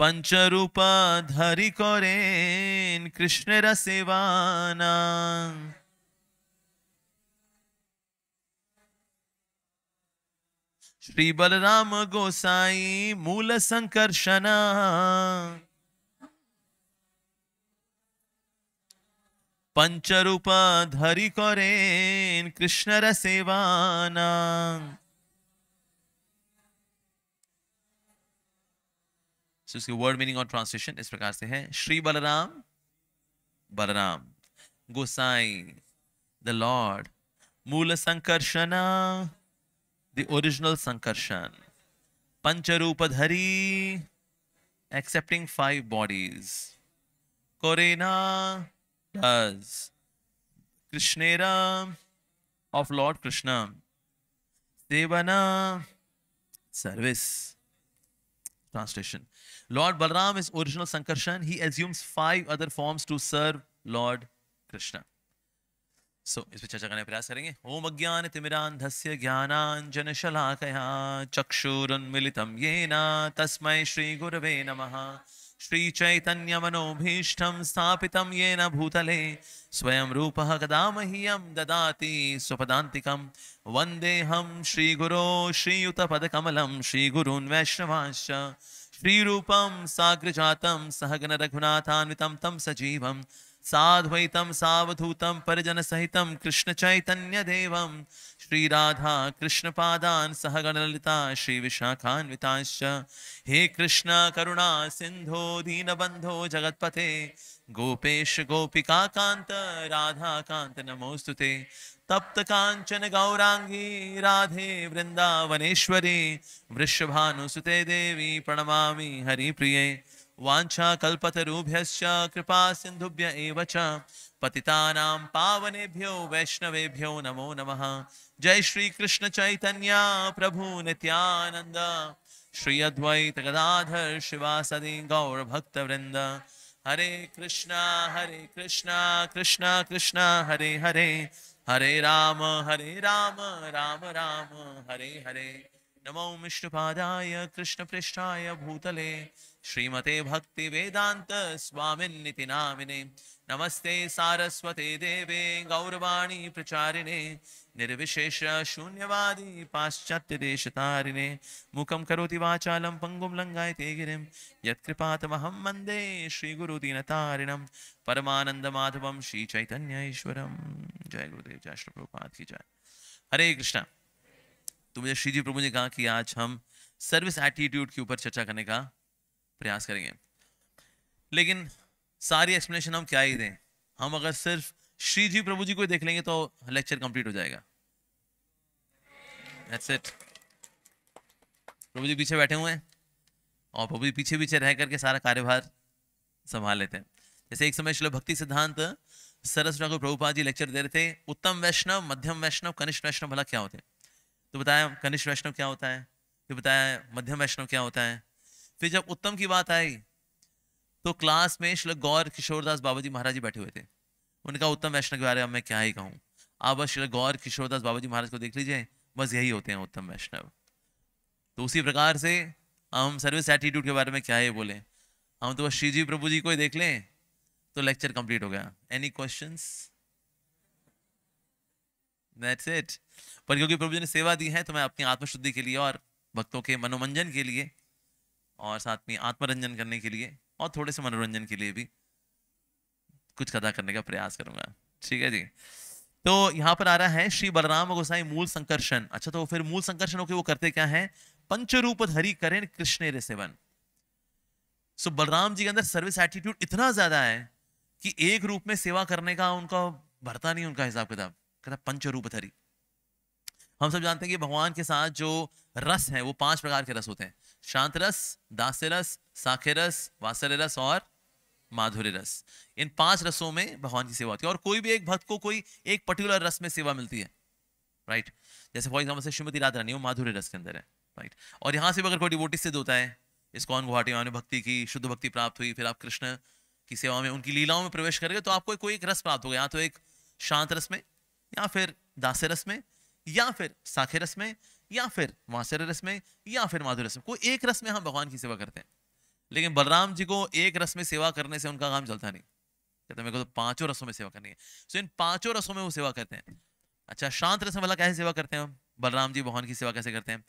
পঞ্চরূপাধারি করেন কৃষ্ণের সেবানা श्री बलराम गोसाई मूल संकर्षणा पंचरूप धरि करेन कृष्णर सेवाना सो इसके वर्ड मीनिंग और ट्रांसलेशन इस प्रकार से है श्री बलराम बलराम गोसाई द लॉर्ड मूल संकर्षण द ओरिजिनल संकर्षण धरी एक्सेप्टिंग फाइव बॉडीज कोरेना डज कृष्णेरा ऑफ लॉर्ड कृष्णा सेवना service translation Lord Balram is original Sankarshan. He assumes five other forms to serve Lord Krishna. So so, इस पर चर्चा करने प्रयास करेंगे ओम अज्ञान तिमिरांधस्य ज्ञानांजन शलाकया चक्षुरुन्मिलितं येन तस्मै श्रीगुरवे नमः श्रीचैतन्यमनोभीष्टं स्थापितं येन भूतले स्वयं रूपः कदा मह्यं ददाति स्वपदान्तिकं वन्देऽहं श्रीगुरो श्रीयुतपदकमलं श्रीगुरून् वैष्णवांश्च श्रीरूपं साग्रजातं सहगन रघुनाथान्वितं तं सजीवं साध्वैतं सावधूतं कृष्ण कृष्णचैतन्यदेवं श्रीराधा कृष्णपादान् श्री श्रीविशाखान्विताश्च हे कृष्ण करुणा सिन्धो दीनबन्धो जगत्पथे गोपेश गोपिकान्त राधाकान्त नमोऽस्तु ते तप्त कांचन गौरांगी राधे वृंदावनेश्वरी वृषभानुसुते देवी प्रणमा हरिप्रिय वाछा कल्पतरूभ्य कृपा सिंधुभ्य पति पावनेभ्यो वैष्णवेभ्यो नमो नमः जय श्री कृष्ण चैतन्य प्रभु नित्यानंद श्री अद्वैत गदाधर शिवासदी गौर भक्त वृंद हरे कृष्णा हरे कृष्णा कृष्णा कृष्णा हरे हरे हरे राम हरे राम राम राम हरे हरे नमो विष्णुपादाय कृष्णपृष्ठाय भूतले श्रीमते भक्ति वेदांत स्वामी नामिने नमस्ते सारस्वते देवे गौरवाणी प्रचारिणे निर्विशेष शून्यवादी पाश्चात्य देश तारिणे मुखम करोति वाचालं पंगुम दीन तारिणम परमानंद माधव श्री चैतन्य श्रीचैतन्यईश्वरं जय गुरुदेव जय श्री प्रभुपाद की जय हरे कृष्णा तो मुझे श्री जी प्रभु ने कहा कि आज हम सर्विस एटीट्यूड के ऊपर चर्चा करने का प्रयास करेंगे लेकिन सारी एक्सप्लेनेशन हम क्या ही दें हम अगर सिर्फ श्री जी प्रभु जी को देख लेंगे तो लेक्चर कंप्लीट हो जाएगा दैट्स इट प्रभु जी पीछे बैठे हुए हैं और प्रभु जी पीछे पीछे रह करके सारा कार्यभार संभाल लेते हैं जैसे एक समय शिलो भक्ति सिद्धांत सरस ठाकुर प्रभुपाद जी लेक्चर दे रहे थे उत्तम वैष्णव मध्यम वैष्णव कनिष्ठ वैष्णव भला क्या होते हैं तो बताया कनिष्ठ वैष्णव क्या होता है फिर बताया मध्यम वैष्णव क्या होता है फिर जब उत्तम की बात आई तो क्लास में शिल गौर किशोरदास बाबा जी महाराज जी बैठे हुए थे उनका उत्तम वैष्णव के बारे में मैं क्या ही कहूँ आप बस श्री गौर किशोरदास बाबा जी महाराज को देख लीजिए बस यही होते हैं उत्तम वैष्णव तो उसी प्रकार से हम सर्विस एटीट्यूड के बारे में क्या है बोले हम तो बस श्री जी प्रभु जी को ही देख लें तो लेक्चर कंप्लीट हो गया एनी क्वेश्चन दैट्स इट पर क्योंकि प्रभु जी ने सेवा दी है तो मैं अपनी आत्मशुद्धि के लिए और भक्तों के मनोरंजन के लिए और साथ में आत्मरंजन करने के लिए और थोड़े से मनोरंजन के लिए भी कुछ कथा करने का प्रयास करूंगा ठीक है जी तो यहाँ पर आ रहा है श्री बलराम गोसाई मूल संकर्षण अच्छा तो फिर मूल संकर्षण होके वो करते क्या है पंचरूप धरी करें कृष्ण रे सेवन सो बलराम जी के अंदर सर्विस एटीट्यूड इतना ज्यादा है कि एक रूप में सेवा करने का उनका भरता नहीं उनका हिसाब किताब कहता पंचरूप धरी हम सब जानते हैं कि भगवान के साथ जो रस है वो पांच प्रकार के रस होते हैं शांत रस दास्य रस साखे रस वासल्य रस और माधुर्य रस इन पांच रसों में भगवान की सेवा होती है और कोई भी एक भक्त को कोई एक पर्टिकुलर रस में सेवा मिलती है राइट जैसे फॉर एग्जाम्पल से श्रीमती रानी वो माधुर्य रस के अंदर है राइट और यहाँ से भी अगर कोई डिवोटी सिद्ध होता है इसकॉन गुवाहाटी में भक्ति की शुद्ध भक्ति प्राप्त हुई फिर आप कृष्ण की सेवा में उनकी लीलाओं में प्रवेश करेंगे तो आपको कोई एक रस प्राप्त होगा या तो एक शांत रस में या फिर दास्य रस में या फिर साखे रस में या फिर माशर रस में या फिर माधुर रस में कोई एक रस में हम भगवान की सेवा करते हैं लेकिन बलराम जी को एक रस में सेवा करने से उनका काम चलता नहीं कहते मेरे को तो पांचों रसों में सेवा करनी है सो तो इन पांचों रसों में वो सेवा करते हैं अच्छा शांत रस वाला कैसे सेवा करते हैं हम बलराम जी भगवान की सेवा कैसे करते हैं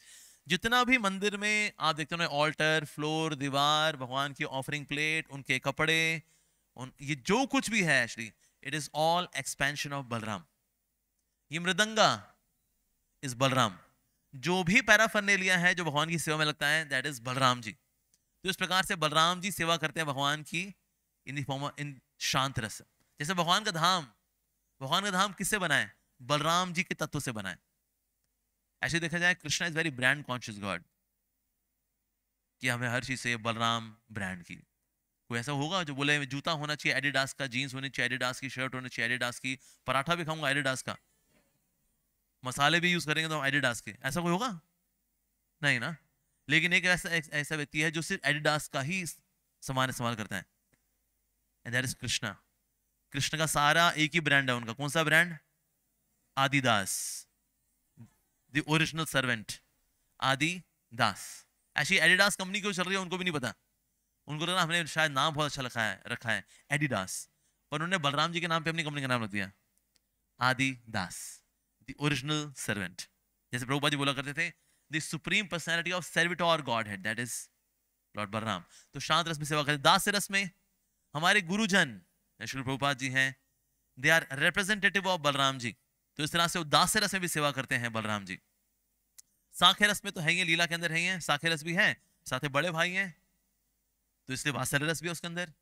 जितना भी मंदिर में आप देखते हो ऑल्टर फ्लोर दीवार भगवान की ऑफरिंग प्लेट उनके कपड़े उन ये जो कुछ भी है Shri it is all expansion of Balram ये मृदंगा इज बलराम जो भी ने लिया है जो भगवान की सेवा में लगता है दैट इज बलराम जी तो इस प्रकार से बलराम जी सेवा करते हैं भगवान की इन फॉर्म इन शांत रस जैसे भगवान का धाम भगवान का धाम किससे बनाए बलराम जी के तत्व से बनाए ऐसे देखा जाए Krishna is very brand conscious God कि हमें हर चीज़ से बलराम ब्रांड की कोई ऐसा होगा जो बोले जूता होना चाहिए एडिडास का जीन्स होनी चाहिए एडिडास की शर्ट होनी चाहिए एडिडास की पराठा भी खाऊंगा एडिडास का मसाले भी यूज़ करेंगे तो एडिडास के ऐसा कोई होगा नहीं ना लेकिन एक ऐसा ऐसा व्यक्ति है जो सिर्फ एडिडास का ही सामान इस्तेमाल करता है and that is Krishna Krishna का सारा एक ही ब्रांड है उनका कौन सा brand Adidas the original servant Adidas ऐसी एडिडास कंपनी क्यों चल रही है उनको भी नहीं पता उनको लगा तो हमने शायद नाम बहुत अच्छा रखा है रखा है एडिडास पर उन्होंने बलराम जी के नाम पे अपनी कंपनी का नाम रख दिया आदिदास द ओरिजिनल सर्वेंट जैसे प्रभुपा जी बोला करते थे the supreme personality of servitor godhead that is lord Balram to shant ras mein seva kare das ras mein hamare guru jan shri ji ji hain they are representative of balram तो इस तरह से se दास रस में भी सेवा करते हैं बलराम जी साखे रस में तो है ही लीला के अंदर है ही साखे रस भी है साथ ही बड़े भाई हैं तो इसलिए वासर रस भी है उसके अंदर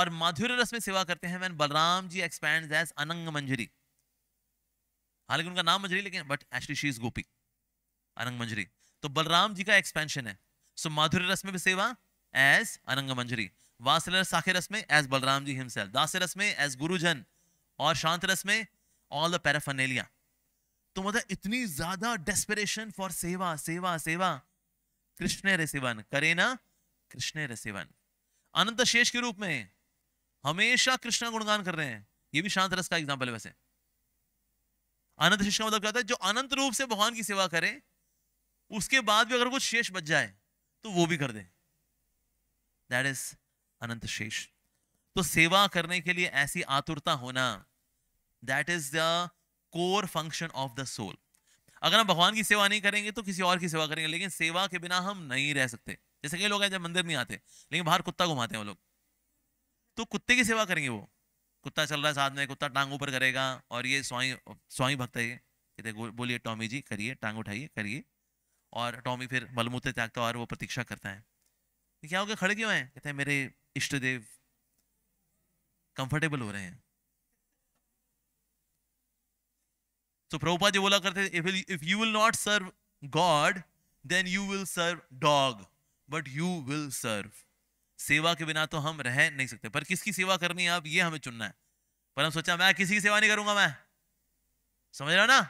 और माधुर्य रस में सेवा करते हैं बलराम जी एक्सपैंड एज अनंग मंजरी हालांकि उनका नाम मंजरी लेकिन but actually she is gopi Anang Manjari तो बलराम जी का एक्सपेंशन है सो माधुर्य रस में भी सेवा एज अनंग मंजरी वासल साखे रस में एज बलराम जी हिमसेल दास रस में एज गुरुजन और शांत रस में ऑल द पैराफनेलिया तो मतलब इतनी ज्यादा डेस्परेशन फॉर सेवा सेवा सेवा कृष्ण रसिवन करे ना कृष्ण रसिवन अनंत शेष के रूप में हमेशा कृष्ण गुणगान कर रहे हैं ये भी शांत रस का एग्जाम्पल है वैसे अनंत शेष का मतलब क्या होता है जो अनंत रूप से भगवान की सेवा करें उसके बाद भी अगर कुछ शेष बच जाए तो वो भी कर दे दैट इज अनंत शेष तो सेवा करने के लिए ऐसी आतुरता होना that is the core function of the soul अगर हम भगवान की सेवा नहीं करेंगे तो किसी और की सेवा करेंगे लेकिन सेवा के बिना हम नहीं रह सकते जैसे कई लोग हैं जब मंदिर नहीं आते लेकिन बाहर कुत्ता घुमाते हैं वो लोग तो कुत्ते की सेवा करेंगे वो कुत्ता चल रहा है साथ में कुत्ता टांग ऊपर करेगा और ये स्वाई स्वाई भक्त है ये बोलिए टॉमी जी करिए टांग उठाइए करिए और टॉमी फिर मलमूत्र त्यागता और वो प्रतीक्षा करता है तो क्या हो गया खड़े क्यों हैं कहते हैं मेरे इष्ट देव कंफर्टेबल हो रहे हैं तो प्रभुपा जी बोला करते if you will not serve God then you will serve dog but you will serve सेवा के बिना तो हम रह नहीं सकते पर किसकी सेवा करनी है अब ये हमें चुनना है पर हम सोचा मैं किसी की सेवा नहीं करूंगा मैं समझ रहा ना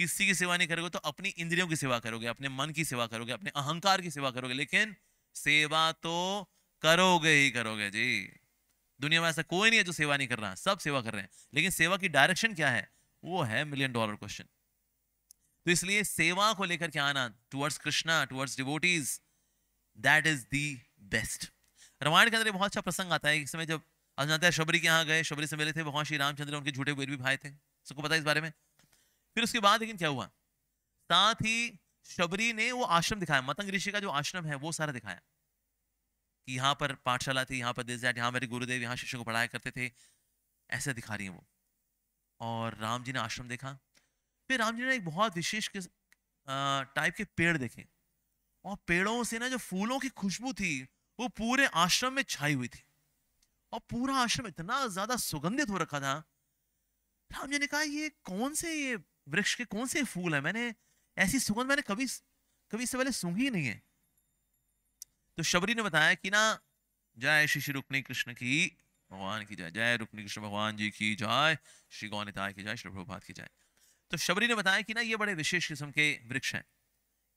किसी की सेवा नहीं करोगे तो अपनी इंद्रियों की सेवा करोगे अपने मन की सेवा करोगे अपने अहंकार की सेवा करोगे लेकिन सेवा तो करोगे ही करोगे जी दुनिया में ऐसा कोई नहीं है जो सेवा नहीं कर रहा सब सेवा कर रहे हैं लेकिन सेवा की डायरेक्शन क्या है वो है मिलियन डॉलर क्वेश्चन तो इसलिए सेवा को लेकर क्या आना towards Krishna towards devotees that is the best Ramayan के अंदर बहुत अच्छा प्रसंग आता है इस समय जब अब जानते हैं शबरी के यहाँ गए शबरी से मिले थे भगवान श्री रामचंद्र उनके झूठे बेर भी भाई थे सबको पता है इस बारे में फिर उसके बाद लेकिन क्या हुआ साथ ही शबरी ने वो आश्रम दिखाया मतंग ऋषि का जो आश्रम है वो सारा दिखाया कि यहाँ पर पाठशाला थी यहाँ पर दिस जैट यहाँ मेरे गुरुदेव यहाँ शिष्य को पढ़ाया करते थे ऐसे दिखा रही हैं वो और राम जी ने आश्रम देखा फिर राम जी ने एक बहुत विशेष टाइप के पेड़ देखे और पेड़ों से ना जो फूलों की खुशबू थी वो पूरे आश्रम में छाई हुई थी और पूरा आश्रम इतना ज्यादा सुगंधित हो रखा था राम जी ने कहा ये कौन से ये वृक्ष के कौन से फूल है मैंने ऐसी सुगंध मैंने कभी कभी इससे पहले सूंघी नहीं है तो शबरी ने बताया कि ना जय श्री श्री रुक्नी कृष्ण की भगवान की जय जय रुक्नी कृष्ण भगवान जी की जय श्री गौनिताय की जय श्री प्रभुपात की जय तो शबरी ने बताया कि ना ये बड़े विशेष किस्म के वृक्ष हैं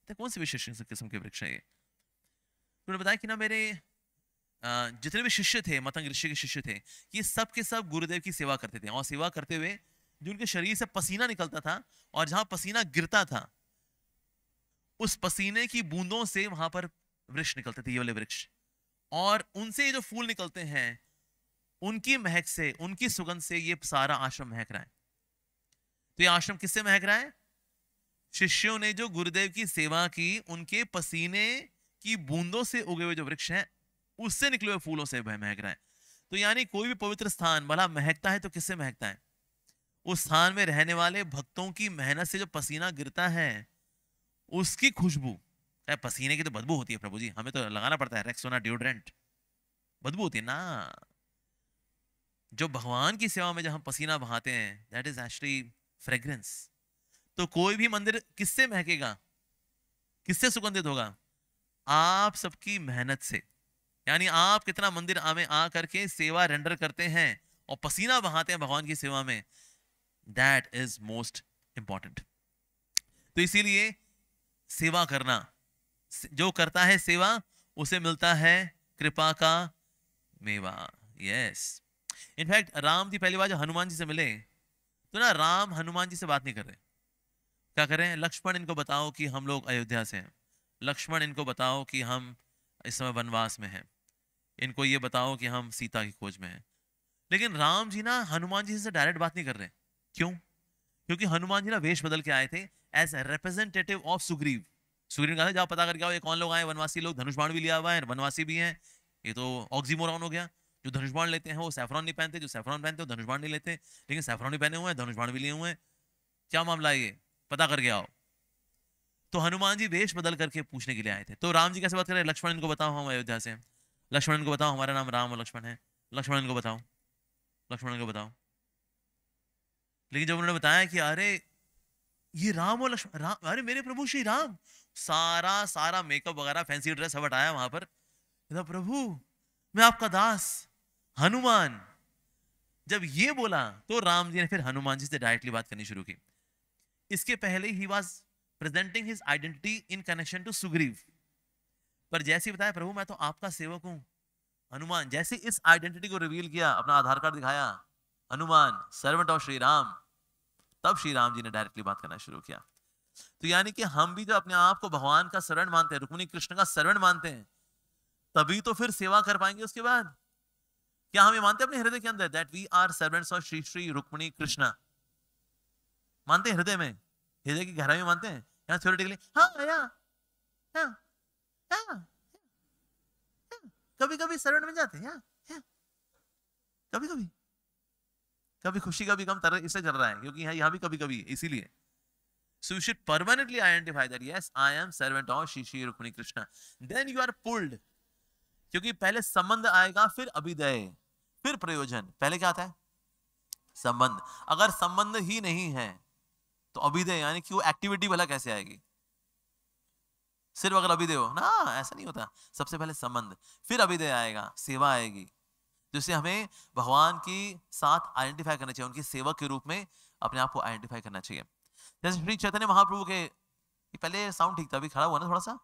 तो कौन से विशेष किस्म के वृक्ष हैं ये तो उन्होंने बताया कि ना मेरे जितने भी शिष्य थे मतंग ऋषि के शिष्य थे ये सब के सब गुरुदेव की सेवा करते थे और सेवा करते हुए जो उनके शरीर से पसीना निकलता था और जहां पसीना गिरता था उस पसीने की बूंदों से वहां पर वृक्ष निकलते थे ये वाले वृक्ष और उनसे ये जो फूल निकलते हैं उनकी महक से उनकी सुगंध से ये सारा आश्रम महक रहा है तो ये आश्रम किससे महक रहा है शिष्यों ने जो गुरुदेव की सेवा की उनके पसीने की बूंदों से उगे हुए जो वृक्ष हैं उससे निकले हुए फूलों से वह महक रहा है तो यानी कोई भी पवित्र स्थान भला महकता है तो किससे महकता है उस स्थान में रहने वाले भक्तों की मेहनत से जो पसीना गिरता है उसकी खुशबू पसीने की तो बदबू होती है प्रभु जी हमें तो लगाना पड़ता है रेक्सोना डिओड्रेंट बदबू होती है ना जो भगवान की सेवा में जब हम पसीना बहाते हैं दैट इज एक्चुअली फ्रेग्रेंस तो कोई भी मंदिर किससे महकेगा किससे सुगंधित होगा आप सबकी मेहनत से यानी आप कितना मंदिर आमे आ करके सेवा रेंडर करते हैं और पसीना बहाते हैं भगवान की सेवा में दैट इज मोस्ट इंपॉर्टेंट तो इसीलिए सेवा करना जो करता है सेवा उसे मिलता है कृपा का मेवा यस इनफैक्ट राम जी पहली बार जब हनुमान जी से मिले तो ना राम हनुमान जी से बात नहीं कर रहे क्या कर रहे हैं लक्ष्मण इनको बताओ कि हम लोग अयोध्या से हैं लक्ष्मण इनको बताओ कि हम इस समय वनवास में हैं इनको ये बताओ कि हम सीता की खोज में हैं लेकिन राम जी ना हनुमान जी से डायरेक्ट बात नहीं कर रहे हैं क्यों क्योंकि हनुमान जी ना वेश बदल के आए थे as representative of Sugriva Sugriva कहा था जाओ पता करके आओ ये कौन लोग आए वनवासी लोग धनुष बाण भी लिया हुआ है वनवासी भी हैं ये तो ऑक्सीमोरॉन हो गया जो धनुष बाण लेते हैं वो सैफरॉन नहीं पहनते जो सैफरॉन पहनते हो धनुष बाण नहीं लेते लेकिन सैफरॉन भी पहने हुए हैं धनुष बाण भी लिए हुए हैं क्या मामला है ये पता करके आओ तो हनुमान जी वेश बदल करके पूछने के लिए आए थे तो राम जी कैसे बात करें लक्ष्मण इनको बताओ हम अयोध्या से लक्ष्मण इनको बताओ हमारा नाम राम और लक्ष्मण है लक्ष्मण इनको बताओ लक्ष्मण इनको बताओ लेकिन जब उन्होंने बताया कि अरे ये राम और लक्ष्मण राम अरे मेरे प्रभु श्री राम सारा सारा मेकअप वगैरह फैंसी ड्रेस सब हटाया वहां पर कहता प्रभु मैं आपका दास हनुमान जब ये बोला तो राम जी ने फिर हनुमान जी से डायरेक्टली बात करनी शुरू की इसके पहले ही was presenting his identity in connection to Sugriva पर जैसे ही बताया प्रभु मैं तो आपका सेवक हूं हनुमान जैसे इस आइडेंटिटी को रिवील किया अपना आधार कार्ड दिखाया हनुमान सर्वेंट ऑफ श्री राम तब श्री राम जी ने डायरेक्टली बात करना शुरू किया तो यानी कि हम भी जो अपने आप को भगवान का शरण मानते हैं रुक्मिणी कृष्ण का शरण मानते हैं तभी तो फिर सेवा कर पाएंगे उसके बाद क्या हम ये मानते हैं अपने हृदय के अंदर that we are servants of Shri Shri Rukmini Krishna मानते हैं हृदय में हृदय की गहराई में मानते हैं या थ्योरेटिकली हाँ या, या, या, कभी कभी शरण में जाते हैं हाँ, हाँ। कभी कभी कभी खुशी कभी गम तरह इससे चल रहा है क्योंकि यहाँ यहाँ भी कभी कभी इसीलिए So you should permanently identify that yes, I am servant of Shri Shri Rukmini Krishna. Then you are pulled. क्योंकि पहले संबंध आएगा फिर अभिदय फिर प्रयोजन पहले क्या आता है संबंध अगर संबंध ही नहीं है तो अभिदय यानी कि वो एक्टिविटी भला कैसे आएगी सिर्फ अगर अभिदय हो ना ऐसा नहीं होता सबसे पहले संबंध फिर अभिदय आएगा सेवा आएगी जिससे हमें भगवान की साथ आइडेंटिफाई करना चाहिए उनकी सेवक के रूप में अपने आप को आइडेंटिफाई करना चाहिए जैसे श्री चैतन्य महाप्रभु के पहले साउंड ठीक था अभी खड़ा हुआ ना थोड़ा सा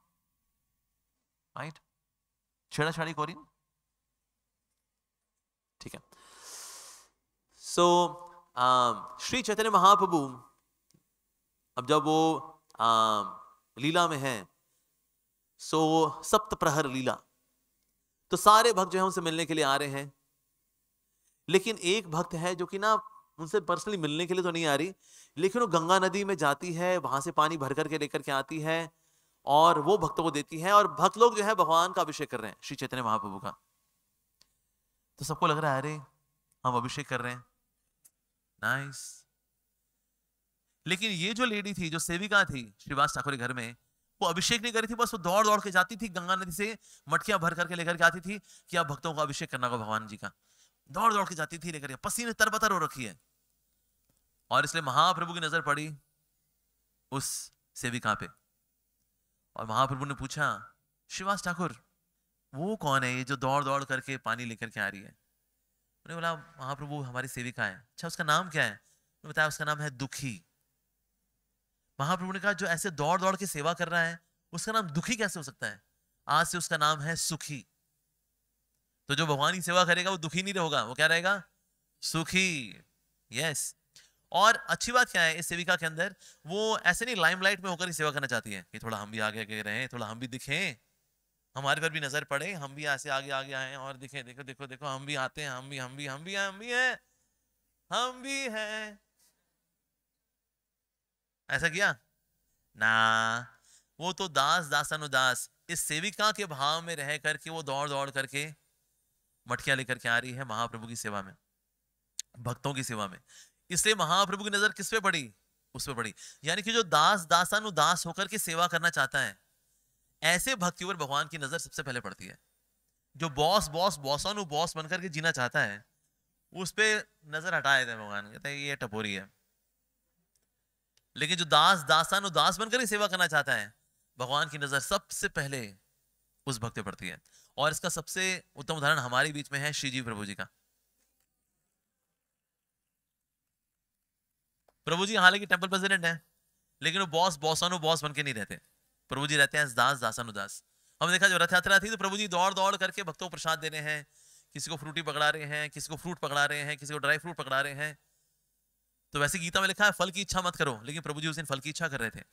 राइट छाड़ी कोरी ठीक है सो so, um, श्री चैतन्य महाप्रभु अब जब वो आ, um, लीला में है सो so, सप्त प्रहर लीला तो सारे भक्त जो है उनसे मिलने के लिए आ रहे हैं लेकिन एक भक्त है जो कि ना उनसे पर्सनली मिलने के लिए तो नहीं आ रही लेकिन वो गंगा नदी में जाती है वहां से पानी भर करके लेकर के आती है और वो भक्तों को देती है और भक्त लोग जो है भगवान का अभिषेक कर रहे हैं श्री चैतन्य महाप्रभु का तो सबको लग रहा है अरे हम अभिषेक कर रहे हैं नाइस लेकिन ये जो लेडी थी जो सेविका थी श्रीवास ठाकुर के घर में वो अभिषेक नहीं करी थी बस वो दौड़ दौड़ के जाती थी गंगा नदी से मटकियां भर करके लेकर के आती थी कि आप भक्तों का अभिषेक करना होगा भगवान जी का दौड़ दौड़ के जाती थी लेकर पसीने तरबतर हो रखी है और इसलिए महाप्रभु की नजर पड़ी उस सेविका पे और महाप्रभु ने पूछा श्रीवास ठाकुर वो कौन है ये जो दौड़ दौड़ करके पानी लेकर के आ रही है उन्होंने बोला महाप्रभु हमारी सेविका है अच्छा उसका नाम क्या है उन्होंने बताया उसका नाम है दुखी महाप्रभु ने कहा जो ऐसे दौड़ दौड़ के सेवा कर रहा है उसका नाम दुखी कैसे हो सकता है आज से उसका नाम है सुखी तो जो भगवान की सेवा करेगा वो दुखी नहीं रहेगा वो क्या रहेगा सुखी यस और अच्छी बात क्या है इस सेविका के अंदर वो ऐसे नहीं लाइमलाइट में होकर ही सेवा करना चाहती है कि थोड़ा हम भी आगे आगे रहें थोड़ा हम भी दिखें हमारे पर भी नजर पड़े हम भी ऐसे आगे आगे आए और दिखें देखो देखो देखो हम भी आते हैं हम भी हम भी हम भी हम भी हैं हम भी हैं ऐसा किया ना वो तो दास दासानुदास इस सेविका के भाव में रह करके वो दौड़ दौड़ करके मटकियां लेकर के आ रही है महाप्रभु की सेवा में भक्तों की सेवा में इसलिए महाप्रभु की नजर किस पे पड़ी उस पर पड़ी यानी कि जो दास दासानुदास होकर के सेवा करना चाहता है ऐसे भक्ति पर भगवान की नजर सबसे पहले पड़ती है जो बॉस बॉस बॉसानु बॉस बनकर के जीना चाहता है उस पर नजर हटाए थे भगवान कहते हैं ये टपोरी है लेकिन जो दास दासानुदास बनकर ही सेवा करना चाहता है भगवान की नजर सबसे पहले उस भक्ति पड़ती है और इसका सबसे उत्तम उदाहरण हमारे बीच में है श्रीजी प्रभु जी का प्रभु जी हालांकि टेम्पल प्रेसिडेंट है लेकिन वो बॉस बॉसानु बॉस बन के नहीं रहते प्रभु जी रहते हैं दास दासानु दास हमने देखा जो रथ यात्रा थी तो प्रभु जी दौड़ दौड़ करके भक्तों को प्रसाद दे रहे हैं किसी को फ्रूटी पकड़ा रहे हैं किसी को फ्रूट पकड़ा रहे हैं किसी को ड्राई फ्रूट पकड़ा रहे हैं तो वैसे गीता में लिखा है फल की इच्छा मत करो लेकिन प्रभु जी उस दिन फल की इच्छा कर रहे थे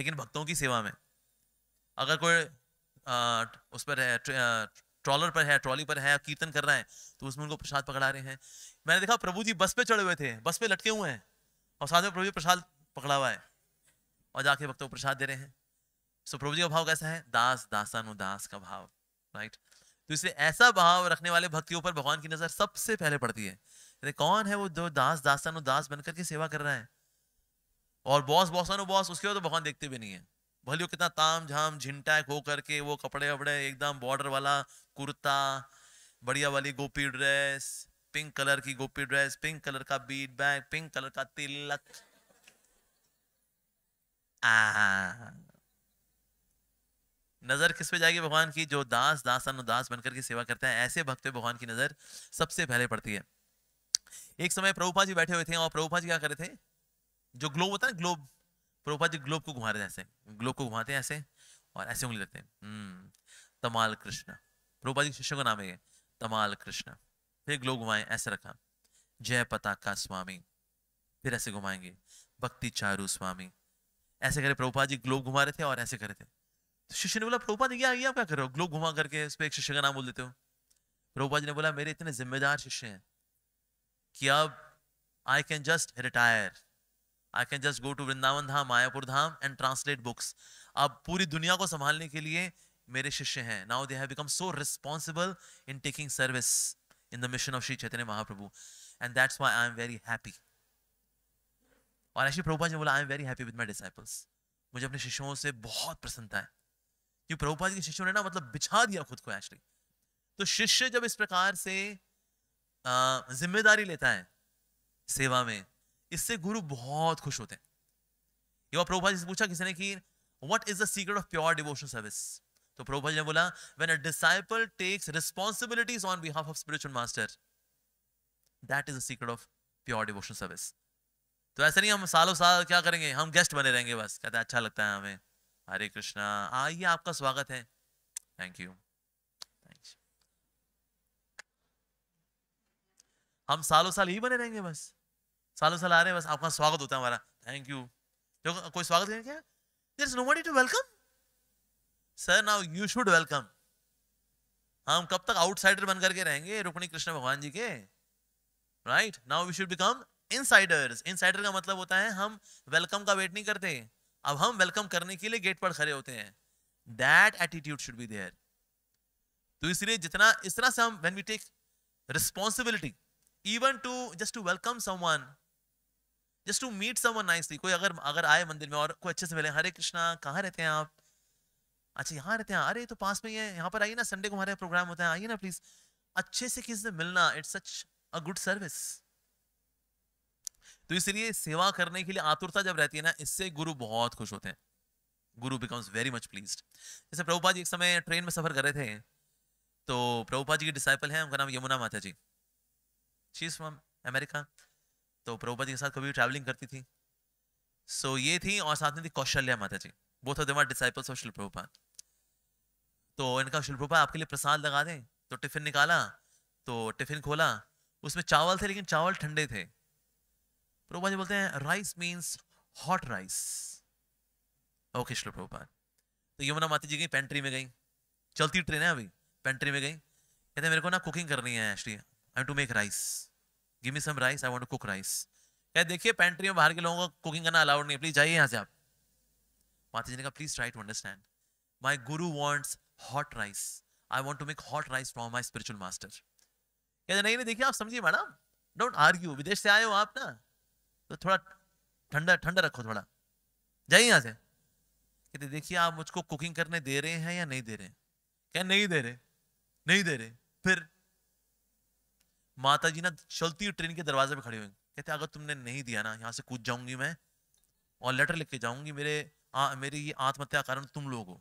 लेकिन भक्तों की सेवा में अगर कोई उस पर है ट्रॉलर पर है ट्रॉली पर है कीर्तन कर रहा है तो उसमें उनको प्रसाद पकड़ा रहे हैं मैंने देखा प्रभु जी बस पे चढ़े हुए थे बस पे लटके हुए हैं और साथ में प्रभु जी प्रसाद पकड़ा हुआ है और जाके भक्तों को प्रसाद दे रहे हैं सो प्रभु जी का भाव कैसा है दास दासानु दास का भाव राइट तो इसलिए ऐसा भाव रखने वाले भक्तियों पर भगवान की नजर सबसे पहले पड़ती है अरे कौन है वो जो दास दास बनकर के सेवा कर रहा है और बॉस बॉसानु बॉस उसके बाद तो भगवान देखते भी नहीं है भलियो कितना ताम झाम झिनटैक हो करके वो कपड़े वपड़े एकदम बॉर्डर वाला कुर्ता बढ़िया वाली गोपी ड्रेस पिंक कलर की गोपी ड्रेस पिंक कलर का बीट बैग पिंक कलर का तिलक नजर किस पे जाएगी भगवान की जो दास दास अनुदास बनकर की सेवा करते हैं ऐसे भक्त भगवान की नजर सबसे पहले पड़ती है एक समय प्रभुपा जी बैठे हुए थे और प्रभुपा जी क्या करे थे जो ग्लोब होता है ना ग्लोब प्रभुपाद जी ग्लोब को घुमा रहे हैं ऐसे ग्लोब को घुमाते हैं ऐसे और ऐसे उंगली रखते हैं हम्म, तमाल कृष्ण प्रभुपाद जी शिष्यों का नाम है तमाल कृष्ण फिर ग्लोब घुमाए ऐसे रखा जय पताका स्वामी फिर ऐसे घुमाएंगे भक्ति चारू स्वामी ऐसे करे प्रभुपाद जी ग्लोब घुमा रहे थे और ऐसे करे थे तो शिष्य ने बोला प्रभुपाद जी आइए आप क्या कर रहे हो ग्लोब घुमा करके उस पर एक शिष्य का नाम बोल देते हो प्रभुपाद जी ने बोला मेरे इतने जिम्मेदार शिष्य हैं कि अब I can just retire I can just go to Vrindavan Dham Mayapur Dham and translate books अब पूरी दुनिया को संभालने के लिए मेरे शिष्य हैं now they have become so responsible in taking service in the mission of Shri Chaitanya Mahaprabhu and that's why I am very happy और ऐसी प्रभुपा जी बोला I am very happy with my disciples मुझे अपने शिष्यों से बहुत प्रसन्नता है क्योंकि प्रभुपा जी के शिष्यों ने ना मतलब बिछा दिया खुद को एक्चुअली तो शिष्य जब इस प्रकार से जिम्मेदारी लेता है सेवा में इससे गुरु बहुत खुश होते हैं युवा प्रभुपाल जी से पूछा किसी ने कि what is the secret of pure devotional service तो प्रभुपाल जी ने बोला when a disciple takes responsibilities on behalf of spiritual master that is the secret of pure devotional service तो ऐसे नहीं हम सालों साल क्या करेंगे हम गेस्ट बने रहेंगे बस कहते अच्छा लगता है हमें हरे कृष्णा आइए आपका स्वागत है थैंक यू हम सालों साल ही बने रहेंगे बस सालों साल आ रहे हैं बस आपका स्वागत होता है हमारा थैंक यू कोई स्वागत करें क्या there is nobody to welcome sir now you should welcome हम कब तक आउटसाइडर बन करके रहेंगे रुक्णी कृष्ण भगवान जी के right now we should become insiders insider का मतलब होता है हम वेलकम का वेट नहीं करते अब हम वेलकम करने के लिए गेट पर खड़े होते हैं that attitude should be there तो इसलिए जितना इस तरह से हम when we take responsibility even to just to welcome someone just to meet someone nicely कोई अगर अगर आए मंदिर में और कोई अच्छे से मिले हरे कृष्णा कहाँ रहते हैं आप अच्छा यहाँ रहते हैं अरे तो पास में ही है यहाँ पर आइए ना संडे को हमारे प्रोग्राम होता है आइए ना प्लीज अच्छे से किसी से मिलना it's such a good service तो इसलिए सेवा करने के लिए आतुरता जब रहती है ना इससे गुरु बहुत खुश होते हैं गुरु बिकम्स वेरी मच प्लीज जैसे प्रभुपा जी एक समय ट्रेन में सफर कर रहे थे तो प्रभुपा जी के डिसाइपल हैं उनका नाम यमुना माता जी शीज फ्रॉम अमेरिका तो प्रभुपति के साथ कभी ट्रैवलिंग करती थी सो so, ये थी और साथ में थी कौशल्या माता जी वो थे देम डिसाइपल्स ऑफ शिल्प्रभुपाद तो इनका शिल्प्रभुपाद आपके लिए प्रसाद लगा दें तो टिफिन निकाला तो टिफिन खोला उसमें चावल थे लेकिन चावल ठंडे थे प्रभुपा जी बोलते हैं rice means hot rice okay श्लोक प्रभुपाद तो यमुना माता जी गई पेंट्री में गई चलती ट्रेन है अभी पेंट्री में गई कहते मेरे को ना कुकिंग करनी है श्री I to make rice give me some rice I want to cook rice क्या देखिए पेंट्री में बाहर के लोगों को कुकिंग करना अलाउड नहीं है प्लीज जाइए यहाँ से आप माता जी ने कहा please try to understand my guru wants hot rice I want to make hot rice from my spiritual master क्या नहीं नहीं देखिए आप समझिए मैडम डोंट आर्ग्यू विदेश से आए हो आप ना तो थोड़ा ठंडा ठंडा रखो थोड़ा जाइए यहाँ से कहते देखिए आप मुझको कुकिंग करने दे रहे हैं या नहीं दे रहे हैं क्या नहीं दे रहे नहीं दे रहे फिर माता जी ना चलती हुई ट्रेन के दरवाजे पे खड़े हुए कहते अगर तुमने नहीं दिया ना यहाँ से कूद जाऊंगी मैं और लेटर लिख के जाऊंगी मेरे आ, मेरी ये आत्महत्या कारण तुम लोग हो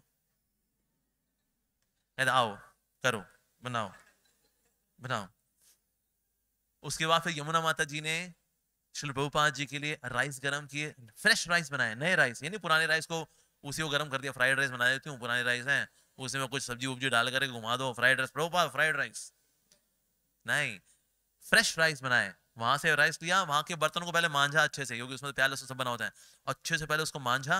कहते आओ करो बनाओ बनाओ उसके बाद फिर यमुना माता जी ने शिल्पपाद जी के लिए राइस गर्म किए फ्रेश राइस बनाए नए राइस यानी पुराने राइस को उसी को गर्म कर दिया फ्राइड राइस बना देती हूँ पुराने राइस हैं उसमें कुछ सब्जी उब्जी डाल करके घुमा दो fried rice Prabhupada fried rice नहीं फ्रेश राइस बनाए वहां से राइस लिया वहां के बर्तन को पहले मांझा अच्छे से क्योंकि उसमें तो प्याज लहसुन सब बना होता है अच्छे से पहले उसको मांझा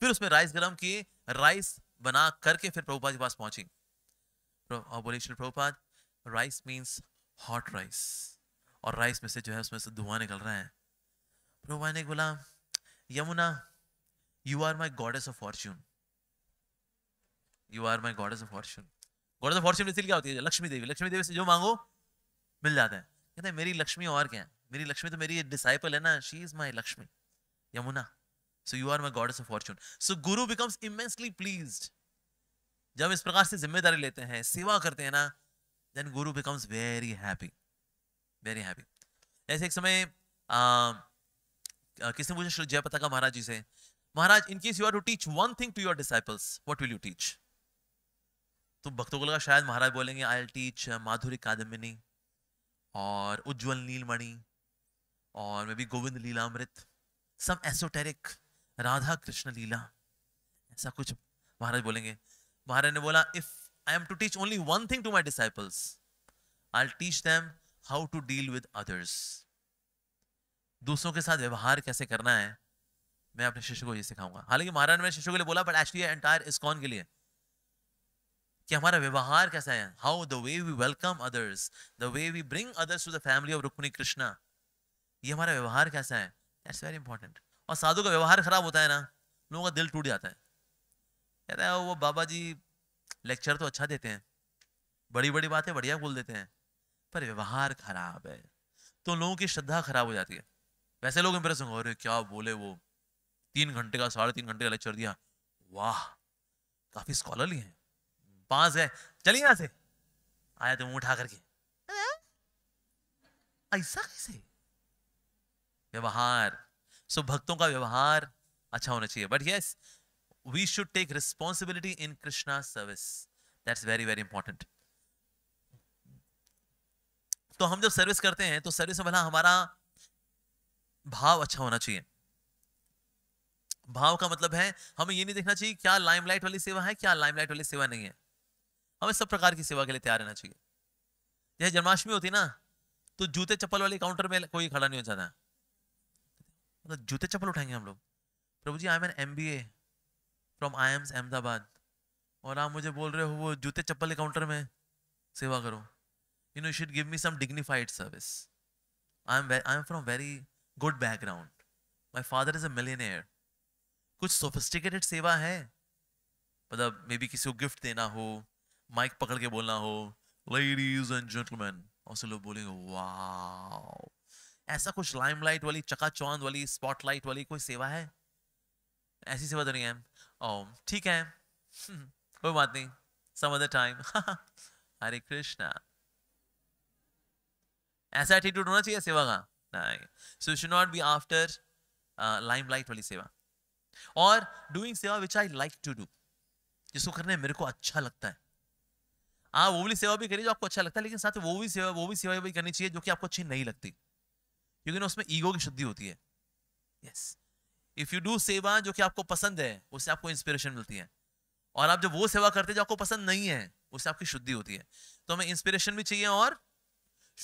फिर उसमें राइस गर्म किए राइस बना करके फिर प्रभुपाद के पास पहुंची और Shri Prabhupada rice means hot rice और राइस में से जो है उसमें से धुआं निकल रहा है प्रभुपाद ने बोला Yamuna you are my goddess of fortune you are my goddess of fortune goddess of fortune इसलिए क्या होती है लक्ष्मी देवी लक्ष्मी देवी से जो मांगो मिल जाते हैं कहते हैं मेरी लक्ष्मी और क्या है मेरी लक्ष्मी तो मेरी डिसाइपल है ना she is my Lakshmi Yamuna so you are my god of fortune so guru becomes immensely please जब इस प्रकार से जिम्मेदारी लेते हैं सेवा करते हैं ना then guru becomes very happy very happy ऐसे एक समय किसने पूछा श्री जयपता का महाराज जी से Maharaj in case you are to teach one thing to your disciples what will you teach तो भक्तों को लगा शायद महाराज बोलेंगे आई टीच माधुरी कादम्बिनी और उज्जवल नीलमणि और maybe Govind Lilamrit some esoteric Radha Krishna lila ऐसा कुछ महाराज बोलेंगे महाराज ने बोला if I am to teach only one thing to my disciples I teach them how to deal with others दूसरों के साथ व्यवहार कैसे करना है मैं अपने शिष्य को ये सिखाऊंगा हालांकि महाराज ने शिष्य के लिए बोला बट एक्चुअली एंटायर इसकॉन के लिए कि हमारा व्यवहार कैसा है how the way we welcome others the way we bring others to the family of Rukmini Krishna ये हमारा व्यवहार कैसा है दैट्स वेरी इंपॉर्टेंट और साधु का व्यवहार खराब होता है ना लोगों का दिल टूट जाता है कहता है वो बाबा जी लेक्चर तो अच्छा देते हैं बड़ी बड़ी बातें बढ़िया बोल देते हैं पर व्यवहार खराब है तो लोगों की श्रद्धा खराब हो जाती है वैसे लोग इंप्रेस होंगे अरे क्या बोले वो तीन घंटे का साढ़े तीन घंटे का लेक्चर दिया वाह काफ़ी स्कॉलरली है पास गए चलिए यहां से आया तो मुंह उठा करके हाँ। ऐसा कैसे व्यवहार सो भक्तों का व्यवहार अच्छा होना चाहिए but yes we should take responsibility in Krishna service that's very very important तो हम जब सर्विस करते हैं तो सर्विस में भला हमारा भाव अच्छा होना चाहिए भाव का मतलब है हमें ये नहीं देखना चाहिए क्या लाइमलाइट वाली सेवा है क्या लाइमलाइट वाली सेवा नहीं है हमें सब प्रकार की सेवा के लिए तैयार रहना चाहिए जैसे जन्माष्टमी होती ना तो जूते चप्पल वाले काउंटर में कोई खड़ा नहीं हो जाता मतलब तो जूते चप्पल उठाएंगे हम लोग प्रभु जी I am an M B A from I AIIMS Ahmedabad और आप मुझे बोल रहे हो वो जूते चप्पल काउंटर में सेवा करो you know should give me some dignified service I am I am from very good background my father is a millionaire कुछ सोफिस्टिकेटेड सेवा है मतलब मे बी किसी को गिफ्ट देना हो माइक पकड़ के बोलना हो लेडीज एंड जेंटलमैन और से लोग बोलेंगे वाह ऐसा कुछ लाइमलाइट वाली चकाचौंध वाली स्पॉटलाइट वाली कोई सेवा है ऐसी सेवा तो नहीं है ओ ठीक है कोई बात नहीं some other time Hare Krishna ऐसा एटीट्यूड होना चाहिए सेवा का नहीं so should not be after limelight वाली सेवा और डूइंग सेवा which I like to do जिसको करने मेरे को अच्छा लगता है हाँ वो भी सेवा भी करिए जो आपको अच्छा लगता है लेकिन साथ वो भी सेवा वो भी सेवा भी करनी चाहिए जो कि आपको अच्छी नहीं लगती क्योंकि ना उसमें ईगो की शुद्धि होती है यस इफ़ यू डू सेवा जो कि आपको पसंद है उससे आपको इंस्पिरेशन मिलती है और आप जब वो सेवा करते हैं जो आपको पसंद नहीं है उससे आपकी शुद्धि होती है तो हमें इंस्पिरेशन भी चाहिए और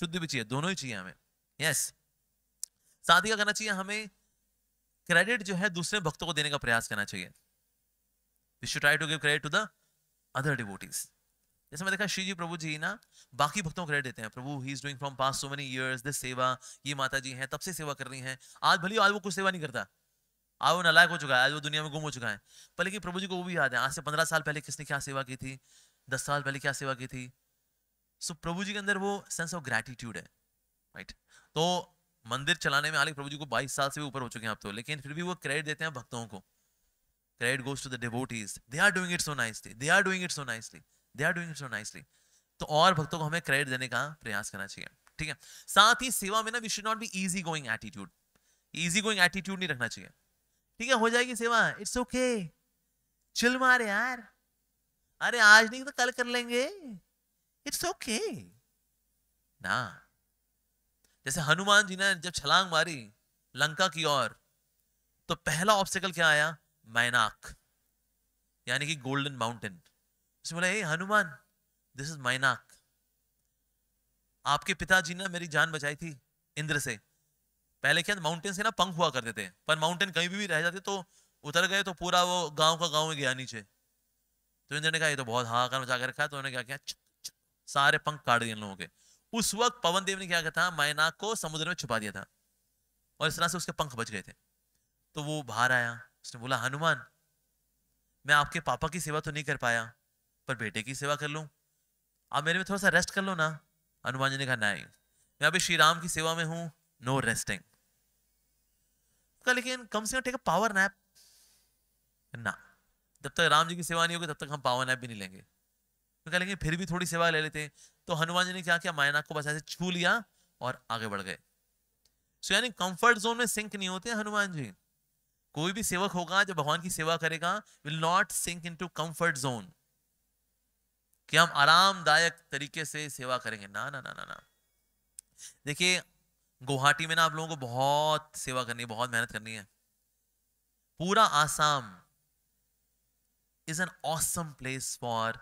शुद्धि भी चाहिए दोनों ही चाहिए हमें यस साथ ही क्या करना चाहिए हमें क्रेडिट जो है दूसरे भक्तों को देने का प्रयास करना चाहिए we should try to give credit to the other devotees जैसे मैं देखा श्री जी प्रभु जी ना बाकी भक्तों को क्रेडिट देते हैं प्रभु he is doing from past so many years this सेवा ये माता जी हैं तब से सेवा कर रही हैं आज भली आज वो कुछ सेवा नहीं करता आज वो नलायक हो चुका है आज वो दुनिया में गुम हो चुका है पर लेकिन प्रभु जी को वो भी याद है आज से पंद्रह साल पहले किसने क्या सेवा की थी दस साल पहले क्या सेवा की थी सो so, प्रभु जी के अंदर वो सेंस ऑफ ग्रेटिट्यूड है राइट right? तो मंदिर चलाने में आलिक प्रभु जी को बाईस साल से भी ऊपर हो चुके हैं आप तो लेकिन फिर भी वो क्रेडिट देते हैं भक्तों को credit goes to the devotees they are doing it so nicely they are doing it so nicely they are doing so nicely तो और भक्तों को हमें क्रेडिट देने का प्रयास करना चाहिए ठीक है साथ ही सेवा में ना we should not be easy going attitude easy going attitude नहीं रखना चाहिए ठीक है हो जाएगी सेवा इट्स ओके चिल मार यार अरे आज नहीं तो कल कर लेंगे इट्स ओके okay. ना जैसे हनुमान जी ने जब छलांग मारी लंका की ओर तो पहला ऑब्स्टिकल क्या आया मैनाक यानी कि गोल्डन माउंटेन उसने बोला hey Hanuman this is my नाक आपके पिताजी ने मेरी जान बचाई थी इंद्र से पहले क्या माउंटेन से ना पंख हुआ करते थे पर माउंटेन कहीं भी, भी रह जाते तो उतर गए तो पूरा वो गांव का गांव गया नीचे तो इंद्र ने कहा ये तो बहुत हाहाकार मचा के रखा तो उन्होंने क्या किया सारे पंख काट दिए लोगों के उस वक्त पवन देव ने क्या कहा था मैनाक को समुद्र में छुपा दिया था और इस तरह से उसके पंख बच गए थे तो वो बाहर आया उसने बोला हनुमान मैं आपके पापा की सेवा तो नहीं कर पाया पर बेटे की सेवा कर लूँ आप मेरे में थोड़ा सा रेस्ट कर लो ना हनुमान जी ने कहा नहीं मैं अभी श्री राम की सेवा में हूँ नो रेस्टिंग का लेकिन कम से कम टेक पावर नैप ना जब तक राम जी की सेवा नहीं होगी तब तक हम पावर नैप भी नहीं लेंगे कह लेंगे फिर भी थोड़ी सेवा ले लेते हैं तो हनुमान जी ने क्या किया मायनाक को बस ऐसे छू लिया और आगे बढ़ गए सो यानी कंफर्ट जोन में सिंक नहीं होते हनुमान जी कोई भी सेवक होगा जो भगवान की सेवा करेगा will not sink into comfort zone कि हम आरामदायक तरीके से सेवा करेंगे ना ना ना ना ना देखिए गुवाहाटी में ना आप लोगों को बहुत सेवा करनी है बहुत मेहनत करनी है पूरा Assam is an awesome place for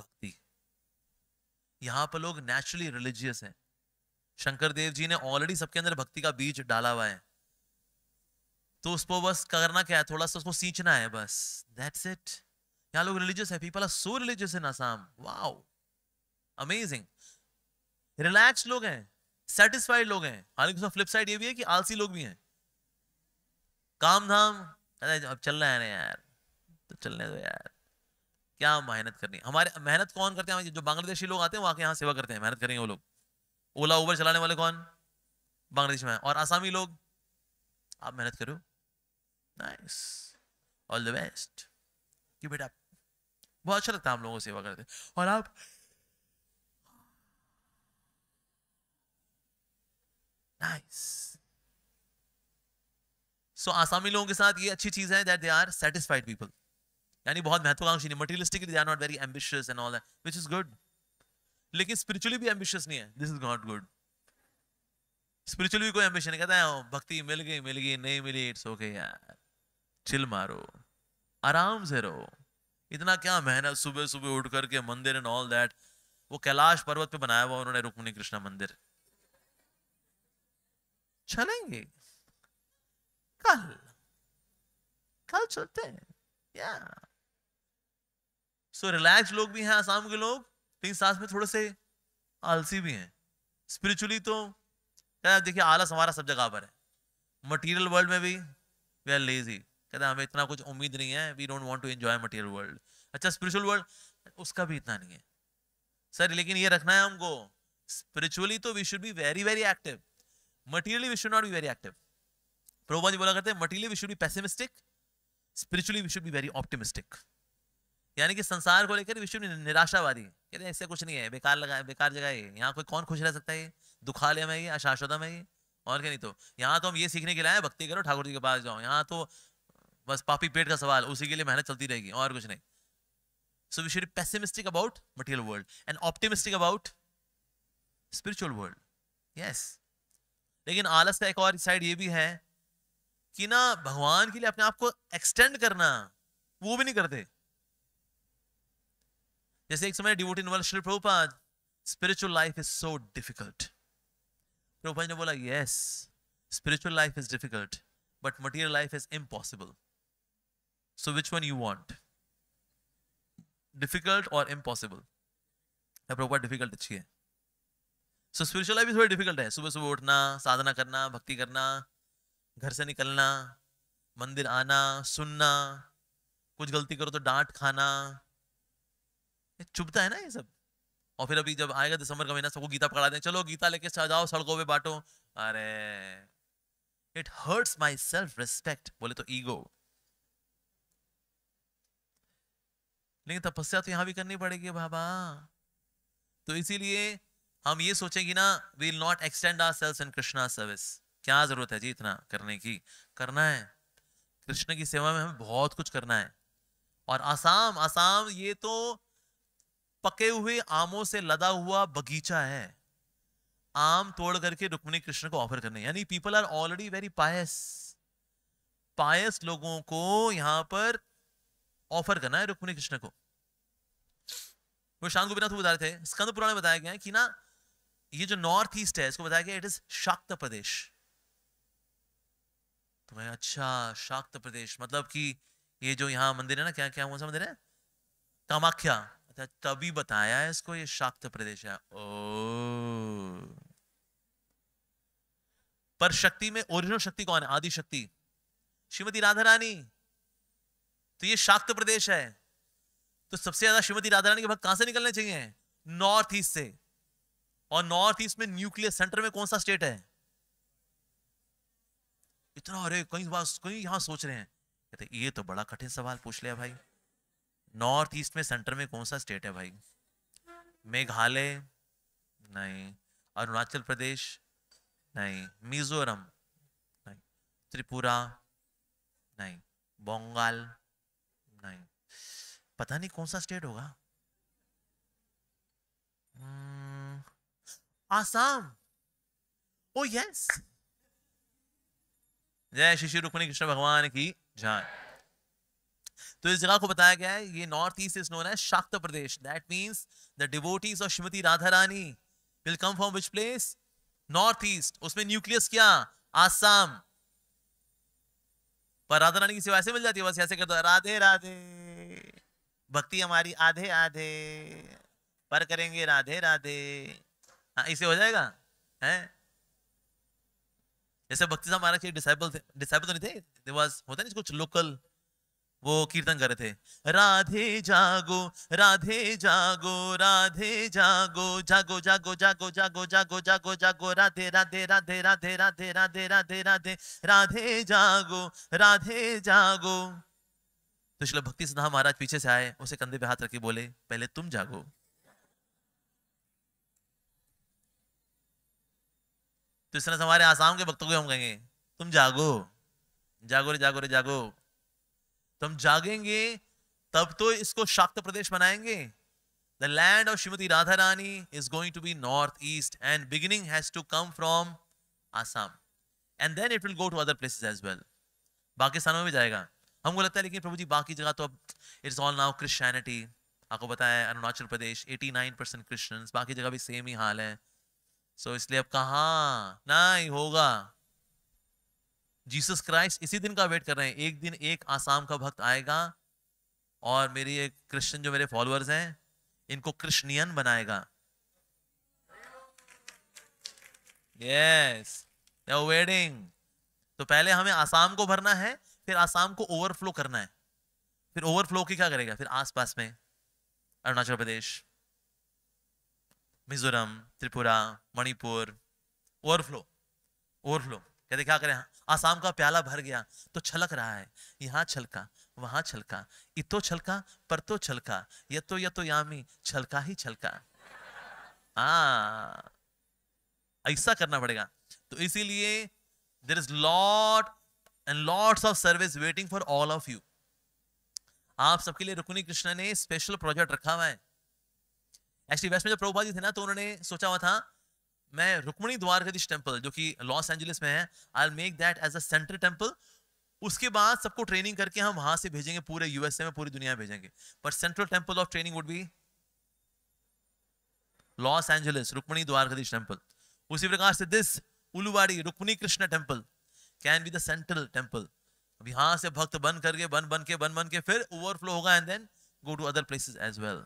bhakti यहाँ पर लोग नेचुरली रिलीजियस हैं शंकर देव जी ने ऑलरेडी सबके अंदर भक्ति का बीज डाला हुआ है तो उसको बस करना क्या है थोड़ा सा उसको सींचना है बस दैट्स इट यहाँ लोग रिलीजियस है people are so religious in Assam wow amazing relax लोग हैं सेटिस्फाइड लोग हैं हालांकि उसमें फ्लिप साइड ये भी है कि आलसी लोग भी हैं काम धाम अरे अब चल रहा है ना यार तो चलने दो यार क्या मेहनत करनी हमारे मेहनत कौन करते हैं जो बांग्लादेशी लोग आते हैं वहां के यहाँ सेवा करते हैं मेहनत करेंगे वो लोग ओला उबर चलाने वाले कौन बांग्लादेश में और आसामी लोग आप मेहनत करो नाइस ऑल द बेस्ट कि बेटा बहुत अच्छा लगता है हम लोगों को सेवा करते और आप नाइस सो आसामी लोगों के साथ ये अच्छी चीज है that they are satisfied people यानी बहुत महत्वाकांक्षी नहीं materialistic they are not very ambitious and all that which is good लेकिन स्पिरिचुअली भी एम्बिशियस नहीं है this is not good spiritually कोई एम्बिशन नहीं कहता है भक्ति मिल गई मिल गई नहीं मिली इट्स ओके यार चिल मारो आराम से रहो इतना क्या मेहनत सुबह सुबह उठ करके मंदिर एंड ऑल दैट वो कैलाश पर्वत पे बनाया हुआ उन्होंने रुक्मिणी कृष्णा मंदिर चलेंगे कल कल चलते हैं या सो रिलैक्स लोग भी हैं आसाम के लोग लेकिन सांस में थोड़े से आलसी भी हैं स्पिरिचुअली तो क्या देखिए आलस हमारा सब जगह पर है मटेरियल वर्ल्ड में भी वी आर लेजी कहते हमें इतना कुछ उम्मीद नहीं है we don't want to enjoy material world अच्छा स्पिरिचुअल वर्ल्ड उसका भी इतना नहीं है सर लेकिन ये रखना है हमको स्पिरिचुअली तो we should be very very active materially we should not be very active Prabhupada ji बोला करते हैं materially we should be pessimistic spiritually we should be very optimistic यानी कि संसार को लेकर विश्व निराशावादी कहते हैं ऐसे कुछ नहीं है बेकार लगा है बेकार जगह है यहाँ कोई कौन खुश रह सकता है दुखालय में ये अशाश्वतम है ये और क्या नहीं तो यहाँ तो हम ये सीखने के लिए आए भक्ति करो ठाकुर जी के पास जाओ यहाँ तो बस पापी पेट का सवाल उसी के लिए मेहनत चलती रहेगी और कुछ नहीं so we should pessimistic about material world and optimistic about spiritual world yes लेकिन आलस का एक और साइड ये भी है कि ना भगवान के लिए अपने आप को एक्सटेंड करना वो भी नहीं करते जैसे एक समय डिवोटी नवल Shri Prabhupada spiritual life is so difficult Prabhupada ने बोला yes spiritual life is difficult but material life is impossible So which one you want? Difficult or impossible? Proper difficult अच्छी है सो स्पिरिचुअल लाइफ भी थोड़ी डिफिकल्ट है सुबह सुबह उठना साधना करना भक्ति करना घर से निकलना मंदिर आना सुनना कुछ गलती करो तो डांट खाना चुभता है ना ये सब और फिर अभी जब आएगा दिसंबर का महीना सबको गीता पकड़ा दें चलो गीता लेके जाओ सड़कों पे बांटो अरे it hurts my self respect बोले तो ईगो लेकिन तपस्या तो यहां भी करनी पड़ेगी बाबा तो इसीलिए हम ये सोचेंगे ना we'll not extend ourselves in Krishna service क्या जरूरत है जी इतना करने की करना है कृष्ण की सेवा में हमें बहुत कुछ करना है और आसाम आसाम ये तो पके हुए आमों से लदा हुआ बगीचा है आम तोड़ करके रुक्मिणी कृष्ण को ऑफर करने यानी people are already very pious pious लोगों को यहाँ पर ऑफर करना है रुक्मिणी कृष्ण को वो शांत गोपीनाथ बता रहे थे स्कंद पुराण में बताया गया है कि ना ये जो नॉर्थ ईस्ट है इसको बताया गया इट इज शाक्त प्रदेश तो मैं अच्छा शाक्त प्रदेश मतलब कि ये जो यहाँ मंदिर है ना क्या क्या कौन सा मंदिर है कामाख्या अच्छा तभी बताया है इसको ये शाक्त प्रदेश है ओ पर शक्ति में ओरिजिनल शक्ति कौन है आदि शक्ति श्रीमती राधा रानी तो ये शाक्त प्रदेश है तो सबसे ज्यादा श्रीमती राधा रानी के भक्त कहां से निकलने चाहिए नॉर्थ ईस्ट से और नॉर्थ ईस्ट में न्यूक्लियर सेंटर में कौन सा स्टेट है इतना अरे कहीं बात कहीं यहां सोच रहे हैं कहते ये तो बड़ा कठिन सवाल पूछ लिया भाई नॉर्थ ईस्ट में सेंटर में कौन सा स्टेट है भाई मेघालय नहीं अरुणाचल प्रदेश नहीं मिजोरम नहीं त्रिपुरा नहीं बंगाल नाइन पता नहीं कौन सा स्टेट होगा hmm, Assam oh oh, yes जय शिशि रुक्मणी कृष्ण भगवान की जान तो इस जगह को बताया गया है ये नॉर्थ ईस्ट इज नोन है शाक्त प्रदेश that means the devotees of Shrimati Radha Rani will come from which place north east उसमें न्यूक्लियस क्या आसाम पर राधा रानी की सेवा ऐसे मिल जाती है बस ऐसे कर दो राधे राधे भक्ति हमारी आधे आधे पर करेंगे राधे राधे हाँ इसे हो जाएगा है जैसे भक्ति साहब महाराज के डिसाइबल थे डिसाइबल तो नहीं थे दे वाज होता नहीं कुछ लोकल वो कीर्तन कर रहे थे राधे जागो राधे जागो राधे जागो जागो जागो जागो जागो जागो जागो जागो राधे राधे राधे राधे राधे राधे राधे राधे राधे जागो राधे जागो तो श्लोक भक्ति सिन्हा महाराज पीछे से आए उसे कंधे पे हाथ रखे बोले पहले तुम जागो तो इस तरह से हमारे आसाम के भक्तों को हम कहेंगे तुम जागो जागो रे जागो रे जागो तो हम जागेंगे तब तो इसको शाक्त प्रदेश बनाएंगे the land of Shrimati Radha Rani is going to be north east and beginning has to come from Assam and then it will go to other places as well बाकी स्थानों में भी जाएगा हमको लगता है लेकिन प्रभु जी बाकी जगह तो अब इट्स ऑल नाउ क्रिश्चियनिटी आपको बताया अरुणाचल प्रदेश 89 परसेंट क्रिश्चियंस बाकी जगह भी सेम ही हाल है सो so, इसलिए अब कहाँ ना ही होगा जीसस क्राइस्ट इसी दिन का वेट कर रहे हैं एक दिन एक आसाम का भक्त आएगा और मेरी एक क्रिश्चियन जो मेरे फॉलोअर्स हैं इनको क्रिश्चियन बनाएगा यस वेडिंग तो पहले हमें आसाम को भरना है फिर आसाम को ओवरफ्लो करना है फिर ओवरफ्लो की क्या करेगा फिर आसपास में अरुणाचल प्रदेश मिजोरम त्रिपुरा मणिपुर ओवरफ्लो ओवरफ्लो यदि क्या करें हाँ, आसाम का प्याला भर गया तो छलक रहा है यहाँ छलका वहां छलका इतो छलका पर तो छलका ये तो ये तो यामी छलका ही छलका हाँ, ऐसा करना पड़ेगा तो इसीलिए there is lot and lots of service waiting for all of you आप सबके लिए रुकुनी कृष्णा ने स्पेशल प्रोजेक्ट रखा हुआ है एक्चुअली वेस्ट में जो प्रभुभा थे ना तो उन्होंने सोचा हुआ था मैं रुक्मणी द्वारकाधीश टेम्पल जो कि लॉस एंजलिस में है I make that as a central temple उसके बाद सबको ट्रेनिंग करके हम वहां से भेजेंगे पूरे यूएसए में पूरी दुनिया में भेजेंगे but central temple of training would be Los Angeles Rukmini Dwarkadhish temple उसी प्रकार से दिस उलुवाड़ी Rukmini Krishna temple can be the central temple अब यहाँ से भक्त बन करके बन बन के बन बन के फिर ओवरफ्लो होगा and then go to other places as well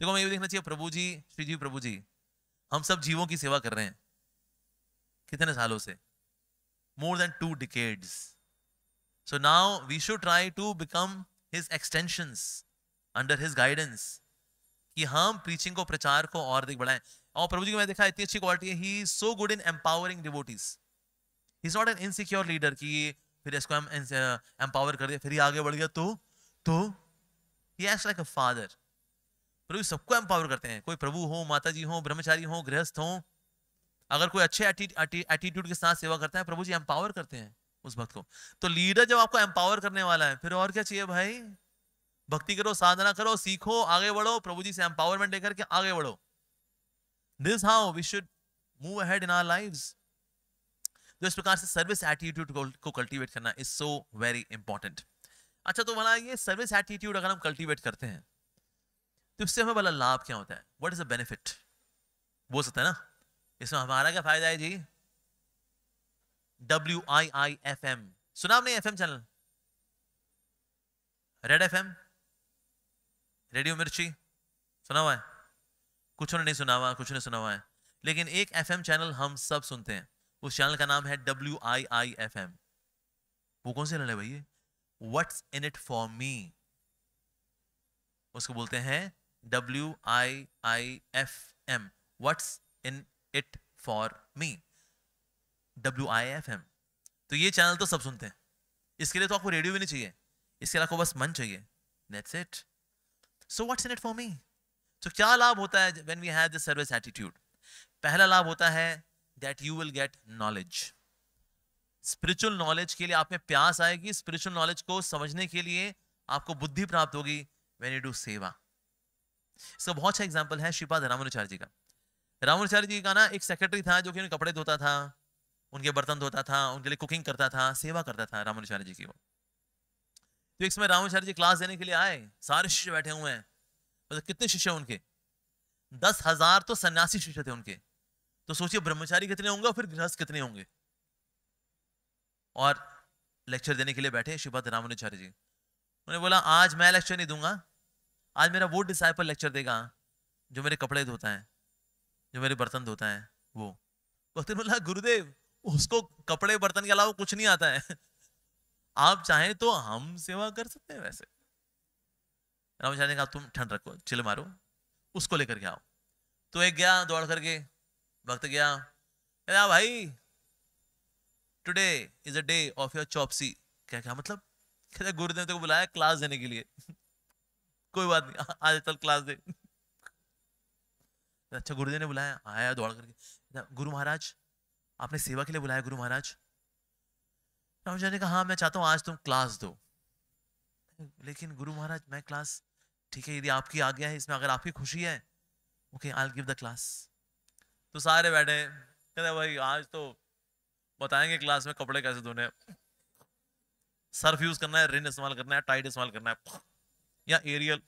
देखो मैं ये देखना चाहिए प्रभु जी श्री जी प्रभु जी हम सब जीवों की सेवा कर रहे हैं कितने सालों से more than two decades so now we should try to become his extensions under his guidance कि हम प्रीचिंग को प्रचार को और अधिक बढ़ाएं और प्रभु जी को मैंने देखा इतनी अच्छी क्वालिटी है he is so good in empowering devotees he is not an insecure leader कि फिर इसको हम एम्पावर uh, कर दिया फिर ही आगे बढ़ गया तो तो he act like a father prabhu सबको एम्पावर करते हैं कोई प्रभु हो माता जी हो ब्रह्मचारी हो गृहस्थ हो अगर कोई अच्छे एटीट्यूड के साथ सेवा करता है प्रभु जी एम्पावर करते हैं उस भक्त को तो लीडर जब आपको एम्पावर करने वाला है फिर और क्या चाहिए भाई भक्ति करो साधना करो सीखो आगे बढ़ो प्रभु जी से एम्पावरमेंट लेकर के आगे बढ़ो this how we should move ahead in our lives तो इस प्रकार से सर्विस एटीट्यूड को कल्टीवेट करना इज सो वेरी इंपॉर्टेंट अच्छा तो भला ये सर्विस एटीट्यूड अगर हम कल्टीवेट करते हैं तो इससे हमें वाला लाभ क्या होता है वट इज द बेनिफिट बोल सकता है ना इसमें हमारा क्या फायदा है जी W I I F M सुना आपने F M channel red F M radio Mirchi सुना हुआ है कुछ ने नहीं सुना हुआ कुछ ने सुना हुआ है लेकिन एक एफ एम चैनल हम सब सुनते हैं उस चैनल का नाम है W I I F M वो कौन से चैनल है भैया what's in it for me उसको बोलते हैं W I I F M. What's in it for me? W I F M. तो ये चैनल तो सब सुनते हैं इसके लिए तो आपको रेडियो भी नहीं चाहिए इसके लिए आपको बस मन चाहिए that's it so what's in it for me so क्या लाभ होता है when we have this service attitude पहला लाभ होता है that you will get knowledge spiritual knowledge के लिए आप में प्यास आएगी स्पिरिचुअल नॉलेज को समझने के लिए आपको बुद्धि प्राप्त होगी व्हेन यू डू सेवा इसका बहुत अच्छा एग्जाम्पल है श्रीपाद रामानुचार्य जी का रामानुचार्य जी का ना एक सेक्रेटरी था जो कि उन्हें कपड़े धोता था उनके बर्तन धोता था उनके लिए कुकिंग करता था सेवा करता था रामानुचार्य जी की वो तो एक समय रामानुचार्य जी क्लास देने के लिए आए सारे शिष्य बैठे हुए हैं मतलब कितने शिष्य उनके दस हजार तो सन्यासी शिष्य थे उनके तो सोचिए ब्रह्मचारी कितने होंगे और फिर गृहस्थ कितने होंगे और लेक्चर देने के लिए बैठे श्रीपद रामानुचार्य जी उन्होंने बोला आज मैं लेक्चर नहीं दूंगा आज मेरा वो डिसाइपल लेक्चर देगा जो मेरे कपड़े धोता है जो मेरे बर्तन धोता है वो वक्त बोला गुरुदेव उसको कपड़े बर्तन के अलावा कुछ नहीं आता है आप चाहें तो हम सेवा कर सकते हैं वैसे रामाचार्य ने कहा तुम ठंड रखो चिल मारो उसको लेकर के आओ तो एक गया दौड़ करके भक्त गया अरे भाई today is a day of your चॉपसी क्या क्या मतलब कहते गुरुदेव तो बुलाया क्लास देने के लिए कोई बात नहीं आज चल क्लास दे अच्छा गुरुदेव ने बुलाया आया दौड़ करके अच्छा, गुरु महाराज आपने सेवा के लिए बुलाया गुरु महाराज रामचंद्र ने कहा हाँ मैं चाहता हूँ आज तुम क्लास दो लेकिन गुरु महाराज मैं क्लास ठीक है यदि आपकी आज्ञा है इसमें अगर आपकी खुशी है okay I give the class तो सारे बैठे कहते भाई आज तो बताएंगे क्लास में कपड़े कैसे धोने सर्फ यूज करना है रिन इस्तेमाल करना है टाइट इस्तेमाल करना है या एरियल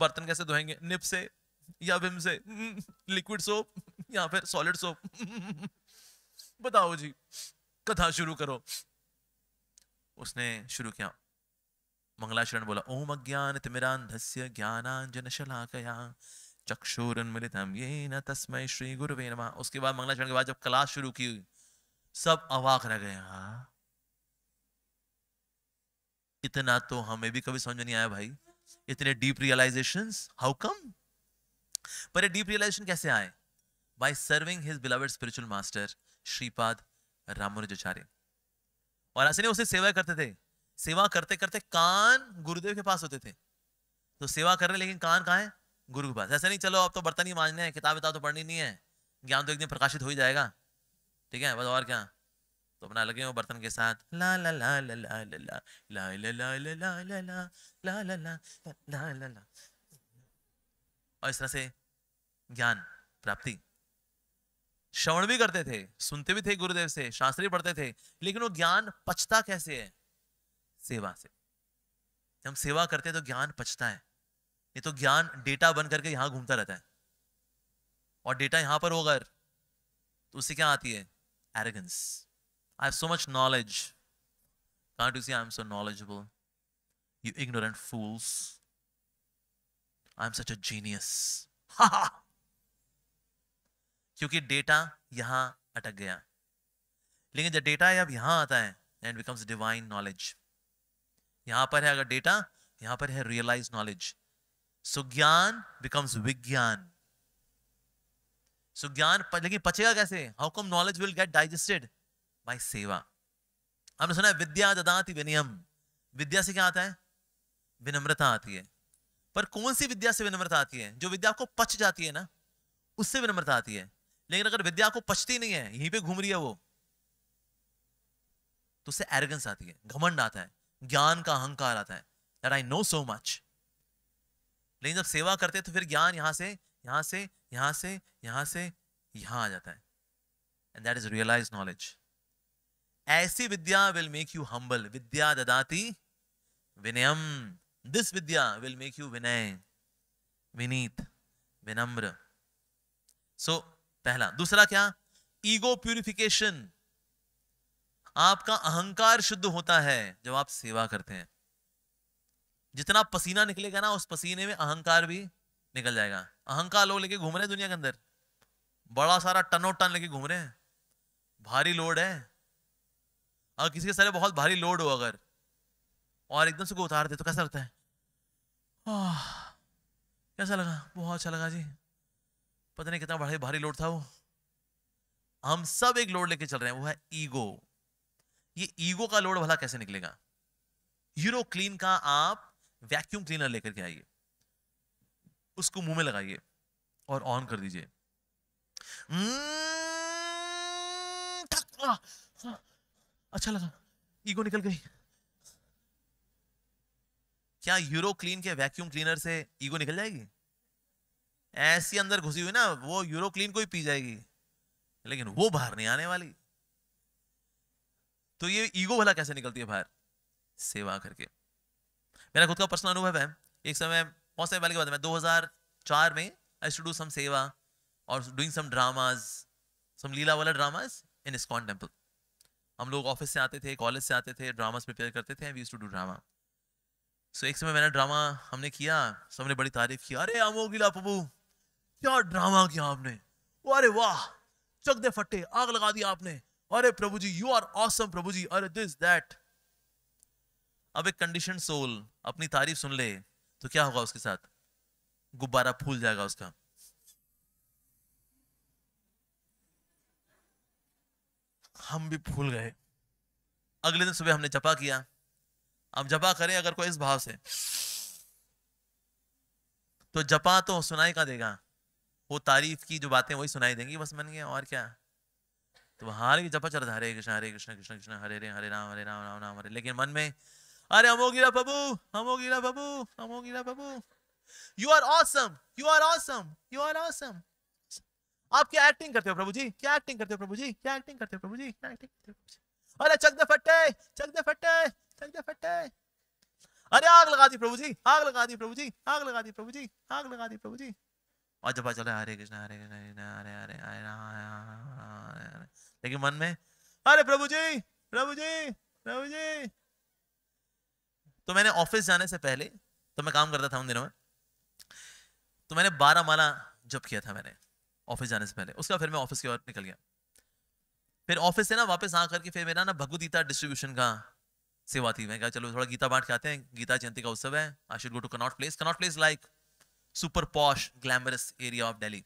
बर्तन कैसे धोएंगे निप से या विम से लिक्विड सोप या फिर सॉलिड सोप बताओ जी कथा शुरू करो उसने शुरू किया मंगलाचरण बोला ओम अज्ञान तिमिरांधस्य ज्ञानांजन शलाकया चक्षुरन्मिलितम ये न तस्मय श्री गुरुवे नमः उसके बाद मंगलाचरण के बाद जब क्लास शुरू की सब अवाक रह गए हाँ इतना तो हमें भी कभी समझ नहीं आया भाई इतने डीप रियलाइजेशन हाउ कम पर डीप रियलाइजेशन कैसे आए by serving his beloved spiritual master Shripad Ramanujacharya और ऐसे नहीं उसे सेवा करते थे सेवा करते करते कान गुरुदेव के पास होते थे तो सेवा कर रहे लेकिन कान कहा है गुरु के पास ऐसा नहीं चलो अब तो बर्तन ही मांझने हैं किताब विताब तो पढ़नी नहीं है ज्ञान तो एक दिन प्रकाशित हो ही जाएगा ठीक है बस और क्या तो अपना लगे हो बर्तन के साथ ला ला ला ला ला ला ला ला ला ला ला ला ला ला ला ला ला ला ला और इस तरह से ज्ञान प्राप्ति श्रवण भी करते थे सुनते भी थे गुरुदेव से शास्त्री पढ़ते थे लेकिन वो ज्ञान पचता कैसे है सेवा से हम सेवा करते हैं तो ज्ञान पचता है ये तो ज्ञान डेटा बन करके यहाँ घूमता रहता है और डेटा यहां पर होगा तो उससे क्या आती है arrogance I have so much knowledge. Can't you see I'm so knowledgeable? You ignorant fools. I'm such a genius. Ha ha! क्योंकि डेटा यहां अटक गया लेकिन जब डेटा अब यहां आता है एंड बिकम्स डिवाइन नॉलेज यहां पर है अगर डेटा यहां पर है रियलाइज नॉलेज सुज्ञान बिकम्स विज्ञान सुज्ञान लेकिन पचेगा कैसे how come knowledge will get digested by seva हमने सुना है विद्या ददाति विनियम विद्या से क्या आता है विनम्रता आती है पर कौन सी विद्या से विनम्रता आती है जो विद्या आपको पच जाती है ना उससे विनम्रता आती है लेकिन अगर विद्या आपको पचती नहीं है यहीं पे घूम रही है वो तो उससे एरगेंस आती है घमंड आता है ज्ञान का अहंकार आता है that I know so much लेकिन जब सेवा करते हैं तो फिर ज्ञान यहां से यहां से यहां से यहां से यहां आ जाता है and that is realize knowledge ऐसी विद्या विल मेक यू हम्बल विद्या ददाती विनयम this vidya will make you विनय विनीत विनम्र सो so, पहला दूसरा क्या ईगो प्यूरिफिकेशन आपका अहंकार शुद्ध होता है जब आप सेवा करते हैं जितना पसीना निकलेगा ना उस पसीने में अहंकार भी निकल जाएगा अहंकार लोग लेके घूम रहे हैं दुनिया के अंदर बड़ा सारा टनो टन लेके घूम रहे हैं भारी लोड है अगर किसी के सर बहुत भारी लोड हो अगर और एकदम से को उतार दे तो कैसा लगता है कैसा लगा बहुत अच्छा लगा जी पता नहीं कितना भारी भारी लोड था वो हम सब एक लोड लेके चल रहे हैं वो है ईगो ये ईगो का लोड भला कैसे निकलेगा यूरो क्लीन का आप वैक्यूम क्लीनर लेकर के आइए उसको मुंह में लगाइए और ऑन कर दीजिए हम्म, अच्छा लगा ईगो निकल गई क्या यूरो क्लीन के वैक्यूम क्लीनर से ईगो निकल जाएगी ऐसी अंदर घुसी हुई ना वो यूरो क्लीन को ही पी जाएगी लेकिन वो बाहर नहीं आने वाली तो ये ईगो भला कैसे निकलती है बाहर सेवा करके मेरा खुद का पर्सनल अनुभव है एक समय बहुत समय पहले की बात हजार चार में आई टू डू सम सेवा और डूइंग सम ड्रामाज सम लीला वाला ड्रामाज इन इस्कॉन टेम्पल हम लोग ऑफिस से आते थे कॉलेज से आते थे ड्रामास प्रिपेयर करते थे we to do drama so एक समय मैंने ड्रामा हमने किया सबने बड़ी तारीफ की अरे अमोगिला पबू क्या ड्रामा किया आपने अरे वाह चक दे फट्टे आग लगा दी आपने अरे prabhu ji you are awesome prabhu ji अरे दिस दैट अब एक कंडीशन सोल अपनी तारीफ सुन ले तो क्या होगा उसके साथ गुब्बारा फूल जाएगा उसका हम भी भूल गए अगले दिन सुबह हमने जपा किया अब जपा करें अगर कोई इस भाव से तो जपा तो सुनाई का देगा वो तारीफ की जो बातें वही सुनाई देंगी बस मन गया और क्या तो हार की जपा चल हरे कृष्ण हरे कृष्ण कृष्ण कृष्ण हरे हरे हरे राम हरे राम राम राम हरे लेकिन मन में अरे हमो गिरा बबू हमो गिरा बबू हमो गिरा बबू you are awesome you are awesome you are awesome आप क्या एक्टिंग करते हो प्रभु जी क्या एक्टिंग करते हो प्रभु जी क्या एक्टिंग करते हो प्रभु जी क्या एक्टिंग करते हो अरे चक दे फटे चक दे फटे चक दे फटे अरे आग लगा दी प्रभु जी आग लगा दी प्रभु जी आग लगा दी प्रभु जी आग लगा दी प्रभु जी और जब चले हरे कृष्ण हरे कृष्णा कृष्णा हरे हरे हरे हरे लेकिन मन में अरे प्रभु जी प्रभु जी प्रभु जी तो मैंने ऑफिस जाने से पहले तो मैं काम करता था उन दिनों में तो मैंने बारह माला जप किया था मैंने ऑफिस जाने से पहले उसका फिर मैं ऑफिस के बाद निकल गया फिर ऑफिस से ना वापस आ करके फिर मेरा ना भगवदगीता डिस्ट्रीब्यूशन का सेवा थी मैं कहा चलो थोड़ा गीता बांट के आते हैं गीता जयंती का उत्सव है I should go to Connaught Place Connaught Place like super posh glamorous area of Delhi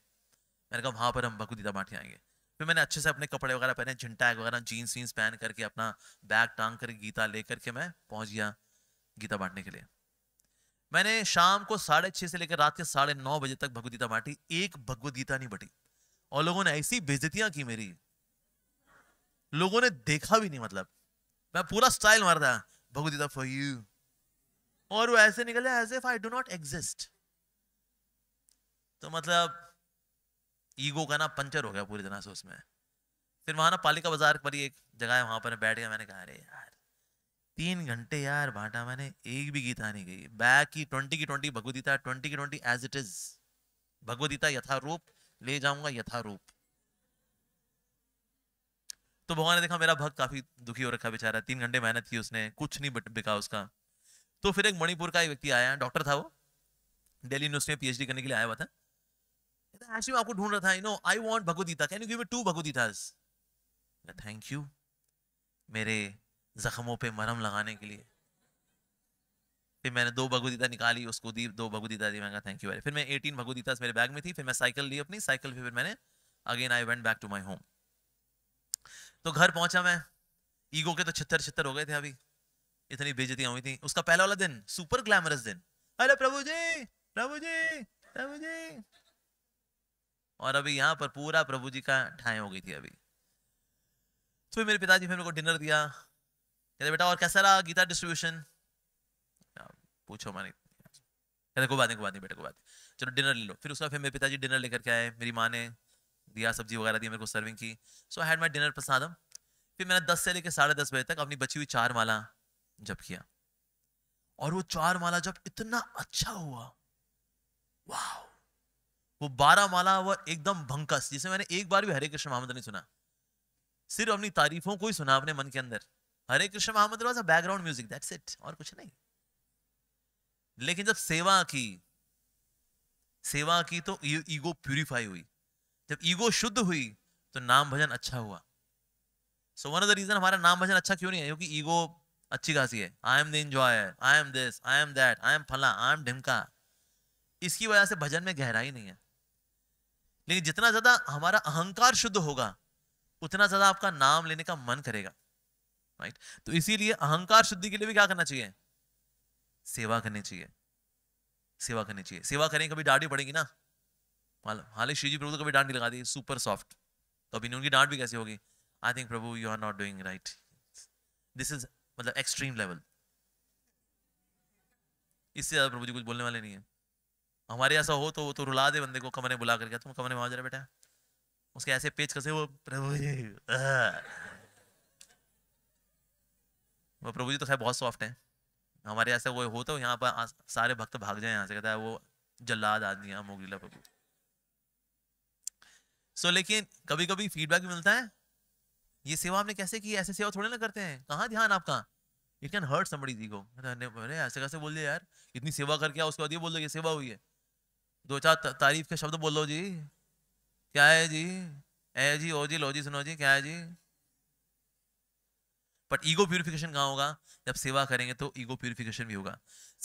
मैंने कहा वहाँ पर हम भगवदगीता बांट के आएंगे फिर मैंने अच्छे से अपने कपड़े वगैरह पहने झिंटैग वगैरह जीन्स वीन्स पहन करके अपना बैग टांग कर गीता ले करके मैं पहुँच गया गीता बांटने के लिए मैंने शाम को साढ़े छह से लेकर रात के साढ़े नौ बजे तक भगवदगीता बांटी एक भगवदगीता नहीं बटी और लोगों ने ऐसी बेजतियां की मेरी लोगों ने देखा भी नहीं मतलब मैं पूरा स्टाइल मार रहा भगवदगीता फॉर यू और वो ऐसे निकले as if I do not exist तो मतलब ईगो का ना पंचर हो गया पूरी तरह से उसमें फिर वहां ना पालिका बाजार पर एक जगह है वहां पर बैठ गया मैंने कहा अरे यार तीन घंटे यार बांटा मैंने एक भी गीता नहीं गई बैक की ट्वेंटी की ट्वेंटी भगवदगीता ट्वेंटी की twenty as it is Bhagavad Gita Yatharup ले जाऊंगा यथारूप तो भगवान ने देखा मेरा भक्त काफी दुखी हो रखा बेचारा तीन घंटे मेहनत की उसने कुछ नहीं बिका उसका तो फिर एक मणिपुर का एक व्यक्ति आया डॉक्टर था वो दिल्ली यूनिवर्सिटी में पीएचडी करने के लिए आया हुआ था एक्चुअली आपको ढूंढ रहा था you know I want Bhagavad Gita can you give me two Bhagavad Gitas thank you मेरे जख्मों पे मरहम लगाने के लिए फिर मैंने दो भगवदीता निकाली उसको दी दो भगवदीता दी मैं कहा थैंक यू वेरी फिर मैं एटीन भगवदीता मेरे बैग में थी फिर मैं साइकिल ली अपनी साइकिल फिर मैंने again I went back to my home तो घर पहुंचा मैं ईगो के तो छत्तर छत्तर हो गए थे अभी इतनी बेजतियाँ हुई थी उसका पहला वाला दिन सुपर ग्लैमरस दिन अरे प्रभु जी प्रभु जी प्रभु जी और अभी यहाँ पर पूरा प्रभु जी का ठाए हो गई थी अभी तो मेरे पिताजी फिर मेरे को डिनर दिया कहते बेटा और कैसा रहा गीता डिस्ट्रीब्यूशन पूछो मैंने कहते कोई बात नहीं कोई बात नहीं बेटा कोई बात नहीं चलो डिनर ले लो फिर उसका फिर मेरे पिताजी डिनर लेकर के आए मेरी माँ ने दिया सब्जी वगैरह दी मेरे को सर्विंग की सो हैड माई डिनर प्रसादम फिर मैंने दस से लेकर साढ़े दस बजे तक अपनी बची हुई चार माला जब किया और वो चार माला जब इतना अच्छा हुआ वाह वो बारह माला वो एकदम भंकस जिसे मैंने एक बार भी हरे कृष्ण महामंत्र नहीं सुना सिर्फ अपनी तारीफों को ही सुना अपने मन के अंदर Hare Krishna mahamantra was a background music that's it और कुछ नहीं लेकिन जब सेवा की सेवा की तो ईगो प्यूरिफाई हुई जब ईगो शुद्ध हुई तो नाम भजन अच्छा हुआ so one of the reason हमारा नाम भजन अच्छा क्यों नहीं है क्योंकि ईगो अच्छी खासी है I am the enjoy I am this I am that I am फला आई एम ढिमका इसकी वजह से भजन में गहराई नहीं है लेकिन जितना ज्यादा हमारा अहंकार शुद्ध होगा उतना ज्यादा आपका नाम लेने का मन करेगा राइट तो इसीलिए अहंकार शुद्धि के लिए भी क्या करना चाहिए सेवा करनी चाहिए सेवा करनी चाहिए सेवा करें कभी डांट पड़ेगी ना हाल ही श्रीजी प्रभु तो कभी डांट लगा दी सुपर सॉफ्ट तो अभी उनकी डांट भी कैसी होगी I think prabhu you are not doing right this is मतलब एक्सट्रीम लेवल इससे ज्यादा प्रभु जी कुछ बोलने वाले नहीं है हमारे ऐसा हो तो वो तो रुला दे बंदे को कमरे बुला करके तुम कमरे में आ जा रहे बेटा उसके ऐसे पेच कसे वो प्रभु जी वो प्रभु जी तो खैर बहुत सॉफ्ट हैं हमारे यहाँ से वो हो तो यहाँ पर सारे भक्त भाग जाए यहाँ से कहता है वो जल्लाद आदमी है मोगीला प्रभु सो लेकिन कभी कभी फीडबैक भी मिलता है ये सेवा आपने कैसे की ऐसे सेवा थोड़े ना करते हैं कहाँ ध्यान आपका इट कैन हर्ट समी को अरे ऐसे कैसे बोल दिया यार इतनी सेवा करके उसके बाद ये बोल दो ये सेवा हुई है दो चार तारीफ के शब्द बोलो जी क्या है जी ए जी ओ जी लो जी सुनो जी क्या है जी बट ईगो प्यूरिफिकेशन कहाँ होगा जब सेवा करेंगे तो ईगो प्यूरिफिकेशन भी होगा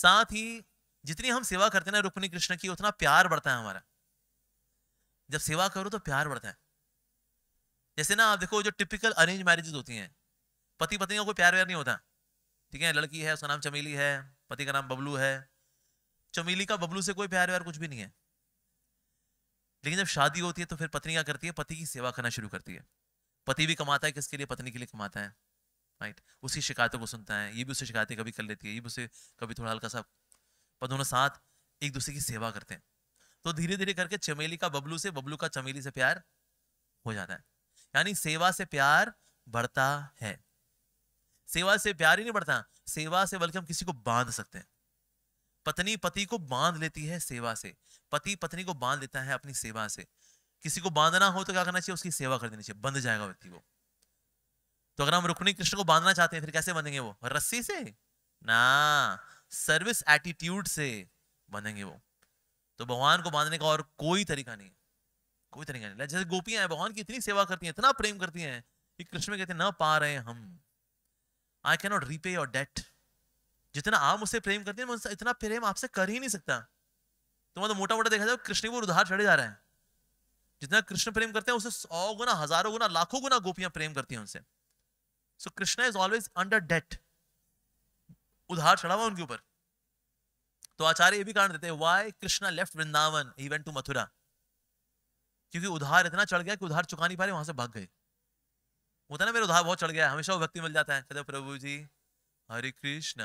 साथ ही जितनी हम सेवा करते हैं ना रुक्मणी कृष्ण की उतना प्यार बढ़ता है हमारा जब सेवा करो तो प्यार बढ़ता है जैसे ना आप देखो जो टिपिकल अरेंज मैरिजेज होती हैं पति पत्नी का कोई प्यार व्यार नहीं होता ठीक है लड़की है उसका नाम चमेली है पति का नाम बबलू है चमेली का बबलू से कोई प्यार व्यार कुछ भी नहीं है लेकिन जब शादी होती है तो फिर पत्नी क्या करती है पति की सेवा करना शुरू करती है पति भी कमाता है किसके लिए पत्नी के लिए कमाता है राइट उसकी शिकायतों को सुनता है ये भी उससे शिकायतें कभी कर लेती है ये भी उसे कभी थोड़ा हल्का सा पर दोनों साथ एक दूसरे की सेवा करते हैं तो धीरे धीरे करके चमेली का बबलू से बबलू का चमेली से प्यार हो जाता है यानी सेवा से प्यार बढ़ता है सेवा से प्यार ही नहीं बढ़ता सेवा से बल्कि हम किसी को बांध सकते हैं पत्नी पति को बांध लेती है सेवा से पति पत्नी को बांध लेता है अपनी सेवा से किसी को बांधना हो तो क्या करना चाहिए उसकी सेवा कर देनी चाहिए बंध जाएगा व्यक्ति को तो अगर हम रुक्मिणी कृष्ण को बांधना चाहते हैं फिर कैसे बंधेंगे वो रस्सी से ना सर्विस एटीट्यूड से बंधेंगे वो तो भगवान को बांधने का और कोई तरीका नहीं कोई तरीका नहीं जैसे गोपियां हैं भगवान की इतनी सेवा करती हैं इतना प्रेम करती हैं कि कृष्ण कहते ना पा रहे हम I cannot repay your debt जितना आप मुझसे प्रेम करते हैं इतना प्रेम आपसे कर ही नहीं सकता तो मतलब मोटा मोटा देखा जाए तो कृष्ण पर उधार चढ़े जा रहे हैं जितना कृष्ण प्रेम करते हैं उसे सौ गुना हजारों गुना लाखों गुना गोपियां प्रेम करती हैं उनसे so Krishna is always under debt उधार चढ़ा हुआ उनके ऊपर तो आचार्य ये भी कारण देते हैं why Krishna left Vrindavan even to Mathura क्योंकि उधार इतना चढ़ गया कि उधार चुका नहीं पा रहे वहां से भाग गए होता ना मेरा उधार बहुत चढ़ गया हमेशा वो व्यक्ति मिल जाता है कहते प्रभु जी हरे कृष्ण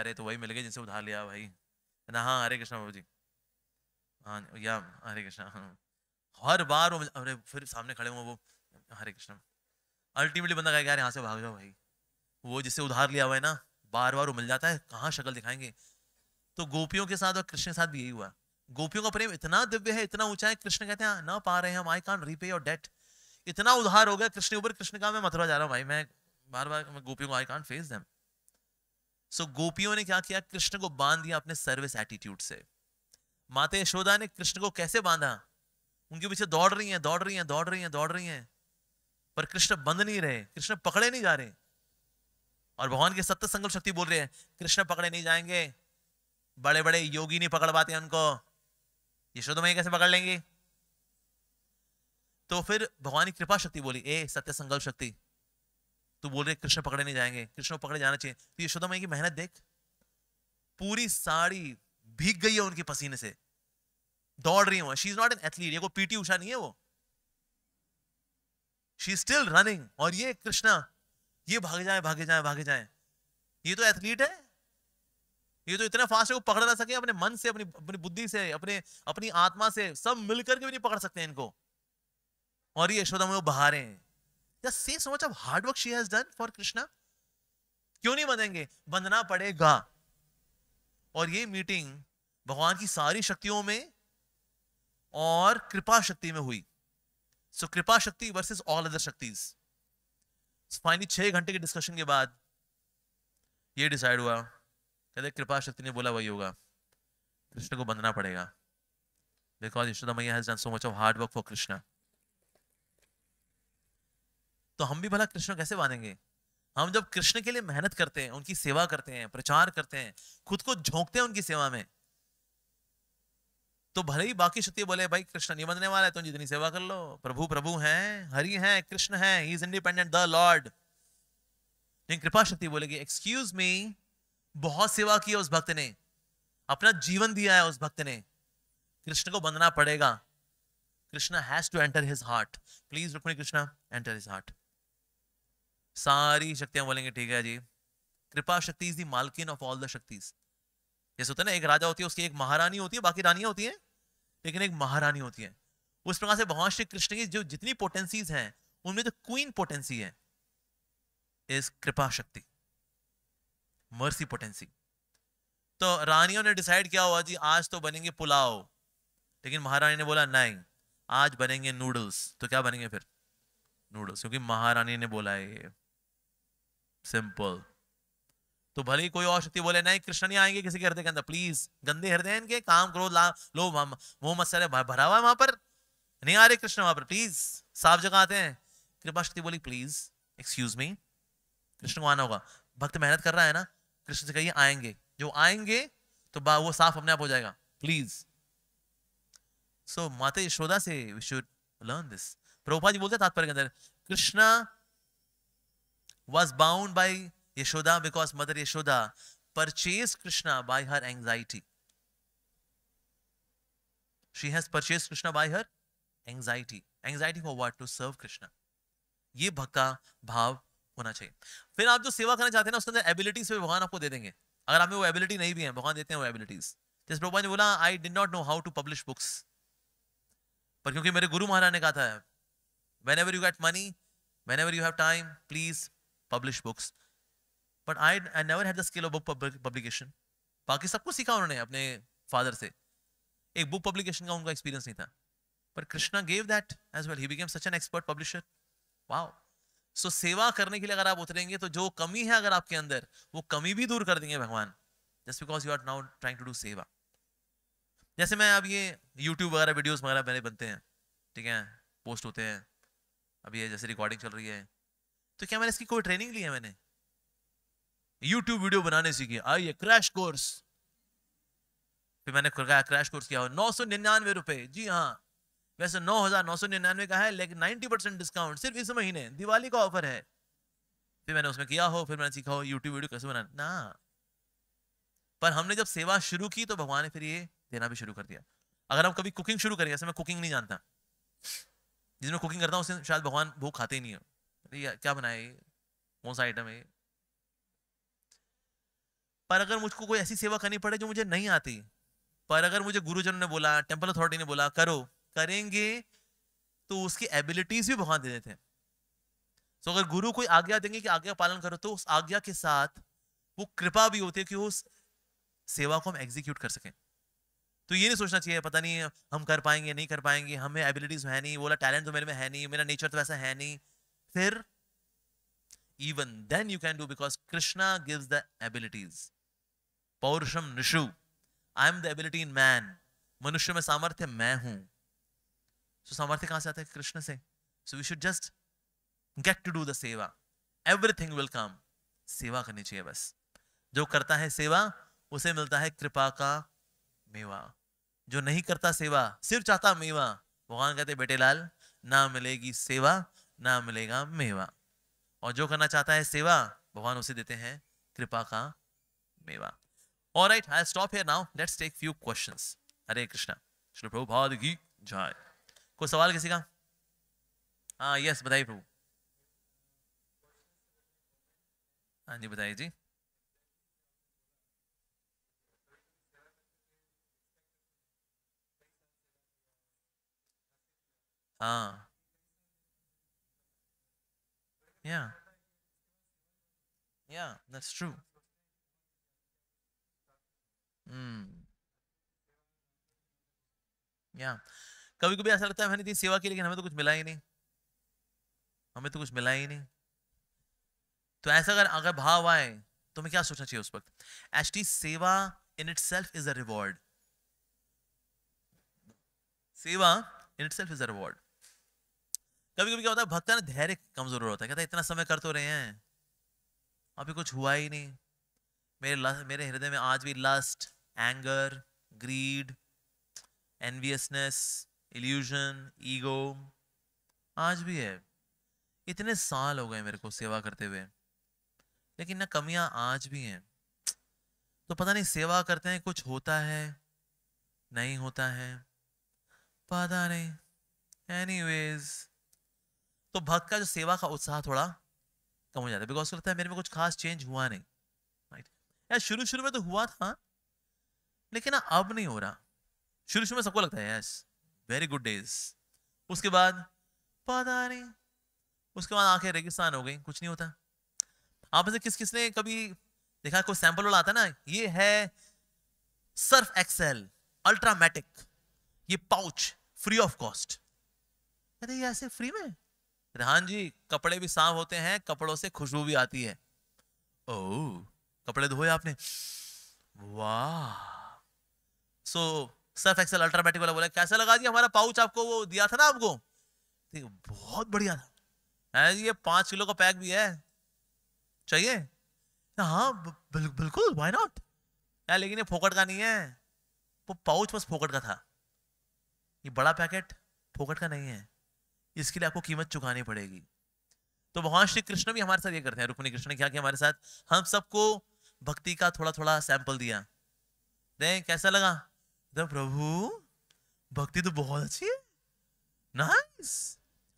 अरे तो वही मिल गए जिनसे उधार लिया भाई ना हाँ हरे कृष्ण प्रभु जी हाँ या हरे कृष्ण हम्म। हर बार वो अरे फिर सामने खड़े हुए वो हरे कृष्ण अल्टीमेटली बंदा कहेगा यार यहाँ से भाग जाओ भाई वो जिसे उधार लिया हुआ है ना बार बार वो मिल जाता है कहाँ शक्ल दिखाएंगे तो गोपियों के साथ और कृष्ण के साथ भी यही हुआ गोपियों का प्रेम इतना दिव्य है इतना ऊंचा है कृष्ण कहते हैं हाँ, ना पा रहे हैं हम आई कान रीपे और डेट इतना उधार हो गया कृष्ण ऊपर कृष्ण का मैं मथुरा जा रहा हूँ भाई मैं बार बार मैं गोपियों को आई कान फेस दैम सो गोपियों ने क्या किया कृष्ण को बांध दिया अपने सर्विस एटीट्यूड से माता यशोदा ने कृष्ण को कैसे बांधा उनके पीछे दौड़ रही हैं दौड़ रही हैं दौड़ रही हैं दौड़ रही हैं पर कृष्ण बंद नहीं रहे कृष्ण पकड़े नहीं जा रहे और भगवान के सत्य संकल्प शक्ति बोल रहे हैं कृष्ण पकड़े नहीं जाएंगे बड़े बड़े योगी नहीं पकड़ पाते उनको यशोदमय कैसे पकड़ लेंगे तो फिर भगवान की कृपा शक्ति बोली ए सत्य संकल्प शक्ति तू बोल रहे कृष्ण पकड़े नहीं जाएंगे कृष्ण पकड़े जाना चाहिए तो मई की मेहनत देख पूरी साड़ी भीग गई है उनके पसीने से दौड़ रही हूँ she is not an athlete ये पीटी उषा नहीं है वो शी स्टिल रनिंग और ये कृष्णा ये भागे जाए भागे जाए भागे जाए ये तो एथलीट है ये तो इतना फास्ट है वो पकड़ ना सके अपने मन से अपनी अपनी बुद्धि से अपने अपनी आत्मा से सब मिलकर के भी नहीं पकड़ सकते इनको और ये यशोदा में बहा रहे हैं जस्ट से so much of hard work she has done for Krishna क्यों नहीं बनेंगे बंधना पड़ेगा और ये मीटिंग भगवान की सारी शक्तियों में और कृपा शक्ति में हुई so kripa shakti versus all other shaktis finally छह घंटे के डिस्कशन के बाद ये डिसाइड हुआ कहते कृपा शक्ति ने बोला वही होगा कृष्ण को बंधना पड़ेगा because Yashoda Maiya has done so much of hard work for Krishna तो हम भी भला कृष्ण कैसे बांधेंगे हम जब कृष्ण के लिए मेहनत करते हैं उनकी सेवा करते हैं प्रचार करते हैं खुद को झोंकते हैं उनकी सेवा में तो भले ही बाकी क्षत्रिय बोले भाई कृष्ण निबंधने वाला है तुम जितनी सेवा कर लो प्रभु प्रभु हैं हरि हैं कृष्ण हैं he is independent the lord लेकिन कृपा शक्ति बोलेगी एक्सक्यूज मी बहुत सेवा की है उस भक्त ने अपना जीवन दिया है उस भक्त ने कृष्ण को बंधना पड़ेगा Krishna has to enter his heart please Rukmini Krishna enter his heart सारी शक्तियां बोलेंगे ठीक है जी kripa shakti is the malkin of all the shaktis जैसे होता है ना एक राजा होती है उसकी एक महारानी होती है बाकी रानियां होती हैं लेकिन एक महारानी होती है उस प्रकार से भगवान श्री कृष्ण की जो जितनी पोटेंसीज हैं उनमें जो क्वीन पोटेंसी है इस कृपा शक्ति मर्सी पोटेंसी तो रानियों ने डिसाइड किया हुआ जी आज तो बनेंगे पुलाव लेकिन महारानी ने बोला नहीं आज बनेंगे नूडल्स तो क्या बनेंगे फिर नूडल्स क्योंकि महारानी ने बोला ये सिंपल तो भले ही कोई और शक्ति बोले नहीं कृष्ण नहीं आएंगे किसी के हृदय के अंदर प्लीज गंदे हृदय इनके काम क्रोध ला लो मोहम्मद सारे भरा हुआ है वहां पर नहीं आ रहे कृष्ण वहां पर प्लीज साफ जगह आते हैं कृपा शक्ति बोली प्लीज एक्सक्यूज मी कृष्ण को आना होगा भक्त मेहनत कर रहा है ना कृष्ण से कहिए आएंगे जो आएंगे तो वो साफ अपने आप हो जाएगा प्लीज सो माता यशोदा से we should learn this Prabhupada ji बोलते तात्पर्य के अंदर Krishna was bound by Yashoda, because Mother Yashoda purchased Krishna by her anxiety. She has purchased Krishna by her anxiety. Anxiety for what? To serve Krishna. ये भक्का भाव होना चाहिए फिर आप जो सेवा करना चाहते हैं ना उसके अंदर एबिलिटीज भी भगवान आपको दे देंगे अगर आप में वो एबिलिटी नहीं भी है भगवान देते हैं वो एबिलिटीज जिस प्रभुपा ने बोला I did not know how to publish books पर क्योंकि मेरे गुरु महाराज ने कहा था whenever you get money whenever you have time please publish books but I I never had the skill of book publication बाकी सब कुछ सीखा उन्होंने अपने फादर से एक बुक पब्लिकेशन का उनका एक्सपीरियंस नहीं था पर Krishna gave that as well he became such an expert publisher wow so सेवा करने के लिए अगर आप उतरेंगे तो जो कमी है अगर आपके अंदर वो कमी भी दूर कर देंगे भगवान just because you are now trying to do seva जैसे मैं अब ये यूट्यूब वगैरह वीडियोज वगैरह मेरे बनते हैं ठीक है पोस्ट होते हैं अब ये जैसे रिकॉर्डिंग चल रही है तो क्या मैंने इसकी कोई ट्रेनिंग ली है मैंने यूट्यूब वीडियो बनाने सीखी ये क्रैश कोर्स फिर मैंने कहा क्रैश कोर्स किया नौ सौ निन्यानवे रुपए जी हाँ वैसे नौ हजार नौ सौ निन्यानवे का है लेकिन नाइनटी परसेंट डिस्काउंट सिर्फ इस महीने दिवाली का ऑफर है फिर मैंने उसमें किया हो फिर मैंने सीखा हो यूट्यूब वीडियो कैसे बनाना ना पर हमने जब सेवा शुरू की तो भगवान ने फिर ये देना भी शुरू कर दिया अगर हम कभी कुकिंग शुरू करें जैसे मैं कुकिंग नहीं जानता जिसमें कुकिंग करता हूँ उससे शायद भगवान भूख खाते ही नहीं हो क्या बनाए कौन सा आइटम है पर अगर मुझको कोई ऐसी सेवा करनी पड़े जो मुझे नहीं आती पर अगर मुझे गुरुजन ने बोला टेम्पल अथॉरिटी ने बोला करो करेंगे तो उसकी एबिलिटीज भी भगवान दे देते हैं सो अगर गुरु कोई आज्ञा देंगे कि आज्ञा पालन करो तो उस आज्ञा के साथ वो कृपा भी होती है कि उस सेवा को हम एग्जीक्यूट कर सकें तो ये नहीं सोचना चाहिए पता नहीं हम कर पाएंगे नहीं कर पाएंगे हमें एबिलिटीज है नहीं बोला टैलेंट तो मेरे में है नहीं मेरा नेचर तो वैसा है नहीं फिर even then you can do because Krishna gives the abilities पौरुषम निशु I am the ability in man मनुष्य में सामर्थ्य मैं हूं सो so, सामर्थ्य कहां से आता है कृष्ण से so we should just get to do the seva everything will come सेवा करनी चाहिए बस जो करता है सेवा उसे मिलता है कृपा का मेवा जो नहीं करता सेवा सिर्फ चाहता मेवा भगवान कहते बेटे लाल ना मिलेगी सेवा ना मिलेगा मेवा और जो करना चाहता है सेवा भगवान उसे देते हैं कृपा का मेवा All right, I'll stop here now. Let's take few questions. Hare Krishna. Shri Prabhupada ki jai. कोई सवाल किसी का हाँ yes, बताइए प्रभु हाँ जी बताइए जी हाँ yeah yeah that's true हम्म या कभी कभी ऐसा लगता है मैंने इतनी सेवा की लेकिन हमें तो कुछ मिला ही नहीं हमें तो कुछ मिला ही नहीं तो ऐसा अगर अगर भाव आए तो मैं क्या सोचना चाहिए उस वक्त actually seva in itself is a reward seva in itself is a reward कभी कभी क्या होता है भक्त ना धैर्य कमजोर होता है कहता है इतना समय कर तो रहे हैं अभी कुछ हुआ ही नहीं मेरे मेरे हृदय में आज भी lust anger, greed, enviousness, illusion, ego. आज भी है इतने साल हो गए मेरे को सेवा करते हुए लेकिन ना कमियां आज भी हैं तो पता नहीं सेवा करते हैं कुछ होता है नहीं होता है पता नहीं वेज तो भक्त का जो सेवा का उत्साह थोड़ा कम हो जाता है बिकॉज लगता है मेरे में कुछ खास चेंज हुआ नहीं राइट यार शुरू शुरू में तो हुआ था लेकिन अब नहीं हो रहा शुरू शुरू में सबको लगता है यस वेरी गुड डेज उसके बाद पता नहीं उसके बाद आंखें रेगिस्तान हो गई कुछ नहीं होता आप में से किस किसने कभी देखा कोई सैंपल वाला आता ना ये है सर्फ एक्सेल अल्ट्रामेटिक ये पाउच फ्री ऑफ कॉस्ट अरे ये ऐसे फ्री में हाँ जी कपड़े भी साफ होते हैं कपड़ों से खुशबू भी आती है ओ कपड़े धोए आपने वाह सो सर्फ एक्सल अल्ट्रामेटिक वाला बोला कैसा लगा दिया हमारा पाउच आपको वो दिया था ना आपको ठीक बहुत बढ़िया था है ये पाँच किलो का पैक भी है चाहिए हाँ, हाँ बिल्कुल बिल्कुल वाई नॉट यार लेकिन ये फोकट का नहीं है वो पाउच बस फोकट का था ये बड़ा पैकेट फोकट का नहीं है इसके लिए आपको कीमत चुकानी पड़ेगी तो भगवान श्री कृष्ण भी हमारे साथ ये करते हैं रुक्मणी कृष्ण ने क्या किया हमारे साथ हम सबको भक्ति का थोड़ा थोड़ा सैंपल दिया दें कैसा लगा तो प्रभु भक्ति तो बहुत अच्छी है नाइस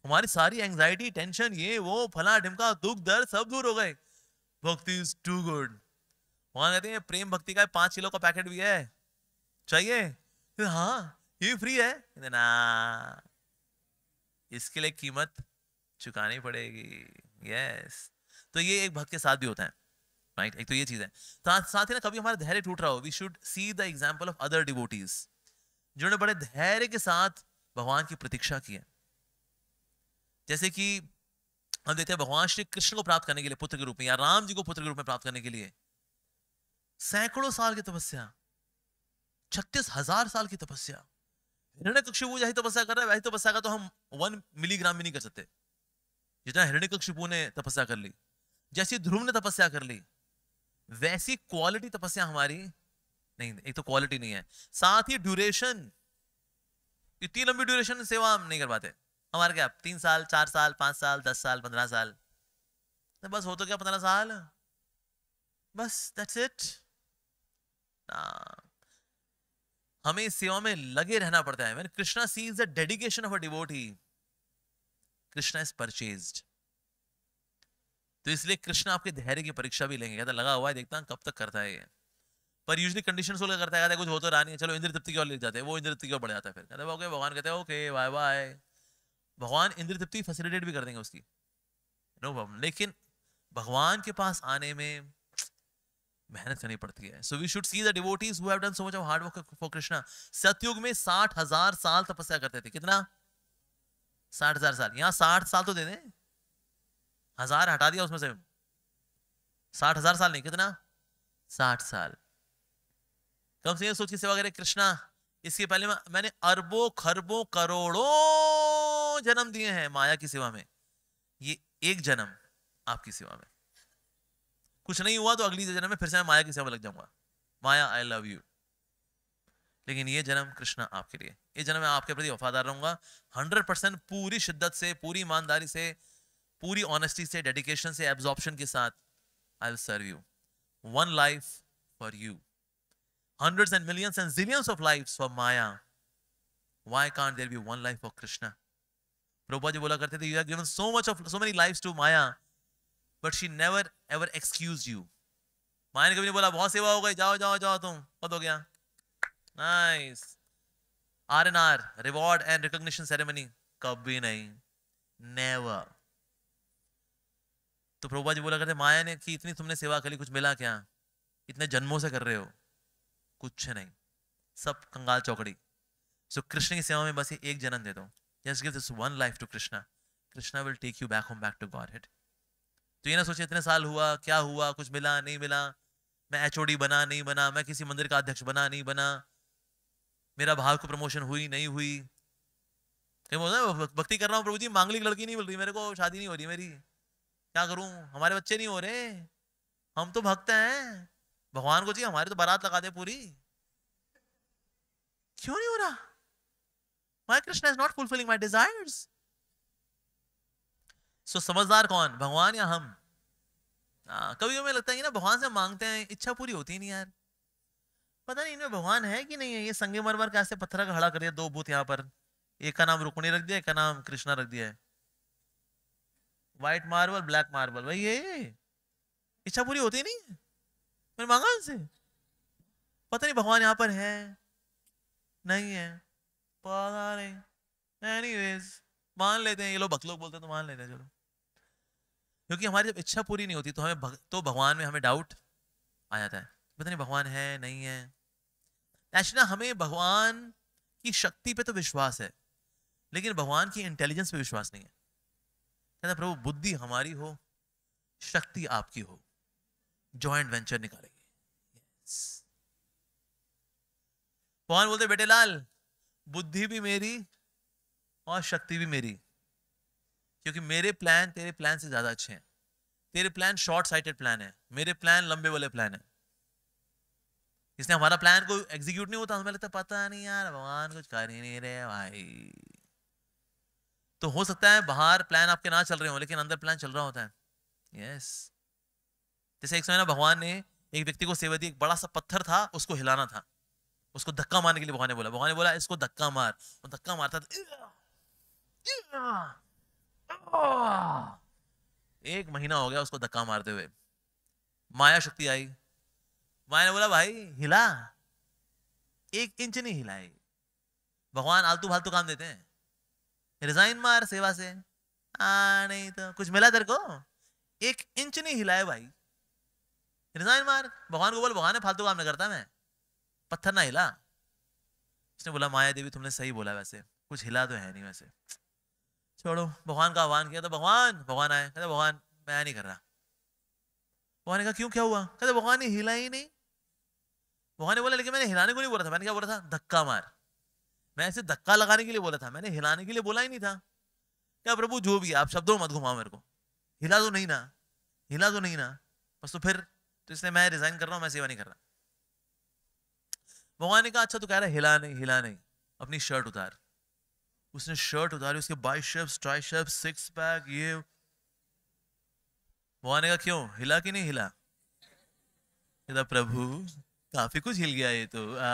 हमारी सारी एंजाइटी टेंशन ये वो फला ढिमका दुख दर्द सब दूर हो गए भक्ति इज टू गुड वहां कहते हैं प्रेम भक्ति का पांच किलो का पैकेट भी है चाहिए तो हाँ ये फ्री है ना इसके लिए कीमत चुकानी पड़ेगी यस तो ये एक भक्त के साथ भी होता है राइट एक तो ये चीज़ है साथ साथ ही ना कभी हमारा धैर्य टूट रहा हो we should see the example of other devotees जिन्होंने बड़े धैर्य के साथ भगवान की प्रतीक्षा की है जैसे कि हम देखते हैं भगवान श्री कृष्ण को प्राप्त करने के लिए पुत्र के रूप में या राम जी को पुत्र के रूप में प्राप्त करने के लिए सैकड़ों साल की तपस्या छत्तीस हजार साल की तपस्या हिरण्य कक्षिपु यही तपस्या कर रहा है वही तपस्या का तो हम वन मिलीग्राम भी नहीं कर सकते जितना हिरण्य कक्षिपु ने तपस्या कर ली जैसी ध्रुव ने तपस्या कर ली वैसी क्वालिटी तपस्या हमारी नहीं एक तो क्वालिटी नहीं है साथ ही ड्यूरेशन इतनी लंबी ड्यूरेशन सेवा हम नहीं कर पाते हमारे क्या तीन साल चार साल पांच साल दस साल पंद्रह साल तो बस हो तो क्या पंद्रह साल बस दैट्स इट हाँ। हमें इस सेवा में लगे रहना पड़ता है Krishna sees the dedication of a devotee Krishna is purchased तो इसलिए कृष्ण आपके धैर्य की परीक्षा भी लेंगे कहता लगा हुआ है देखता कब तक करता है ये पर यूजली कंडीशन सोलह करता है कहता है कुछ होता तो रहा नहीं है चलो इंद्र तृप्ति की ओर ले जाते हैं वो इंद्र तृप्ति की ओर बढ़ जाता है फिर कहते है ओके भगवान कहते हैं ओके बाय बाय भगवान इंद्र तृप्ति फैसिलिटेट भी कर देंगे उसकी नो प्रॉब्लम लेकिन भगवान के पास आने में मेहनत करनी पड़ती है so we should see the devotees who have done so much of hard work for Krishna Satyug में साठ हजार साल तपस्या करते थे कितना साठ हजार साल यहाँ साठ साल तो दे दें हजार हटा दिया उसमें से साठ हजार साल नहीं कितना साठ साल कम तो से कम सोच के सेवा करे कृष्णा इसके पहले मैंने अरबों खरबों करोड़ों जन्म दिए हैं माया की सेवा में ये एक जन्म आपकी सेवा में कुछ नहीं हुआ तो अगली जन्म में फिर से मैं माया की सेवा में लग जाऊंगा माया आई लव यू लेकिन ये जन्म कृष्णा आपके लिए ये जन्म मैं आपके प्रति वफादार रहूंगा हंड्रेड परसेंट पूरी शिद्दत से पूरी ईमानदारी से पूरी ऑनेस्टी से डेडिकेशन से एब्जॉर्प्शन के साथ I will serve you one life for you hundreds and millions and zillions of life for Maya why can't there be one life for Krishna Prabha ji बोला करते थे you have given so much of so many life to Maya but she never ever excuse you Maya ने कभी बोला बहुत सेवा हो गई जाओ जाओ जाओ तुम बहुत हो गया nice R and R reward and recognition ceremony कभी नहीं नेवर तो प्रभुपा जी बोला करते माया ने की इतनी तुमने सेवा करी कुछ मिला क्या इतने जन्मों से कर रहे हो कुछ नहीं सब कंगाल चौकड़ी सो कृष्ण की सेवा में बस एक जन्म दे दो this one life to Krishna Krishna will take you back home back to Godhead तो ये ना सोचे इतने साल हुआ क्या हुआ कुछ मिला नहीं मिला मैं एच बना नहीं बना मैं किसी मंदिर का अध्यक्ष बना नहीं बना मेरा भाव को प्रमोशन हुई नहीं हुई कहीं बोलते भक्ति कर रहा हूँ प्रभु जी मांगलिक लड़की नहीं मिल रही मेरे को शादी नहीं हो रही मेरी क्या करूं हमारे बच्चे नहीं हो रहे हम तो भक्त हैं भगवान को चाहिए हमारे तो बारात लगा दे पूरी क्यों नहीं हो रहा my Krishna is not fulfilling my desire so समझदार कौन भगवान या हम आ, कभी हमें लगता है कि ना भगवान से मांगते हैं इच्छा पूरी होती नहीं यार पता नहीं इनमें भगवान है कि नहीं है ये संगे मरमर कैसे पत्थर का खड़ा कर दिया दो बूथ यहाँ पर एक का नाम रुक्णी रख दिया एक का नाम कृष्णा रख दिया है व्हाइट मार्बल ब्लैक मार्बल भाई ये इच्छा पूरी होती नहीं है मैंने मांगा उनसे पता नहीं भगवान यहाँ पर है नहीं है पता नहीं एनीवेज मान लेते हैं ये लोग भक्त बोलते हैं तो मान लेते हैं चलो क्योंकि हमारी जब इच्छा पूरी नहीं होती तो हमें भग, तो भगवान में हमें डाउट आ जाता है पता नहीं भगवान है नहीं है एक्चुअली ना हमें भगवान की शक्ति पे तो विश्वास है लेकिन भगवान की इंटेलिजेंस पे विश्वास नहीं है कहता प्रभु बुद्धि हमारी हो शक्ति आपकी हो ज्वाइंट वेंचर निकालेंगे yes. पवन बोलते बेटे लाल बुद्धि भी मेरी और शक्ति भी मेरी क्योंकि मेरे प्लान तेरे प्लान से ज्यादा अच्छे हैं तेरे प्लान शॉर्ट साइटेड प्लान है मेरे प्लान लंबे वाले प्लान है इसने हमारा प्लान को एग्जीक्यूट नहीं होता हमें लगता पता नहीं यार भगवान कुछ कर ही नहीं रहे भाई तो हो सकता है बाहर प्लान आपके ना चल रहे हो लेकिन अंदर प्लान चल रहा होता है यस जैसे एक समय ना भगवान ने एक व्यक्ति को सेवा दी एक बड़ा सा पत्थर था उसको हिलाना था उसको धक्का मारने के लिए भगवान ने बोला भगवान ने बोला इसको धक्का मार वो धक्का मारता एक महीना हो गया उसको धक्का मारते हुए माया शक्ति आई माया ने बोला भाई हिला एक इंच नहीं हिलाए भगवान आलतू फालतू काम देते हैं रिजाइन मार सेवा से आ नहीं तो कुछ मिला तेरे को एक इंच नहीं हिलाए भाई रिजाइन मार भगवान को बोल भगवान ने फालतू काम नहीं करता मैं पत्थर ना हिला उसने बोला माया देवी तुमने सही बोला वैसे कुछ हिला तो है नहीं वैसे छोड़ो भगवान का आह्वान किया तो भगवान भगवान आए कहते भगवान मैं नहीं कर रहा भगवान ने कहा क्यों क्या हुआ कहते भगवान ने हिला ही नहीं भगवान ने बोला लेकिन मैंने हिलाने को नहीं बोला था मैंने क्या बोला था धक्का मार मैं ऐसे धक्का लगाने के लिए बोला था मैंने हिलाने के लिए बोला ही नहीं था क्या प्रभु जो भी आप शब्दों मत घुमाओ मेरे को हिला दो नहीं ना हिला दो नहीं ना बस तो फिर तो इसलिए मैं रिजाइन कर रहा हूँ मैं सेवा नहीं कर रहा भगवान ने कहा अच्छा तो कह रहा है हिला नहीं हिला नहीं अपनी शर्ट उतार उसने शर्ट उतारी उसके biceps triceps six pack ये भगवान ने कहा क्यों हिला कि नहीं हिला प्रभु काफी कुछ हिल गया ये तो आ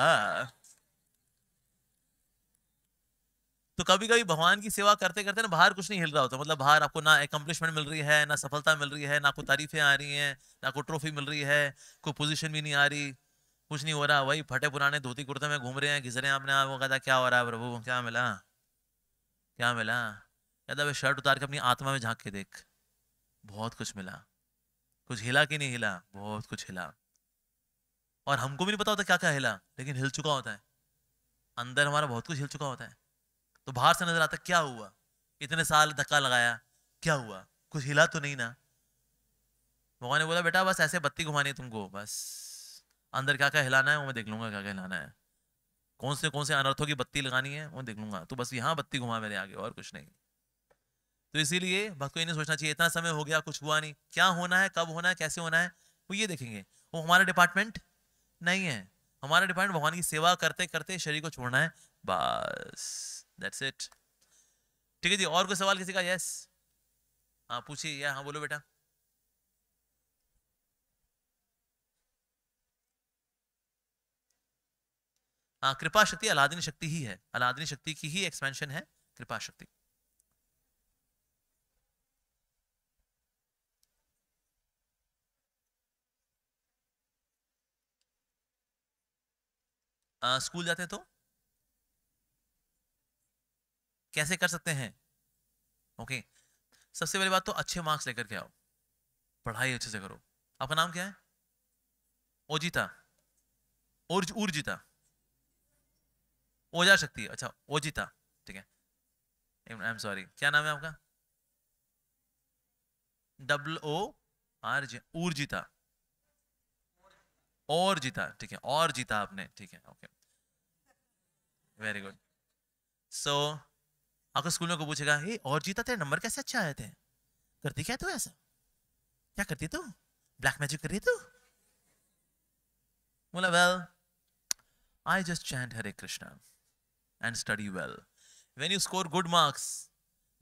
तो कभी कभी भगवान की सेवा करते करते ना बाहर कुछ नहीं हिल रहा होता मतलब बाहर आपको ना अकम्पलिशमेंट मिल रही है ना सफलता मिल रही है ना कोई तारीफें आ रही हैं ना कोई ट्रॉफी मिल रही है कोई पोजीशन भी नहीं आ रही कुछ नहीं हो रहा वही फटे पुराने धोती कुर्ते में घूम रहे हैं घिस रहे हैं अपने आप वो कहता क्या हो रहा है प्रभु क्या मिला क्या मिला कहता भाई शर्ट उतार के अपनी आत्मा में झांक के देख बहुत कुछ मिला कुछ हिला कि नहीं हिला बहुत कुछ हिला और हमको भी नहीं पता होता क्या क्या हिला लेकिन हिल चुका होता है अंदर हमारा बहुत कुछ हिल चुका होता है तो बाहर से नजर आता क्या हुआ इतने साल धक्का लगाया क्या हुआ कुछ हिला तो नहीं ना भगवान ने बोला बेटा बस ऐसे बत्ती घुमानी है तुमको बस अंदर क्या क्या हिलाना है वो मैं देख लूंगा क्या क्या हिलाना है कौन से कौन से अनर्थों की बत्ती लगानी है वो देख लूंगा तो बस यहाँ बत्ती घुमा मेरे आगे और कुछ नहीं तो इसीलिए भक्त को ये नहीं सोचना चाहिए इतना समय हो गया कुछ हुआ नहीं क्या होना है कब होना है कैसे होना है वो ये देखेंगे वो हमारा डिपार्टमेंट नहीं है हमारा डिपार्टमेंट भगवान की सेवा करते करते शरीर को छोड़ना है बस दैट्स इट ठीक है जी और कोई सवाल किसी का यस हाँ पूछिए या हाँ बोलो बेटा हाँ कृपा शक्ति अलादिनी शक्ति ही है अलादिनी शक्ति की ही एक्सपेंशन है कृपा शक्ति हाँ, स्कूल जाते हैं तो कैसे कर सकते हैं ओके सबसे पहली बात तो अच्छे मार्क्स लेकर के आओ पढ़ाई अच्छे से करो आपका नाम क्या है ओजिता ऊर्जिता ओजा शक्ति अच्छा ओजिता ठीक है आई एम सॉरी क्या नाम है आपका डब्ल ओ आर जे ऊर्जिता और जीता ठीक है और जीता आपने ठीक है okay very good so school में को पूछेगा हे और जीता तेरे नंबर कैसे अच्छा आए थे करती क्या तू ऐसा क्या करती तू ब्लैक मैजिक कर रही तू बोला well I just chant Hare Krishna and study well when you score good marks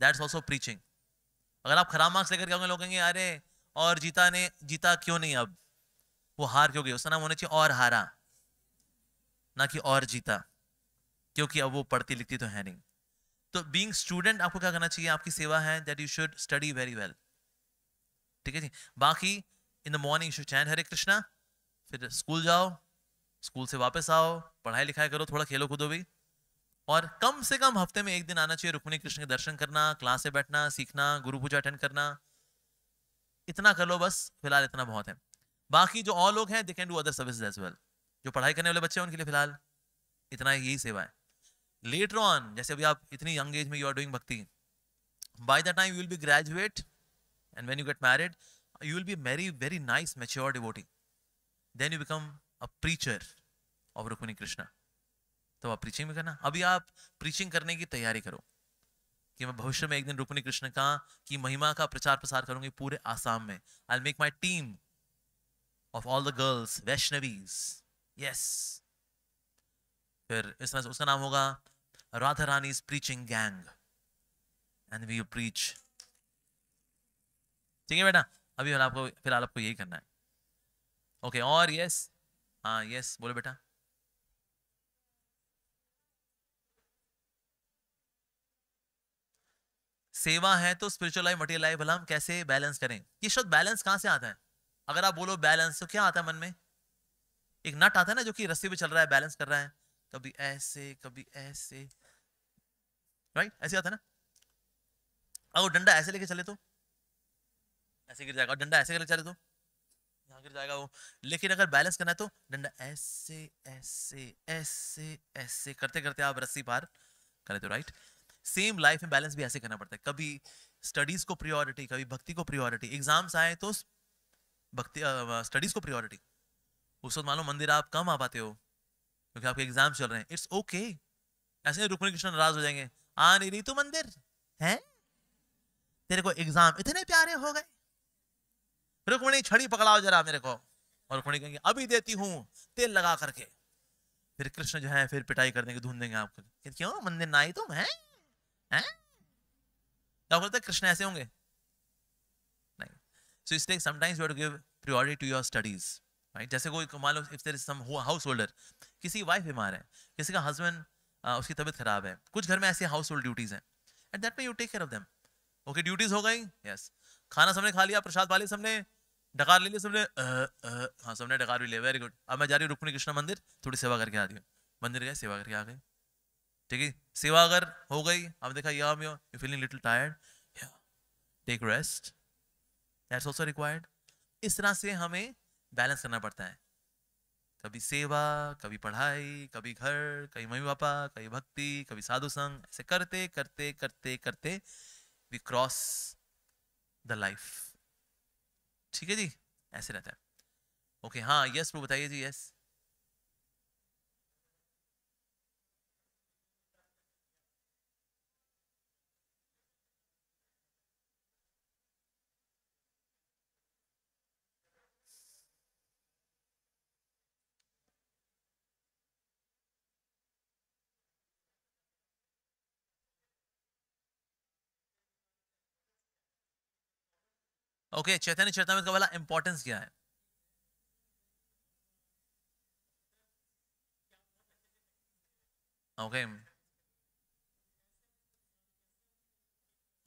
that's also preaching अगर आप खराब मार्क्स लेकर जाओगे लोग कहेंगे अरे और जीता ने जीता क्यों नहीं अब वो हार क्यों गई उसका नाम होना चाहिए और हारा ना कि और जीता क्योंकि अब वो पढ़ती लिखती तो है नहीं तो बींग स्टूडेंट आपको क्या करना चाहिए आपकी सेवा है that you should study very well ठीक है जी बाकी in the morning should chant Hare Krishna फिर स्कूल जाओ स्कूल से वापस आओ पढ़ाई लिखाई करो थोड़ा खेलो कूदो भी और कम से कम हफ्ते में एक दिन आना चाहिए रुक्मिणी कृष्ण के दर्शन करना क्लास से बैठना सीखना गुरु पूजा अटेंड करना इतना कर लो बस फिलहाल इतना बहुत है बाकी जो और लोग हैं they can do other service as well जो पढ़ाई करने वाले बच्चे हैं उनके लिए फिलहाल इतना यही सेवा है लेटर ऑन जैसे अभी आप इतनी यंग एज में you are doing bhakti by the time you will be graduate and when you get married you will be marry very nice mature devotee then you become a preacher of Rukmini Krishna तो आप preaching भी करना अभी आप preaching करने की तैयारी करो कि मैं भविष्य में एक दिन रुक्मिणी कृष्ण का की महिमा का प्रचार प्रसार करूंगी पूरे आसाम में I make my team of all the girls Vaishnavis yes फिर इस तरह से उसका नाम होगा Radharani's preaching gang. And we preach. ठीक है बेटा अभी आपको फिलहाल आपको यही करना है ओके okay, और यस हाँ यस बोलो बेटा सेवा है तो स्पिरिचुअल लाइफ मटेरियल लाइफ भला हम कैसे बैलेंस करें ये शब्द बैलेंस कहाँ से आता है अगर आप बोलो बैलेंस तो क्या आता है मन में एक नट आता है ना जो कि रस्सी पे चल रहा है बैलेंस कर रहा है कभी ऐसे कभी ऐसे राइट ऐसे आता है ना अगर डंडा ऐसे लेके चले तो ऐसे गिर जाएगा डंडा ऐसे लेके चले तो यहाँ गिर जाएगा वो लेकिन अगर बैलेंस करना है तो डंडा ऐसे ऐसे ऐसे ऐसे करते करते आप रस्सी पार करें तो राइट सेम लाइफ में बैलेंस भी ऐसे करना पड़ता है कभी स्टडीज को प्रियोरिटी कभी भक्ति को प्रियोरिटी एग्जाम्स आए तो भक्ति स्टडीज को प्रियोरिटी उस वक्त मान लो मंदिर आप कम आ पाते हो क्योंकि आपके एग्जाम चल रहे हैं इट्स ओके okay. ऐसे रुक्मणी कृष्ण नाराज हो जाएंगे आ नहीं रही तो तू मंदिर है तेरे को एग्जाम इतने प्यारे हो गए रुकमणी छड़ी पकड़ाओ जरा मेरे को और रुकमणी कहेंगे अभी देती हूँ तेल लगा करके फिर कृष्ण जो है फिर पिटाई कर देंगे धूं देंगे आपको क्यों मंदिर ना आई तुम तो है क्या बोलते कृष्ण ऐसे होंगे नहीं सो इसलिए sometimes you give priority to your studies right जैसे कोई मान लो if there is some householder किसी वाइफ बीमार है किसी का हस्बैंड उसकी तबीयत खराब है कुछ घर में ऐसी हाउस होल्ड ड्यूटीज हैं एट दैट में you take care of them okay duties हो गई यस yes. खाना सबने खा लिया प्रसाद पा लिया सबने डकार ले लिया सबने हाँ सबने डकार भी लिया वेरी गुड अब मैं जा रही हूँ रुक्मणी कृष्णा मंदिर थोड़ी सेवा करके आ रही हूँ मंदिर गए सेवा करके आ गए ठीक है सेवा अगर हो गई अब देखा you you feeling little tired take rest that's also required इस तरह से हमें बैलेंस करना पड़ता है कभी सेवा कभी पढ़ाई कभी घर कभी मम्मी पापा कभी भक्ति कभी साधु संग ऐसे करते करते करते करते वी क्रॉस द लाइफ ठीक है जी ऐसे रहता है ओके हाँ यस प्रो बताइए जी यस ओके चैतन्य चैतामृत का वाला इंपॉर्टेंस क्या है ओके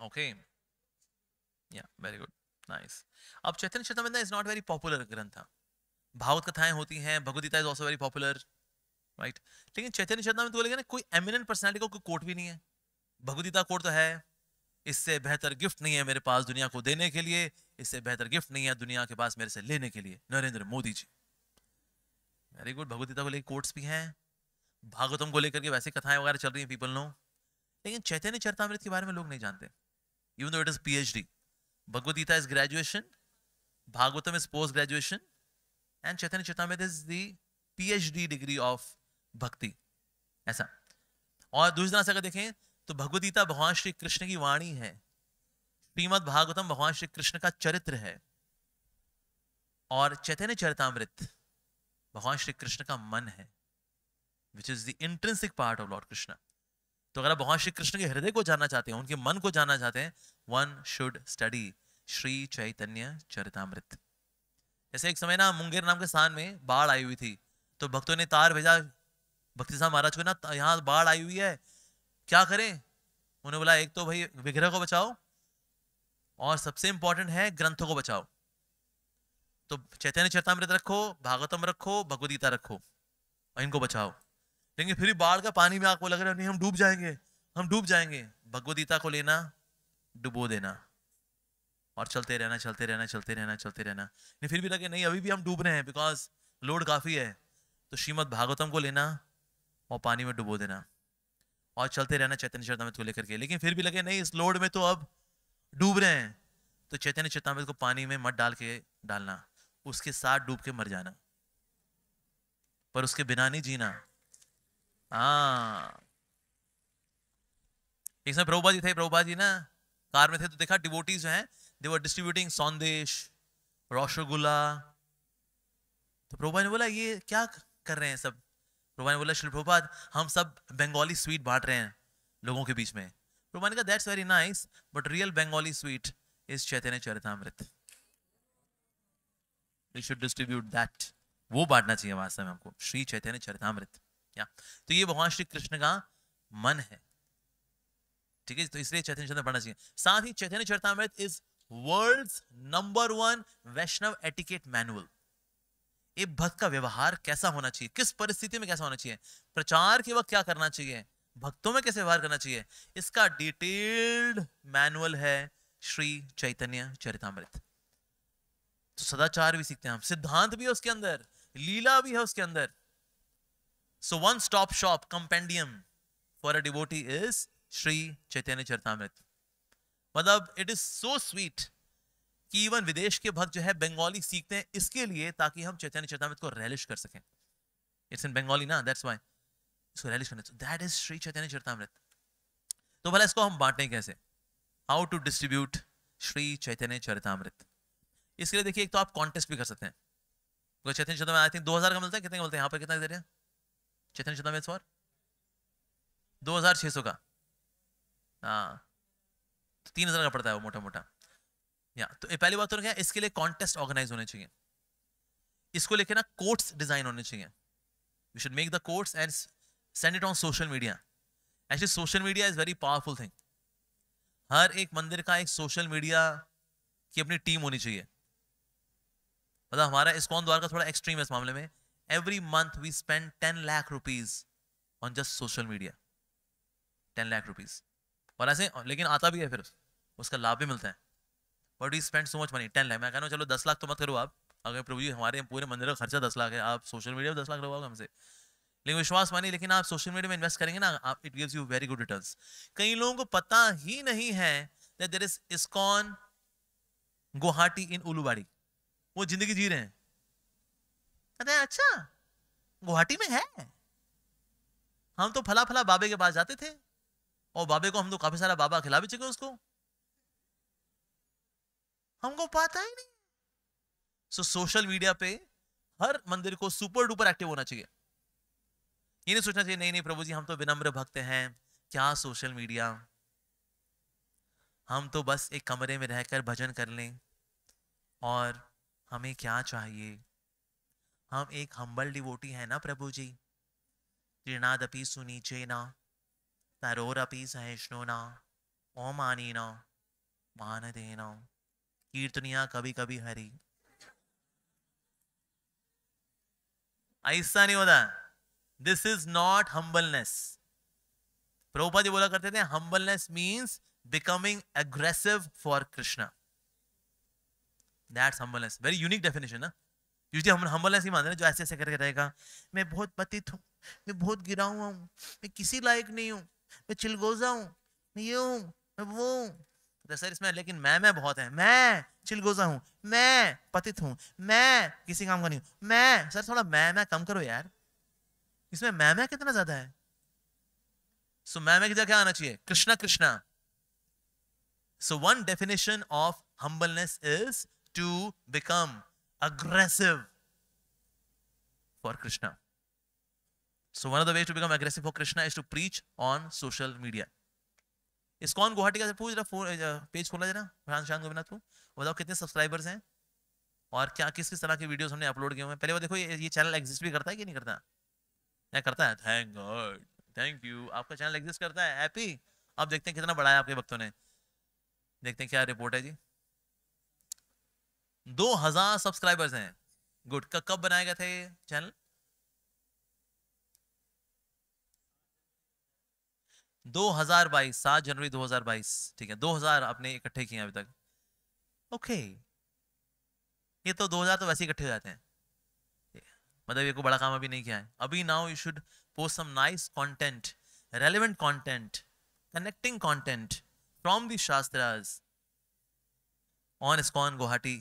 ओके या वेरी गुड नाइस अब Chaitanya Chaitamrit is not very popular granth Bhagavat कथाएं होती हैं Bhagavad Gita is also very popular right लेकिन चैतन्य चैतामृत बोलेगा ना कोई एमिनेंट पर्सनैलिटी को कोई कोट भी नहीं है भगवदगीता कोट तो है इससे बेहतर गिफ्ट नहीं है मेरे पास दुनिया को देने के लिए इससे बेहतर गिफ्ट नहीं है दुनिया के पास मेरे से लेने के लिए नरेंद्र मोदी जी वेरी गुड भगवदगीता को लेकर कोर्ट्स भी हैं भागवतम को लेकर के वैसे कथाएं वगैरह चल रही हैं पीपल नो लेकिन चैतन्य चरतामृत के बारे में लोग नहीं जानते even though it is P H D Bhagavad Gita is graduation Bhagavatam is post graduation and Chaitanya Charitamrit is the P H D degree of bhakti ऐसा और दूसरी तरह से अगर देखें तो भगवदगीता भगवान श्री कृष्ण की वाणी है श्रीमद भागवतम भगवान श्री कृष्ण का चरित्र है और चैतन्य चरितमृत भगवान श्री कृष्ण का मन है which is the intrinsic part of Lord Krishna तो अगर आप भगवान श्री कृष्ण के हृदय को जानना चाहते हैं उनके मन को जानना चाहते हैं one should study Shri Chaitanya Charitamrit जैसे एक समय ना मुंगेर नाम के स्थान में बाढ़ आई हुई थी तो भक्तों ने तार भेजा भक्ति साहब महाराज को ना यहाँ बाढ़ आई हुई है क्या करें उन्होंने बोला एक तो भाई विग्रह को बचाओ और सबसे इंपॉर्टेंट है ग्रंथों को बचाओ तो चैतन्य चरतामृत रखो भागवतम रखो भगवदगीता रखो और इनको बचाओ लेकिन फिर भी बाढ़ का पानी में आपको लग रहा है नहीं हम डूब जाएंगे हम डूब जाएंगे भगवदगीता को लेना डुबो देना और चलते रहना चलते रहना चलते रहना चलते रहना नहीं फिर भी लगे नहीं अभी भी हम डूब रहे हैं बिकॉज लोड काफ़ी है तो श्रीमद भागवतम को लेना और पानी में डुबो देना और चलते रहना चैतन्य चरतामृत को लेकर के लेकिन फिर भी लगे नहीं इस लोड में तो अब डूब रहे हैं तो चैतन्य चेतामृत को पानी में मत डाल के डालना उसके साथ डूब के मर जाना पर उसके बिना नहीं जीना हाँ एक समय प्रभुपा जी थे प्रभुपा जी ना कार में थे तो देखा डिवोटीज जो हैं दे वर डिस्ट्रीब्यूटिंग सौंदेश रोशगुल्ला तो प्रभुपा ने बोला ये क्या कर रहे हैं सब प्रभुपा ने बोला श्री प्रभुपाद हम सब बंगाली स्वीट बांट रहे हैं लोगों के बीच में तो मैंने कहा that's very nice but real Bengali sweet is Chaitanya Charitamrit we should distribute that वो बांटना चाहिए वास्तव में हमको श्री चैतन्य चरितमृत क्या तो ये भगवान श्री कृष्ण का मन है ठीक है तो इसलिए चैतन्य चरित्र पढ़ना चाहिए साथ ही Chaitanya Charitamrit is world number one Vaishnava etiquette manual एक भक्त का व्यवहार कैसा होना चाहिए किस परिस्थिति में कैसा होना चाहिए प्रचार के वक्त क्या करना चाहिए भक्तों में कैसे व्यवहार करना चाहिए इसका डिटेल्ड मैनुअल है श्री चैतन्य चरितमृत तो सदाचार भी सीखते हैं हम सिद्धांत भी है उसके अंदर लीला भी है उसके अंदर so one stop shop compendium for a devotee is Shri Chaitanya Charitamrit मतलब इट इज सो स्वीट कि इवन विदेश के भक्त जो है बंगाली सीखते हैं इसके लिए ताकि हम चैतन्य चरितमृत को रैलिश कर सकें इट्स इन बंगाली ना दैट्स वाई इसको रियलाइज करना दैट इज श्री चैतन्य चरतामृत तो भला इसको हम बांटें कैसे how to distribute Shri Chaitanya Charitamrit इसके लिए देखिए एक तो आप कॉन्टेस्ट भी कर सकते हैं तो चैतन्य चरतामृत आई थिंक दो हज़ार का मिलता है कितने का मिलता है यहाँ पर कितना दे रहे हैं चैतन्य चरतामृत फॉर दो हज़ार छह सौ का हाँ तो तीन हज़ार का पड़ता है वो मोटा मोटा या तो पहली बात तो क्या इसके लिए कॉन्टेस्ट ऑर्गेनाइज होने चाहिए इसको लेके ना कोर्ट्स डिजाइन होने चाहिए we should make the quotes and send it on social media actually social media is very powerful thing हर एक मंदिर का एक सोशल मीडिया की अपनी टीम होनी चाहिए मतलब हमारा इस्कॉन द्वार का थोड़ा एक्सट्रीम है इस मामले में every month we spend ten lakh rupees on just social media ten lakh rupees और ऐसे लेकिन आता भी है फिर उसका लाभ भी मिलता है but we spend so much money ten lakh मैं कहना चलो दस लाख तो मत करो आप अगर प्रभु जी हमारे पूरे मंदिर का खर्चा दस लाख है आप सोशल मीडिया पर दस लाख लगाओगे हमसे लेकिन विश्वास मानिए लेकिन आप सोशल मीडिया में इन्वेस्ट करेंगे ना आप it gives you very good return कई लोगों को पता ही नहीं है that there is ISKCON Guwahati in Ulubari वो जिंदगी जी रहे हैं कहते हैं अच्छा गुवाहाटी में है हम तो फला फला बाबे के पास जाते थे और बाबे को हम तो काफी सारा बाबा खिला भी चुके उसको हमको पता ही नहीं सो सोशल मीडिया पे हर मंदिर को सुपर डुपर एक्टिव होना चाहिए ये नहीं सोचना चाहिए नहीं नहीं प्रभु जी हम तो विनम्र भक्त हैं क्या सोशल मीडिया हम तो बस एक कमरे में रहकर भजन कर लें और हमें क्या चाहिए हम एक हम्बल डिवोटी हैं ना प्रभु जी त्रिनाद अपी सुनीचे ना तरोर अपी सहिष्णु ना ओ मानी ना मान देना कीर्तनिया कभी कभी हरी ऐसा नहीं होता this is not humbleness Prabhupa ji बोला करते थे humbleness means becoming aggressive for Krishna that's humbleness very unique definition ना यूजली हम हम्बलनेस ही मानते हैं जो ऐसे ऐसे करके रहेगा मैं बहुत पतित हूँ मैं बहुत गिरा हुआ हूँ मैं किसी लायक नहीं हूँ मैं चिलगोजा हूँ मैं ये हूँ मैं वो हूँ तो सर इसमें लेकिन मैं मैं बहुत है मैं चिलगोजा हूँ मैं पतित हूँ मैं किसी काम का नहीं हूँ मैं सर थोड़ा मैं मैं कम करो यार इसमें मैं मैं कितना ज्यादा है सो मैं मैं की जगह क्या आना चाहिए Krishna Krishna so one definition of humbleness is to become aggressive for Krishna so one of the way to become aggressive for Krishna is to preach on social media ISKCON Guwahati का पूछ रहा फोन पेज खोला जरा प्रशांत श्याम गोविनाथ को बताओ कितने सब्सक्राइबर्स हैं और क्या किस किस तरह के वीडियोस हमने अपलोड किए हुए हैं पहले वो देखो ये, ये चैनल एग्जिस्ट भी करता है कि नहीं करता है क्या करता है थैंक गॉड थैंक यू आपका चैनल एग्जिस्ट करता है हैप्पी आप देखते हैं कितना बढ़ाया आपके भक्तों ने देखते हैं क्या रिपोर्ट है जी दो हजार सब्सक्राइबर्स हैं गुड का कब बनाया गया था ये चैनल दो हजार बाईस सात जनवरी दो हजार बाईस ठीक है दो हजार आपने इकट्ठे किए अभी तक ओके ये तो दो हजार तो वैसे इकट्ठे हो जाते हैं मतलब ये को बड़ा काम अभी नहीं किया है अभी now you should post some nice content relevant content connecting content from the shastras on ISKCON Guwahati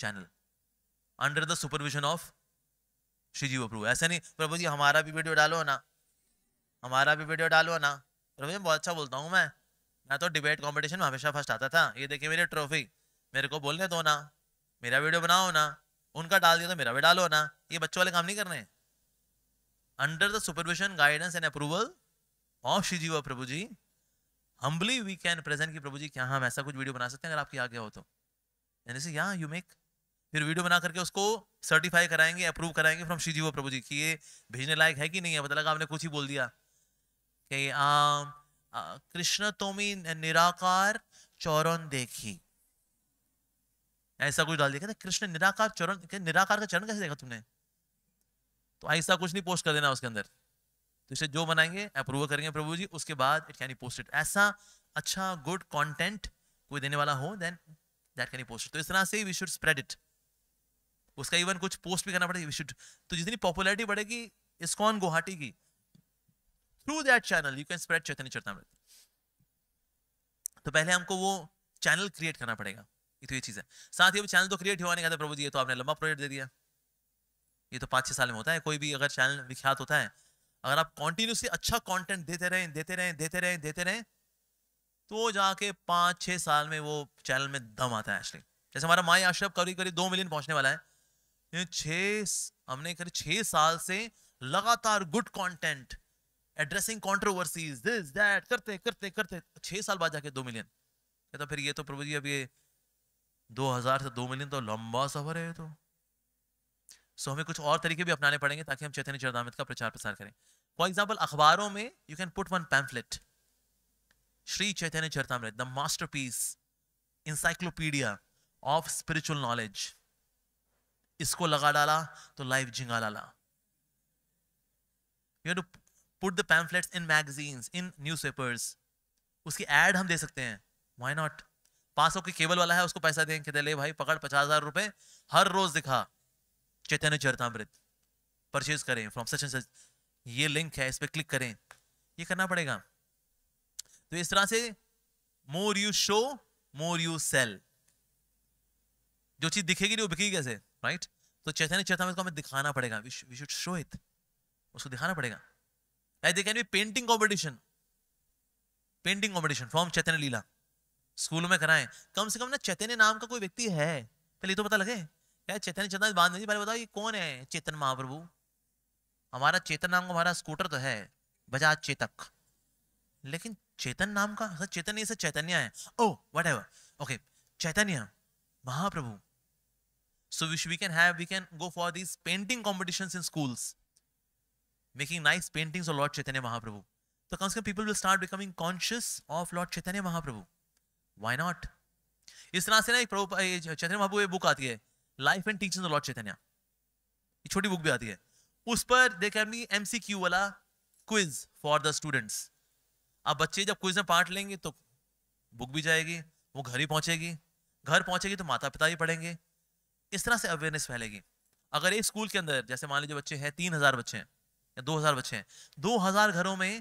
channel under the supervision of Shrijiv Prabhu ऐसा नहीं प्रभु जी हमारा भी वीडियो डालो ना हमारा भी वीडियो डालो ना प्रभु जी बहुत अच्छा बोलता हूँ मैं मैं तो डिबेट कॉम्पिटिशन में हमेशा फर्स्ट आता था ये देखिए मेरी ट्रॉफी मेरे को बोलने दो ना मेरा वीडियो बनाओ ना उनका डाल दिया तो मेरा भी डालो ना ये बच्चों वाले काम नहीं कर करने under the supervision guidance and approval of Shriji व Prabhu ji humbly we can present की प्रभु जी क्या हम ऐसा कुछ वीडियो बना सकते हैं अगर आपकी आगे हो तो यानी से या यू मेक फिर वीडियो बना करके उसको सर्टिफाई कराएंगे अप्रूव कराएंगे फ्रॉम श्री जी वो प्रभु जी कि ये भेजने लायक है कि नहीं है पता लगा आपने कुछ ही बोल दिया कि कृष्ण तोमी निराकार चौरन देखी ऐसा कुछ डाल दिया कहते कृष्ण निराकार चरण निराकार का चरण कैसे देखा तुमने तो ऐसा कुछ नहीं पोस्ट कर देना उसके अंदर तो इसे जो बनाएंगे अप्रूव करेंगे प्रभु जी उसके बाद इट कैन पोस्टेड ऐसा अच्छा गुड कॉन्टेंट कोई देने वाला हो देन दैट कैन पोस्टेड तो इस तरह से वी शुड स्प्रेड इट उसका इवन कुछ पोस्ट भी करना पड़ेगा वी शुड तो जितनी पॉपुलरिटी बढ़ेगी इसकॉन गुवाहाटी की through that channel you can spread Chaitanya Charita तो पहले हमको वो चैनल क्रिएट करना पड़ेगा ये तो ये चीज़ है साथ ही अब चैनल तो क्रिएट होने का था प्रभु जी ये तो आपने लंबा प्रोजेक्ट दे दिया ये तो पाँच छः साल में होता है कोई भी अगर चैनल विख्यात होता है अगर आप कॉन्टिन्यूसली अच्छा कॉन्टेंट देते रहें देते रहें देते रहें देते रहें तो जाके पाँच छः साल में वो चैनल में दम आता है एक्चुअली जैसे हमारा माई आश्रफ करीब करीब दो मिलियन पहुंचने वाला है छः हमने करीब छः साल से लगातार good content addressing controversies this that करते करते करते छः साल बाद जाके दो मिलियन कहता तो फिर ये तो प्रभु जी अब ये दो हज़ार से दो मिलियन तो लंबा सफ़र है तो सो हमें कुछ और तरीके भी अपनाने पड़ेंगे ताकि हम चैतन्य चरदामित का प्रचार प्रसार करें फॉर एग्जाम्पल अखबारों में you can put one pamphlet Shri Chaitanya Charitamrit the masterpiece encyclopedia of spiritual knowledge इसको लगा डाला तो लाइफ झिंगा डाला put the pamphlets in magazines in newspapers उसकी एड हम दे सकते हैं वाई नॉट पासों की केबल वाला है उसको पैसा दें कहते ले भाई पकड़ पचास हजार रुपए हर रोज दिखा चैतन्य चरतामृत परचेज करें फ्रॉम सच एंड सच ये लिंक है इस पर क्लिक करें ये करना पड़ेगा तो इस तरह से more you show more you sell जो चीज दिखेगी नहीं वो बिकेगी कैसे राइट तो चैतन्य चरतामृत को हमें दिखाना पड़ेगा वी शुड शो इट उसको दिखाना पड़ेगा they can be painting competition painting competition from Chaitanya Leela school में कराए कम से कम ना चैतन्य नाम का कोई व्यक्ति है पहले तो पता लगे क्या चैतन्य चंदन बांधने पहले बताओ ये कौन है चेतन महाप्रभु हमारा चेतन नाम का हमारा स्कूटर तो है बजाज चेतक लेकिन चेतन नाम का सर चैतन्य से चैतन्य है oh what okay Chaitanya Mahaprabhu so wish we can have we can go for this painting competition in schools making nice paintings of Lord Chaitanya Mahaprabhu तो कम से कम people will start becoming conscious of Lord Chaitanya Mahaprabhu why not इस तरह से ना एक प्रभु चैतन्य महाप्रभु book आती है life and teaching Lord Chaitanya छोटी बुक भी आती है उस पर देखे अपनी बी एम सी क्यू वाला क्विज फॉर द स्टूडेंट्स अब बच्चे जब क्विज में पार्ट लेंगे तो बुक भी जाएगी वो घर ही पहुंचेगी घर पहुंचेगी तो माता पिता ही पढ़ेंगे इस तरह से अवेयरनेस फैलेगी अगर एक स्कूल के अंदर जैसे मान लीजिए बच्चे हैं तीन हजार बच्चे हैं या दो हजार बच्चे हैं दो हजार घरों में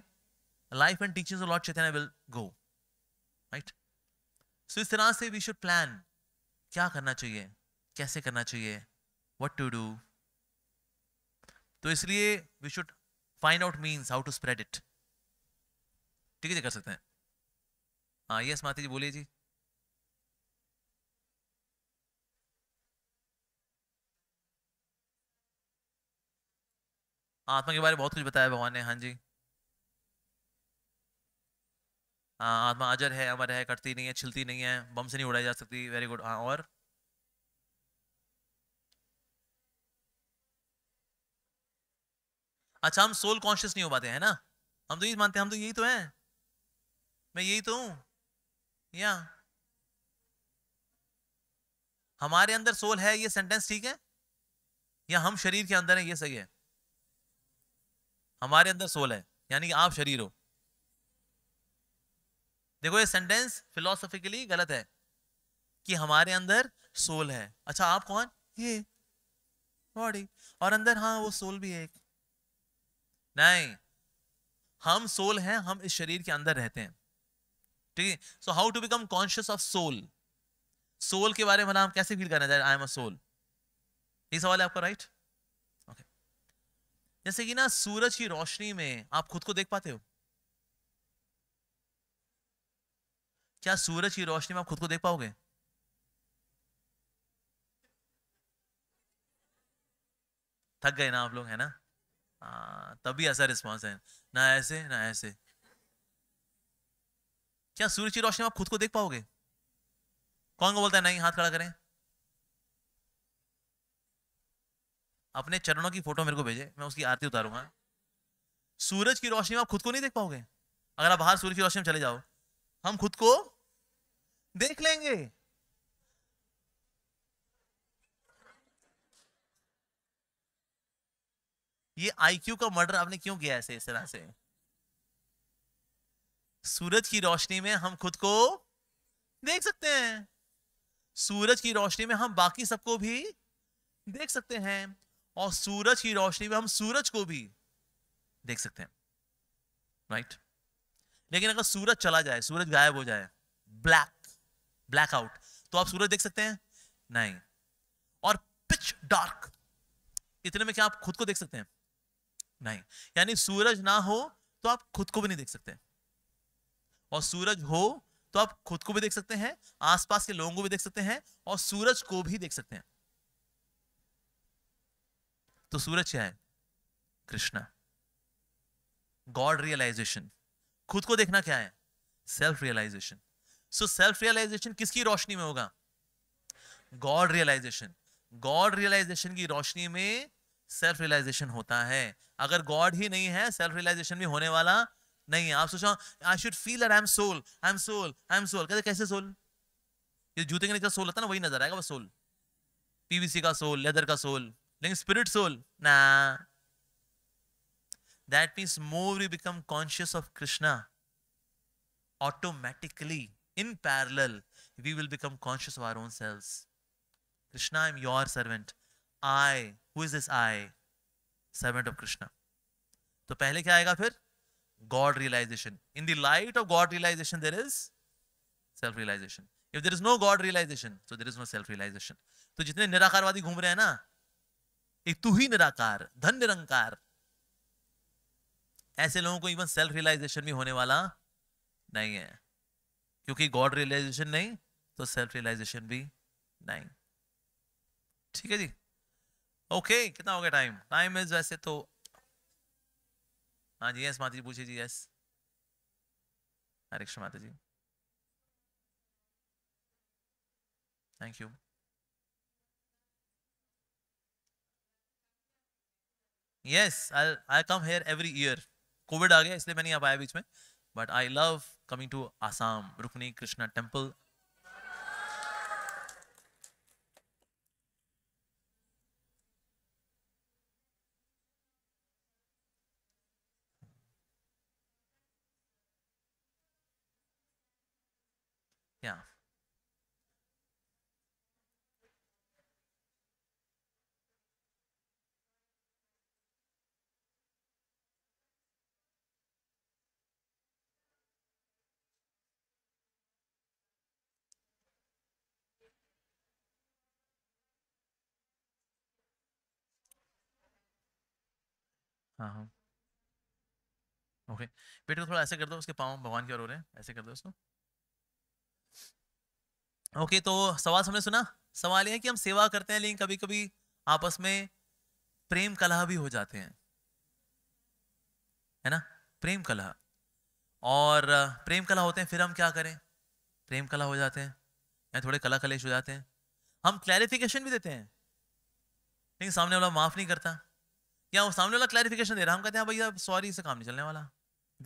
life and teaching Lord Chaitanya will go so इस तरह से वी शुड प्लान क्या करना चाहिए कैसे करना चाहिए वट टू डू तो इसलिए we should find out means how to spread it ठीक है जी कर सकते हैं हाँ यस माति जी बोलिए जी आत्मा के बारे में बहुत कुछ बताया भगवान ने हाँ जी हाँ, आत्मा अजर है अमर है कटती नहीं है छिलती नहीं है बम से नहीं उड़ाई जा सकती वेरी गुड हाँ और अच्छा हम सोल कॉन्शियस नहीं हो पाते हैं ना हम तो यही मानते हैं हम तो यही तो हैं मैं यही तो हूं या हमारे अंदर सोल है ये सेंटेंस ठीक है या हम शरीर के अंदर है ये सही है हमारे अंदर सोल है यानी कि आप शरीर हो देखो ये सेंटेंस फिलोसॉफिकली गलत है कि हमारे अंदर सोल है अच्छा आप कौन ये बॉडी और अंदर हाँ वो सोल भी है एक नहीं हम सोल हैं हम इस शरीर के अंदर रहते हैं ठीक है so how to become conscious of soul soul के बारे में हम कैसे फील करना चाहिए आई एम अ सोल ये सवाल है आपका राइट ओके okay. जैसे कि ना सूरज की रोशनी में आप खुद को देख पाते हो क्या सूरज की रोशनी में आप खुद को देख पाओगे थक गए ना आप लोग है ना आ, तभी ऐसा रिस्पॉन्स है ना ऐसे ना ऐसे क्या सूरज की रोशनी में आप खुद को देख पाओगे कौन को बोलता है नहीं हाथ खड़ा करें अपने चरणों की फोटो मेरे को भेजे मैं उसकी आरती उतारूंगा सूरज की रोशनी में आप खुद को नहीं देख पाओगे अगर आप बाहर सूरज की रोशनी में चले जाओ हम खुद को देख लेंगे ये आईक्यू का मर्डर आपने क्यों किया ऐसे इस तरह से सूरज की रोशनी में हम खुद को देख सकते हैं सूरज की रोशनी में हम बाकी सबको भी देख सकते हैं और सूरज की रोशनी में हम सूरज को भी देख सकते हैं राइट right? लेकिन अगर सूरज चला जाए सूरज गायब हो जाए ब्लैक ब्लैकआउट तो आप सूरज देख सकते हैं नहीं और पिच डार्क इतने में क्या आप खुद को देख सकते हैं नहीं यानी सूरज ना हो तो आप खुद को भी नहीं देख सकते और सूरज हो तो आप खुद को भी देख सकते हैं आसपास के लोगों को भी देख सकते हैं और सूरज को भी देख सकते हैं तो सूरज क्या है कृष्णा गॉड रियलाइजेशन खुद को देखना क्या है self realization so self realization किसकी रोशनी में होगा गॉड रियलाइजेशन गॉड रियलाइजेशन की रोशनी में सेल्फ रियलाइजेशन होता है अगर गॉड ही नहीं है सेल्फ रियलाइजेशन भी होने वाला नहीं है आप सोचो I should feel I am soul I am soul I am soul कहते कैसे सोल ये जूते के नीचे सोल होता है ना वही नजर आएगा वो सोल पीवीसी का सोल लेदर का सोल लेकिन स्पिरिट सोल ना that means more you become conscious of Krishna automatically in parallel, we will become conscious of our own selves. Krishna, I am your servant. I, who is this I? Servant of Krishna. तो पहले क्या आएगा फिर God realization in the light of God realization there is self realization if there is no God realization तो there is no self realization तो जितने निराकारवादी घूम रहे हैं ना एक तू ही निराकार धन निरंकार ऐसे लोगों को इवन सेल्फ रियलाइजेशन भी होने वाला नहीं है क्योंकि गॉड रियलाइजेशन नहीं तो सेल्फ रियलाइजेशन भी नहीं ठीक है जी ओके okay, कितना हो गया टाइम टाइम इज वैसे तो हाँ जी यस माता जी पूछिए जी यस हरे माता जी thank you yes I I come here every year Covid आ गया इसलिए मैं नहीं आ पाया बीच में but I love coming to Assam Rukni Krishna temple हाँ हाँ ओके पेट को थोड़ा ऐसे कर दो उसके पाँव भगवान की ओर हो रहे हैं ऐसे कर दो उसको ओके तो सवाल हमने सुना सवाल ये है कि हम सेवा करते हैं लेकिन कभी कभी आपस में प्रेम कलह भी हो जाते हैं है ना प्रेम कलह और प्रेम कला होते हैं फिर हम क्या करें प्रेम कला हो जाते हैं या थोड़े कला कलेश हो जाते हैं हम क्लैरिफिकेशन भी देते हैं लेकिन सामने वाला माफ़ नहीं करता क्या सामने वाला क्लैरिफिकेशन दे रहा हम कहते हैं भैया सॉरी इसे काम नहीं चलने वाला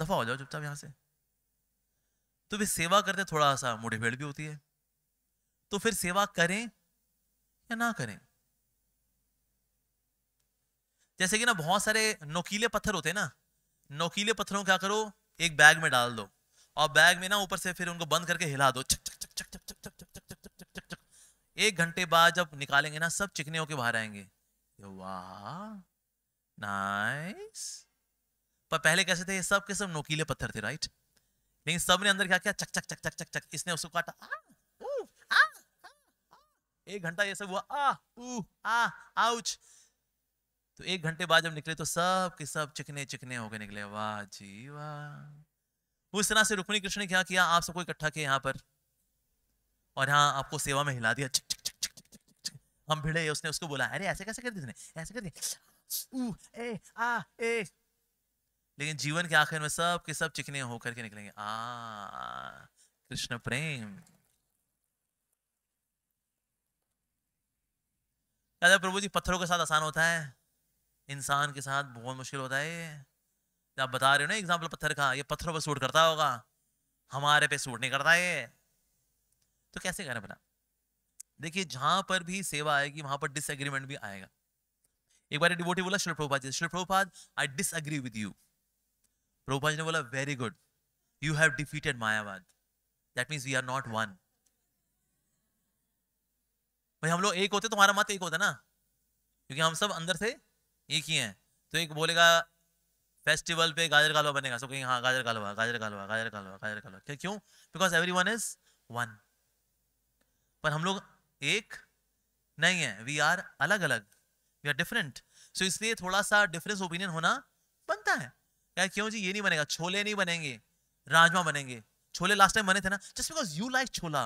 दफा हो जाओ चुपचाप यहाँ से तो फिर सेवा करते थोड़ा सा मुठभेड़ भी होती है तो फिर सेवा करें या ना करें जैसे कि ना बहुत सारे नोकीले पत्थर होते हैं ना नोकीले पत्थरों क्या करो एक बैग में डाल दो और बैग में ना ऊपर से फिर उनको बंद करके हिला दो एक घंटे बाद जब निकालेंगे ना सब चिकने होके बाहर आएंगे वाह नाइस पर पहले कैसे थे ये सब के सब नोकीले पत्थर थे राइट लेकिन सब ने अंदर क्या किया चक चक चक चक चक चक इसने उसको काटा आ, एक घंटा ये सब हुआ आ ऊ आ आउच तो एक घंटे बाद जब निकले तो सब के सब चिकने चिकने होके निकले वाह जी वाह उस तरह से रुक्मणी कृष्ण ने क्या किया आप सबको इकट्ठा किया यहाँ पर और यहाँ आपको सेवा में हिला दिया चिक चिक चिक चिक चिक हम भिड़े उसने उसको बोला अरे ऐसे कैसे कर दिया ऐसे कर दिया लेकिन जीवन के आखिर में सब के सब चिकने होकर के निकलेंगे आ कृष्ण प्रेम दादा प्रभु जी पत्थरों के साथ आसान होता है इंसान के साथ बहुत मुश्किल होता है ये आप बता रहे हो ना एग्जाम्पल पत्थर का ये पत्थरों पर सूट करता होगा हमारे पे सूट नहीं करता ये तो कैसे करें बना देखिए जहां पर भी सेवा आएगी वहां पर डिसएग्रीमेंट भी आएगा एक बार डिवोटी बोला शिल Prabhupad ji Shil Prabhupad I disagree with you Prabhupad ji ने बोला very good you have defeated Mayavad that means we are not one भाई हम लोग एक होते तुम्हारा तो मत एक होता ना क्योंकि हम सब अंदर से एक ही हैं तो एक बोलेगा फेस्टिवल पे गाजर का हलवा बनेगा सो कहेंगे हाँ गाजर का हलवा गाजर का हलवा गाजर का हलवा गाजर का हलवा क्यों because every one is one पर हम लोग एक नहीं है वी आर अलग अलग वी आर डिफरेंट सो इसलिए थोड़ा सा डिफरेंस ओपिनियन होना बनता है यार क्यों जी ये नहीं बनेगा छोले नहीं बनेंगे राजमा बनेंगे छोले लास्ट टाइम बने थे ना just because you like chhola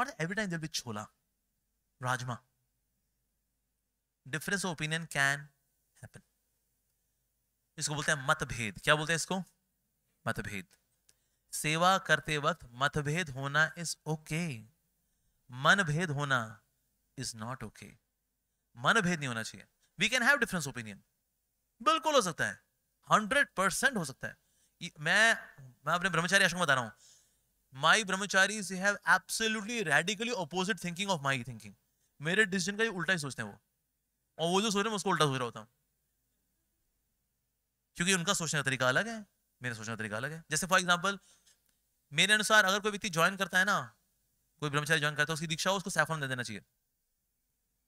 not every time will be chhola rajma difference opinion can happen इसको बोलते हैं मतभेद क्या बोलते हैं इसको मतभेद सेवा करते वक्त मतभेद होना इज ओके okay. मनभेद होना इज नॉट ओके okay. मनभेद नहीं होना चाहिए we can have difference opinion बिल्कुल हो सकता है हंड्रेड परसेंट हो सकता है मैं मैं अपने ब्रह्मचारी आश्रम बता रहा हूँ my brahmachari have absolutely radically opposite thinking of my thinking मेरे डिसीजन का ही उल्टा ही सोचते हैं वो और वो जो सोच रहे हैं उसको उल्टा सोच रहा होता हूँ क्योंकि उनका सोचने का तरीका अलग है मेरे सोचने का तरीका अलग है जैसे फॉर एग्जाम्पल मेरे अनुसार अगर कोई व्यक्ति ज्वाइन करता है ना कोई ब्रह्मचारी ज्वाइन करता है तो उसकी दीक्षा हो उसको सैफरन दे देना चाहिए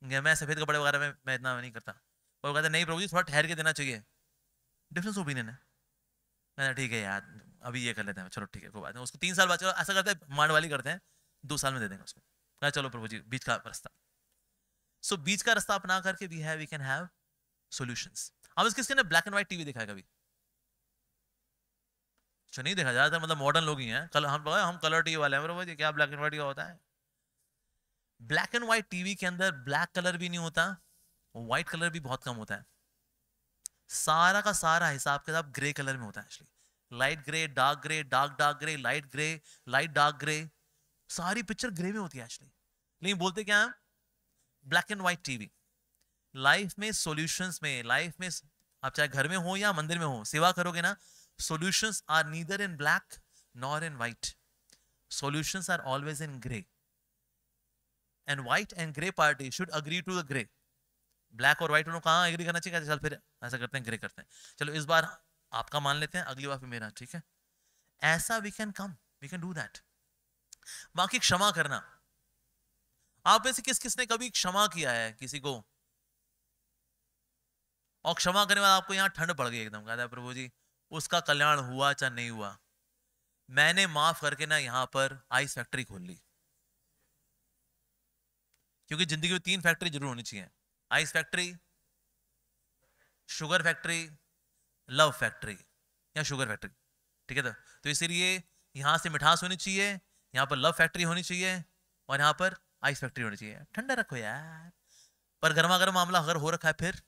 मैं सफ़ेद कपड़े वगैरह में मैं इतना नहीं करता और वो कहते नहीं प्रभु जी थोड़ा ठहर के देना चाहिए डिफरेंस ओपिनियन है मैंने ठीक है यार अभी ये कर लेते हैं चलो ठीक है कोई बात नहीं उसको तीन साल बाद चलो ऐसा करते हैं मांड वाली करते हैं दो साल में दे देंगे उसको कहा चलो प्रभु जी बीच का रास्ता सो बीच का रास्ता अपना करके we have we can have solution अब इसके ने ब्लैक एंड व्हाइट टीवी देखा है कभी अच्छा, नहीं देखा ज़्यादातर मतलब मॉडर्न लोग ही हैं कल हम हम कलर टीवी वाले हैं बरबर जी क्या ब्लैक एंड व्हाइट का होता है ब्लैक एंड व्हाइट टीवी के अंदर ब्लैक कलर भी नहीं होता व्हाइट कलर भी बहुत कम होता है सारा का सारा हिसाब किताब ग्रे कलर में होता है actually light grey dark grey dark dark grey light grey light dark grey सारी पिक्चर ग्रे में होती है एक्चुअली लेकिन बोलते क्या है black and white TV life में सॉल्यूशंस में लाइफ में आप चाहे घर में हो या मंदिर में हो सेवा करोगे ना solutions are neither in black nor in white solutions are always in grey and white and grey party should agree to the grey black और व्हाइट उन्होंने कहाँ एग्री करना चाहिए चल फिर ऐसा करते हैं ग्रे करते हैं चलो इस बार आपका मान लेते हैं अगली बार फिर मेरा ठीक है ऐसा we can come we can do that बाकी क्षमा करना आप में से किस किसने कभी क्षमा किया है किसी को और क्षमा करने वाला आपको यहाँ ठंड पड़ गई एकदम कहता है प्रभु जी उसका कल्याण हुआ चाहे नहीं हुआ मैंने माफ करके ना यहाँ पर आइस फैक्ट्री खोल ली क्योंकि जिंदगी में तीन फैक्ट्री जरूर होनी चाहिए ice factory sugar factory love factory या शुगर फैक्ट्री ठीक है तो, तो इसीलिए यहां से मिठास होनी चाहिए यहां पर लव फैक्ट्री होनी चाहिए और यहां पर आइस फैक्ट्री होनी चाहिए ठंडा रखो यार पर गर्मा गर्म मामला अगर हो रखा है फिर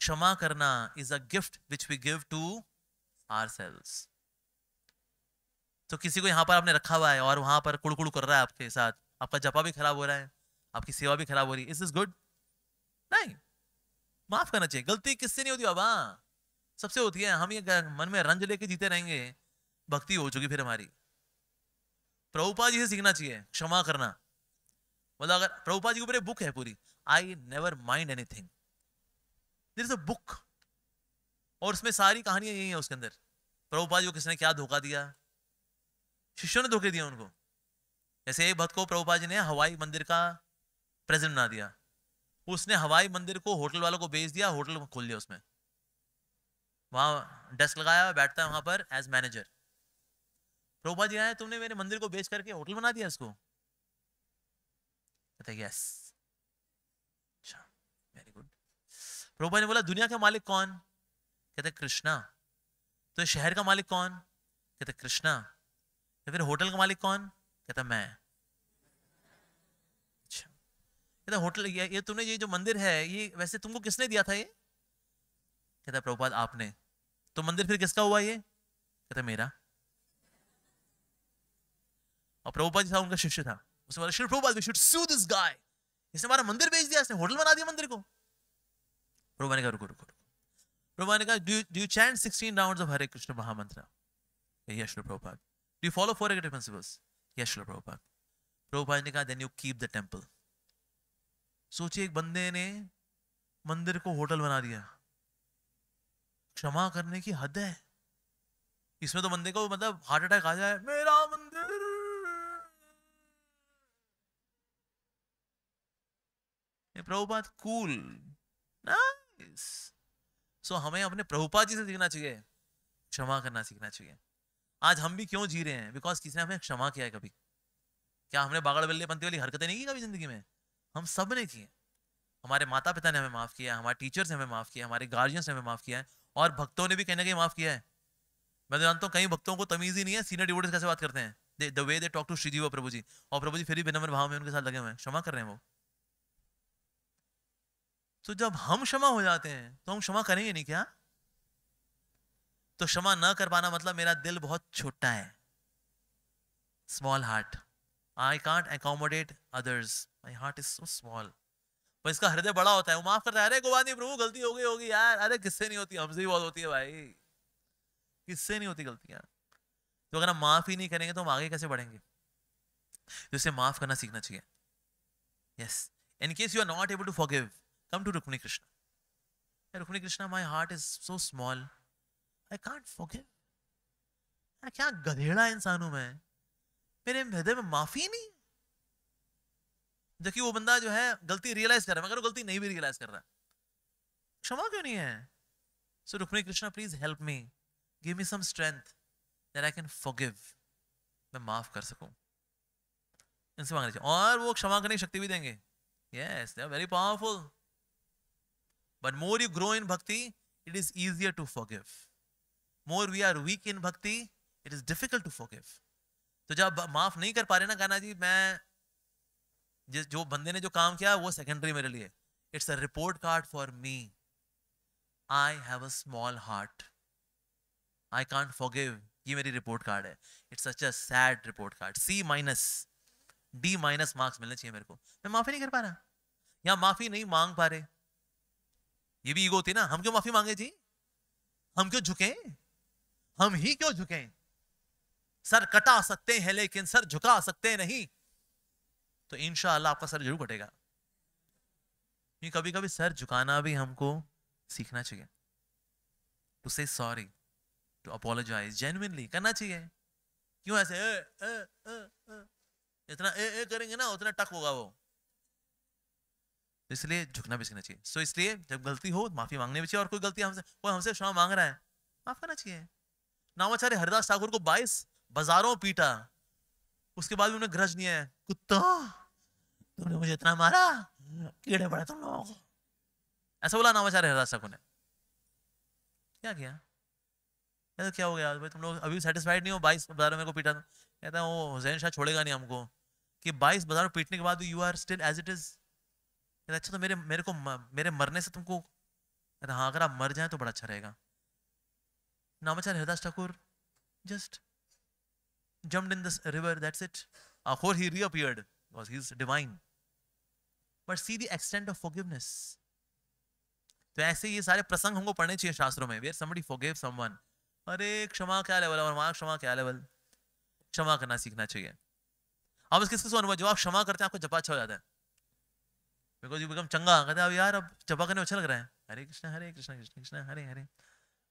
क्षमा करना is a gift which we give to ourselves तो किसी को यहां पर आपने रखा हुआ है और वहां पर कुड़कुड़ कर रहा है आपके साथ आपका जपा भी खराब हो रहा है आपकी सेवा भी खराब हो रही है इज इज गुड नहीं माफ करना चाहिए गलती किससे नहीं होती बाबा सबसे होती है हम ये मन में रंज लेके जीते रहेंगे भक्ति हो चुकी फिर हमारी प्रभुपा जी से सीखना चाहिए क्षमा करना मतलब अगर प्रभुपा जी के ऊपर बुक है पूरी I never mind anything there is a book और उसमें सारी कहानियां यही है उसके अंदर प्रभुपा जी को किसने क्या धोखा दिया शिष्यों ने धोखे दिया उनको जैसे एक भक्त को प्रभुपा जी ने हवाई मंदिर का प्रेजेंट बना दिया उसने हवाई मंदिर को होटल वालों को बेच दिया होटल खोल दिया उसमें वहां डेस्क लगाया हुआ बैठता है वहां पर एज मैनेजर प्रभुपा जी आया तुमने मेरे मंदिर को बेच करके होटल बना दिया उसको यस वेरी गुड प्रभुपा ने बोला दुनिया का मालिक कौन कहते कृष्णा तो शहर का मालिक कौन कहते कृष्णा तो फिर होटल का मालिक कौन कहता मैं कहता होटल ये, ये तुमने ये जो मंदिर है ये वैसे तुमको किसने दिया था ये कहता प्रभुपाद आपने तो मंदिर फिर किसका हुआ ये कहता मेरा और प्रभुपाद जी था उनका शिष्य था उसने बोला Shiv Prabhupada we should sue this guy इसने हमारा मंदिर भेज दिया इसने होटल बना दिया मंदिर को प्रभुपा ने कहा रुको रुको रुको प्रभुपा ने कहा do you chant sixteen round of Hare Krishna mahamantra yes Prabhupada do follow four एग्रेटिव प्रिंसिपल्स यस प्रभुपाद प्रभुपाद ने कहा then you keep the temple सोचिए एक बंदे ने मंदिर को होटल बना दिया क्षमा करने की हद है इसमें तो बंदे को मतलब हार्ट अटैक आ जाए मेरा मंदिर प्रभुपाद कूल नाइस सो हमें अपने प्रभुपाद जी से सीखना चाहिए क्षमा करना सीखना चाहिए आज हम भी क्यों जी रहे हैं बिकॉज किसी ने हमें क्षमा किया है कभी क्या हमने बागड़ बल्ले पंथी वाली हरकतें नहीं की कभी जिंदगी में हम सब ने किए हमारे माता पिता ने हमें माफ़ किया हमारे टीचर्स ने हमें माफ़ किया हमारे गार्जियंस ने हमें माफ़ किया है और भक्तों ने भी कहने के माफ़ किया है मैं तो जानता हूँ कई भक्तों को तमीज़ ही नहीं है सीनियर डिवोटिस कैसे बात करते हैं they the way they talk to Shriji व प्रभु जी और प्रभु जी फिर भी बिनम्र भाव में उनके साथ लगे हुए हैं क्षमा कर रहे हैं वो तो जब हम क्षमा हो जाते हैं तो हम क्षमा करेंगे नहीं क्या तो क्षमा न कर पाना मतलब मेरा दिल बहुत छोटा है small heart I can't accommodate others my heart is so small पर इसका हृदय बड़ा होता है वो माफ करता है अरे गोवानी प्रभु गलती हो गई होगी यार अरे किससे नहीं होती हमसे ही बहुत होती है भाई किससे नहीं होती गलतियां तो अगर हम माफ ही नहीं करेंगे तो हम आगे कैसे बढ़ेंगे तो इसे माफ करना सीखना चाहिए yes in case you are not able to forgive come to Rukmini Krishna Rukmini Krishna my heart is so small I can't forgive क्या गधेड़ा इंसान हूं मैं मेरे हृदय में माफी नहीं जबकि वो बंदा जो है गलती रियलाइज कर रहा है मगर वो गलती नहीं भी रियलाइज कर रहा क्षमा क्यों नहीं है so Rukmini Krishna please help me give me some strength that I can forgive मैं माफ कर सकूं इनसे मांग लीजिए और वो क्षमा करने की शक्ति भी देंगे yes they are very powerful but more you grow in bhakti it is easier to forgive more we are weak in bhakti it is difficult to forgive तो जब माफ नहीं कर पा रहे ना गाना जी मैं जिस जो बंदे ने जो काम किया वो सेकेंडरी मेरे लिए it's a report card for me I have a small heart I can't forgive ये मेरी रिपोर्ट कार्ड है it's such a sad report card C minus D minus marks मिलने चाहिए मेरे को मैं माफी नहीं कर पा रहा या माफी नहीं मांग पा रहे ये भी ईगो होती ना हम क्यों माफी मांगे जी हम क्यों झुके हम ही क्यों झुके सर कटा सकते हैं लेकिन सर झुका सकते नहीं तो इन आपका सर जरूर कटेगा ये कभी कभी सर झुकाना भी हमको सीखना चाहिए टू से सॉरी टू अपोलोजाइज जेन्यनली करना चाहिए क्यों ऐसे ए, ए, ए, ए, इतना ए, ए करेंगे ना उतना टक होगा वो इसलिए झुकना भी सीखना चाहिए सो so, इसलिए जब गलती हो माफी मांगने भी चाहिए और कोई गलती हमसे कोई हमसे क्षमा मांग रहा है माफ करना चाहिए नामाचार्य हरिदास ठाकुर को बाईस बाजारों पीटा उसके बाद भी उन्हें ग्रज नहीं है कुत्ता तुमने मुझे इतना मारा कीड़े पड़े तुम लोगों को ऐसा बोला ना बेचारे हरदास ठाकुर ने क्या किया तो क्या हो गया भाई तुम लोग अभी सेटिस्फाइड नहीं हो बाईस बाजारों में को पीटा कहता है वो हुसैन शाह छोड़ेगा नहीं हमको कि बाईस बाजार पीटने के बाद you are still as it is कहता अच्छा तो मेरे मेरे को मेरे मरने से तुमको कहता हाँ अगर आप मर जाए तो बड़ा अच्छा रहेगा Namacharya Haridas Thakur just jumped in this river. That's it. Ahor, he reappeared. because he's divine. But see the extent of forgiveness. तो ऐसे ये सारे प्रसंग हमको पढ़ने चाहिए शास्त्रों में वेयर समबडी फॉरगिव समवन अरे क्षमा क्या लेवल और मां क्षमा क्या लेवल क्षमा करना सीखना चाहिए अब किस किस अनुभव जो आप क्षमा करते हैं आपको जपा अच्छा हो जाता है बिकॉज यू बिकम चंगा कहते हैं अब यार अब जपा करने अच्छा लग रहा है हरे कृष्ण हरे कृष्ण कृष्ण कृष्ण हरे हरे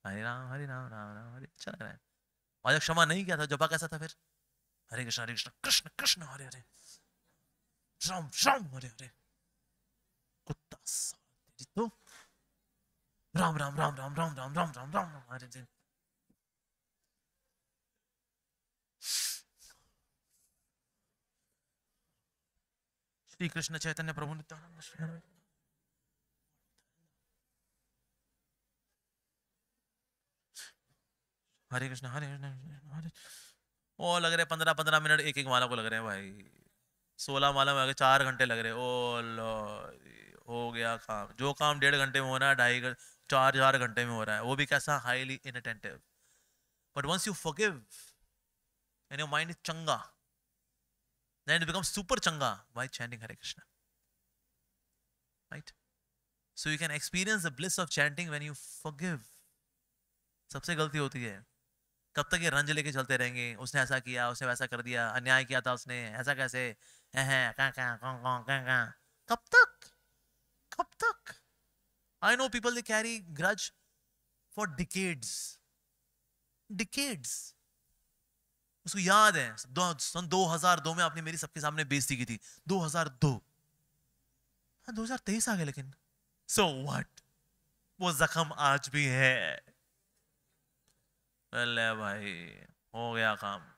हरे राम हरे राम राम राम हरे अच्छा लग रहा है और जब क्षमा नहीं किया था जपा कैसा था फिर हरे कृष्ण हरे कृष्ण कृष्ण कृष्ण हरे हरे श्रम श्रम अरे अरे कुत्ता तेरी तो राम राम राम राम राम राम राम राम राम राम अरे जी श्री कृष्ण चैतन्य प्रभु नित्यानंद हरे कृष्ण हरे कृष्ण हरे ओ लग रहे पंद्रह पंद्रह मिनट एक एक माला को लग रहे हैं भाई सोलह माला में आगे चार घंटे लग रहे ओ लो हो गया काम जो काम डेढ़ घंटे में हो रहा है ढाई चार चार घंटे में हो रहा है वो भी कैसा highly inattentive but once you forgive and your mind is चंगा देन इट बिकम सुपर चंगा why chanting Hare Krishna right so you can experience the bliss of chanting when you forgive सबसे गलती होती है कब तक ये रंज लेके चलते रहेंगे उसने ऐसा किया उसने वैसा कर दिया अन्याय किया था उसने ऐसा कैसे कब तक कब तक I know people they carry grudge for decades decades उसको याद है दो, सन 2002 में आपने मेरी सबके सामने बेइज्जती की थी 2002 हाँ 2023 आ गया लेकिन सो so व्हाट वो जख्म आज भी है भाई हो गया काम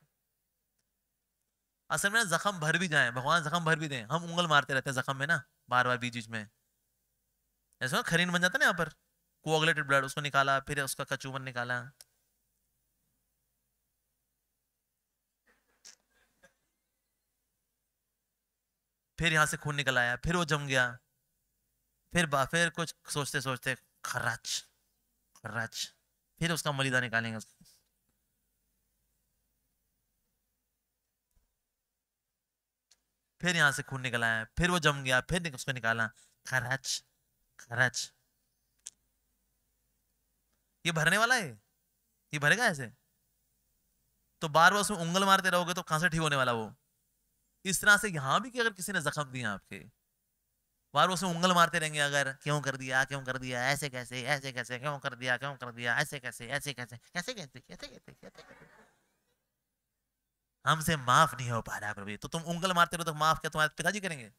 असल में ना जख्म भर भी जाए भगवान जख्म भर भी दें हम उंगल मारते रहते हैं जख्म में ना बार बार बीच बीच में ना खरीन बन जाता ना यहाँ पर कोगलेटेड ब्लड उसको निकाला फिर उसका कचूमन निकाला फिर यहां से खून निकल आया फिर वो जम गया फिर फिर कुछ सोचते सोचते खराच खराच फिर उसका मलिदा निकालेंगे उसको फिर यहां से खून निकलाया फिर वो जम गया फिर उसको निकाला खरच खरच ये भरने वाला है ये भरेगा ऐसे तो बार बार उसमें उंगल मारते रहोगे तो कहां से ठीक होने वाला वो इस तरह से यहां भी कि अगर किसी ने जख्म दिया आपके बार बार उसमें उंगल मारते रहेंगे अगर क्यों कर दिया क्यों कर दिया ऐसे कैसे ऐसे कैसे क्यों कर दिया क्यों कर दिया ऐसे कैसे ऐसे कैसे कैसे कैसे कैसे कैसे कैसे हमसे माफ नहीं हो पा रहा प्रभु तो तुम उंगल मारते रहो तो माफ क्या तुम्हारे पिताजी करेंगे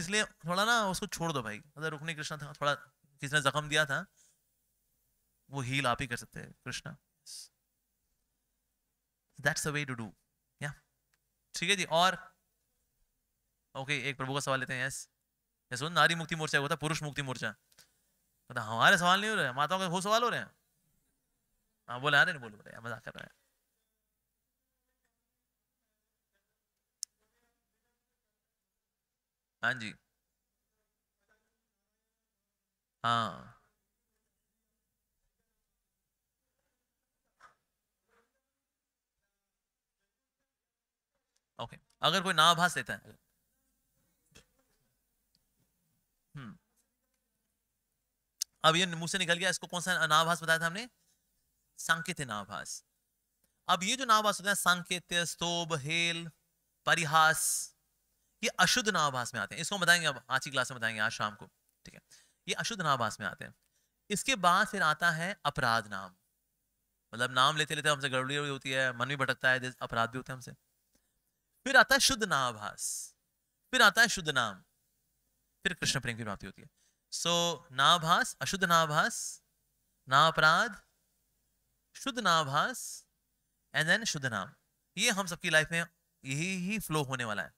इसलिए थोड़ा ना उसको छोड़ दो भाई अगर रुकने कृष्णा था थोड़ा किसने जख्म दिया था वो हील आप ही कर सकते हैं Krishna that's a way to do या ठीक है जी और ओके एक प्रभु का सवाल लेते हैं यस यस नारी मुक्ति मोर्चा होता पुरुष मुक्ति मोर्चा मतलब हमारे सवाल नहीं हो रहे माताओं के वो सवाल हो रहे हैं हाँ बोले अरे नहीं बोलो बोले मजाक कर रहा है हाँ जी हाँ ओके अगर कोई नाभास देता है हम्म। अब ये मुंह से निकल गया इसको कौन सा अनाभास बताया था हमने सांकेत्य नाभास अब ये जो नाभास होते हैं सांकेत्य स्तोभ हेल परिहास ये अशुद्ध नाभास में आते हैं इसको बताएंगे अब आज की क्लास में बताएंगे आज शाम को ठीक है ये अशुद्ध नाभास में आते हैं इसके बाद फिर आता है अपराध नाम मतलब नाम लेते लेते हमसे गड़बड़ी होती है मन भी भटकता है अपराध भी होते हैं हमसे फिर आता है शुद्ध नाभास फिर आता है शुद्ध नाम फिर कृष्ण प्रेम की प्राप्ति होती है सो so, नाभास अशुद्ध नाभास ना अपराध शुद्ध नाभास एंड देन शुद्ध नाम ये हम सबकी लाइफ में यही ही फ्लो होने वाला है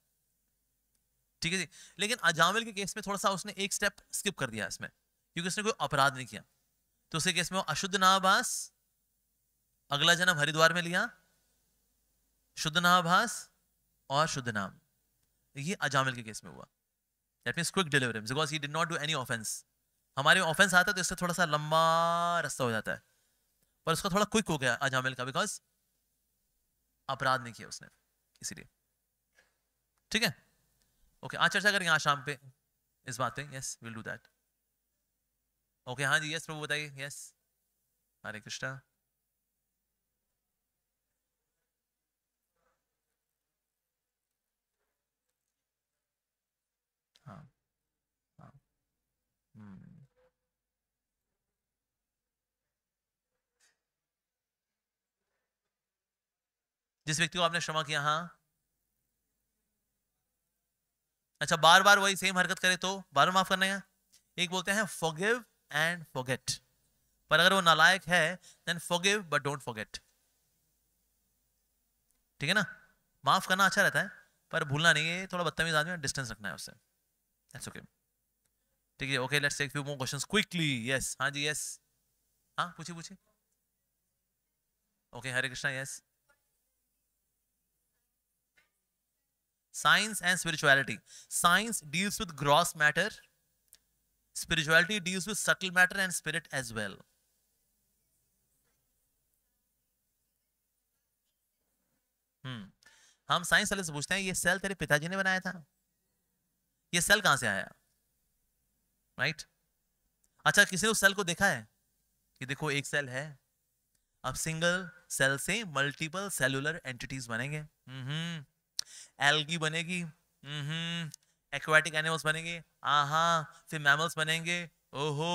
ठीक है जी लेकिन अजामिल के केस में थोड़ा सा उसने एक स्टेप स्किप कर दिया इसमें क्योंकि उसने कोई अपराध नहीं किया तो उसके केस में वो अशुद्ध नाभास अगला जन्म हरिद्वार में लिया शुद्ध नाभास और शुद्ध नाम ये अजामिल के केस में हुआ that means quick delivery because he did not do any offence हमारे ऑफेंस आता है तो इससे थोड़ा सा लंबा रास्ता हो जाता है पर उसका थोड़ा क्विक हो गया अजामिल का बिकॉज अपराध नहीं किया उसने इसीलिए ठीक है ओके आज चर्चा करेंगे आज शाम पे इस बात पे yes will do that okay हाँ जी यस प्रभु बताइए यस हरे कृष्णा जिस व्यक्ति को आपने क्षमा किया हाँ अच्छा बार बार वही सेम हरकत करे तो बार माफ करना है एक बोलते हैं फॉगिव एंड फॉगेट पर अगर वो नालायक है then forgive but don't forget ठीक है ना माफ करना अच्छा रहता है पर भूलना नहीं है थोड़ा बदतमीज आदमी डिस्टेंस रखना है उससे दैट्स ओके ठीक है okay let's take few more questions quickly yes हाँ जी यस हाँ पूछिए पूछिए okay Hare Krishna yes science and spirituality science deals with gross matter spirituality deals with subtle matter and spirit as well hmm हम science वाले से पूछते हैं ये सेल तेरे पिताजी ने बनाया था ये सेल कहाँ से आया राइट right? अच्छा किसी ने उस सेल को देखा है कि देखो एक सेल है अब सिंगल सेल से मल्टीपल सेलुलर एंटिटीज बनेंगे हम्म एल्गी बनेगी हम्म एक्वाटिक एनिमल्स बनेंगे आ आहा फिर मैमल्स बनेंगे ओहो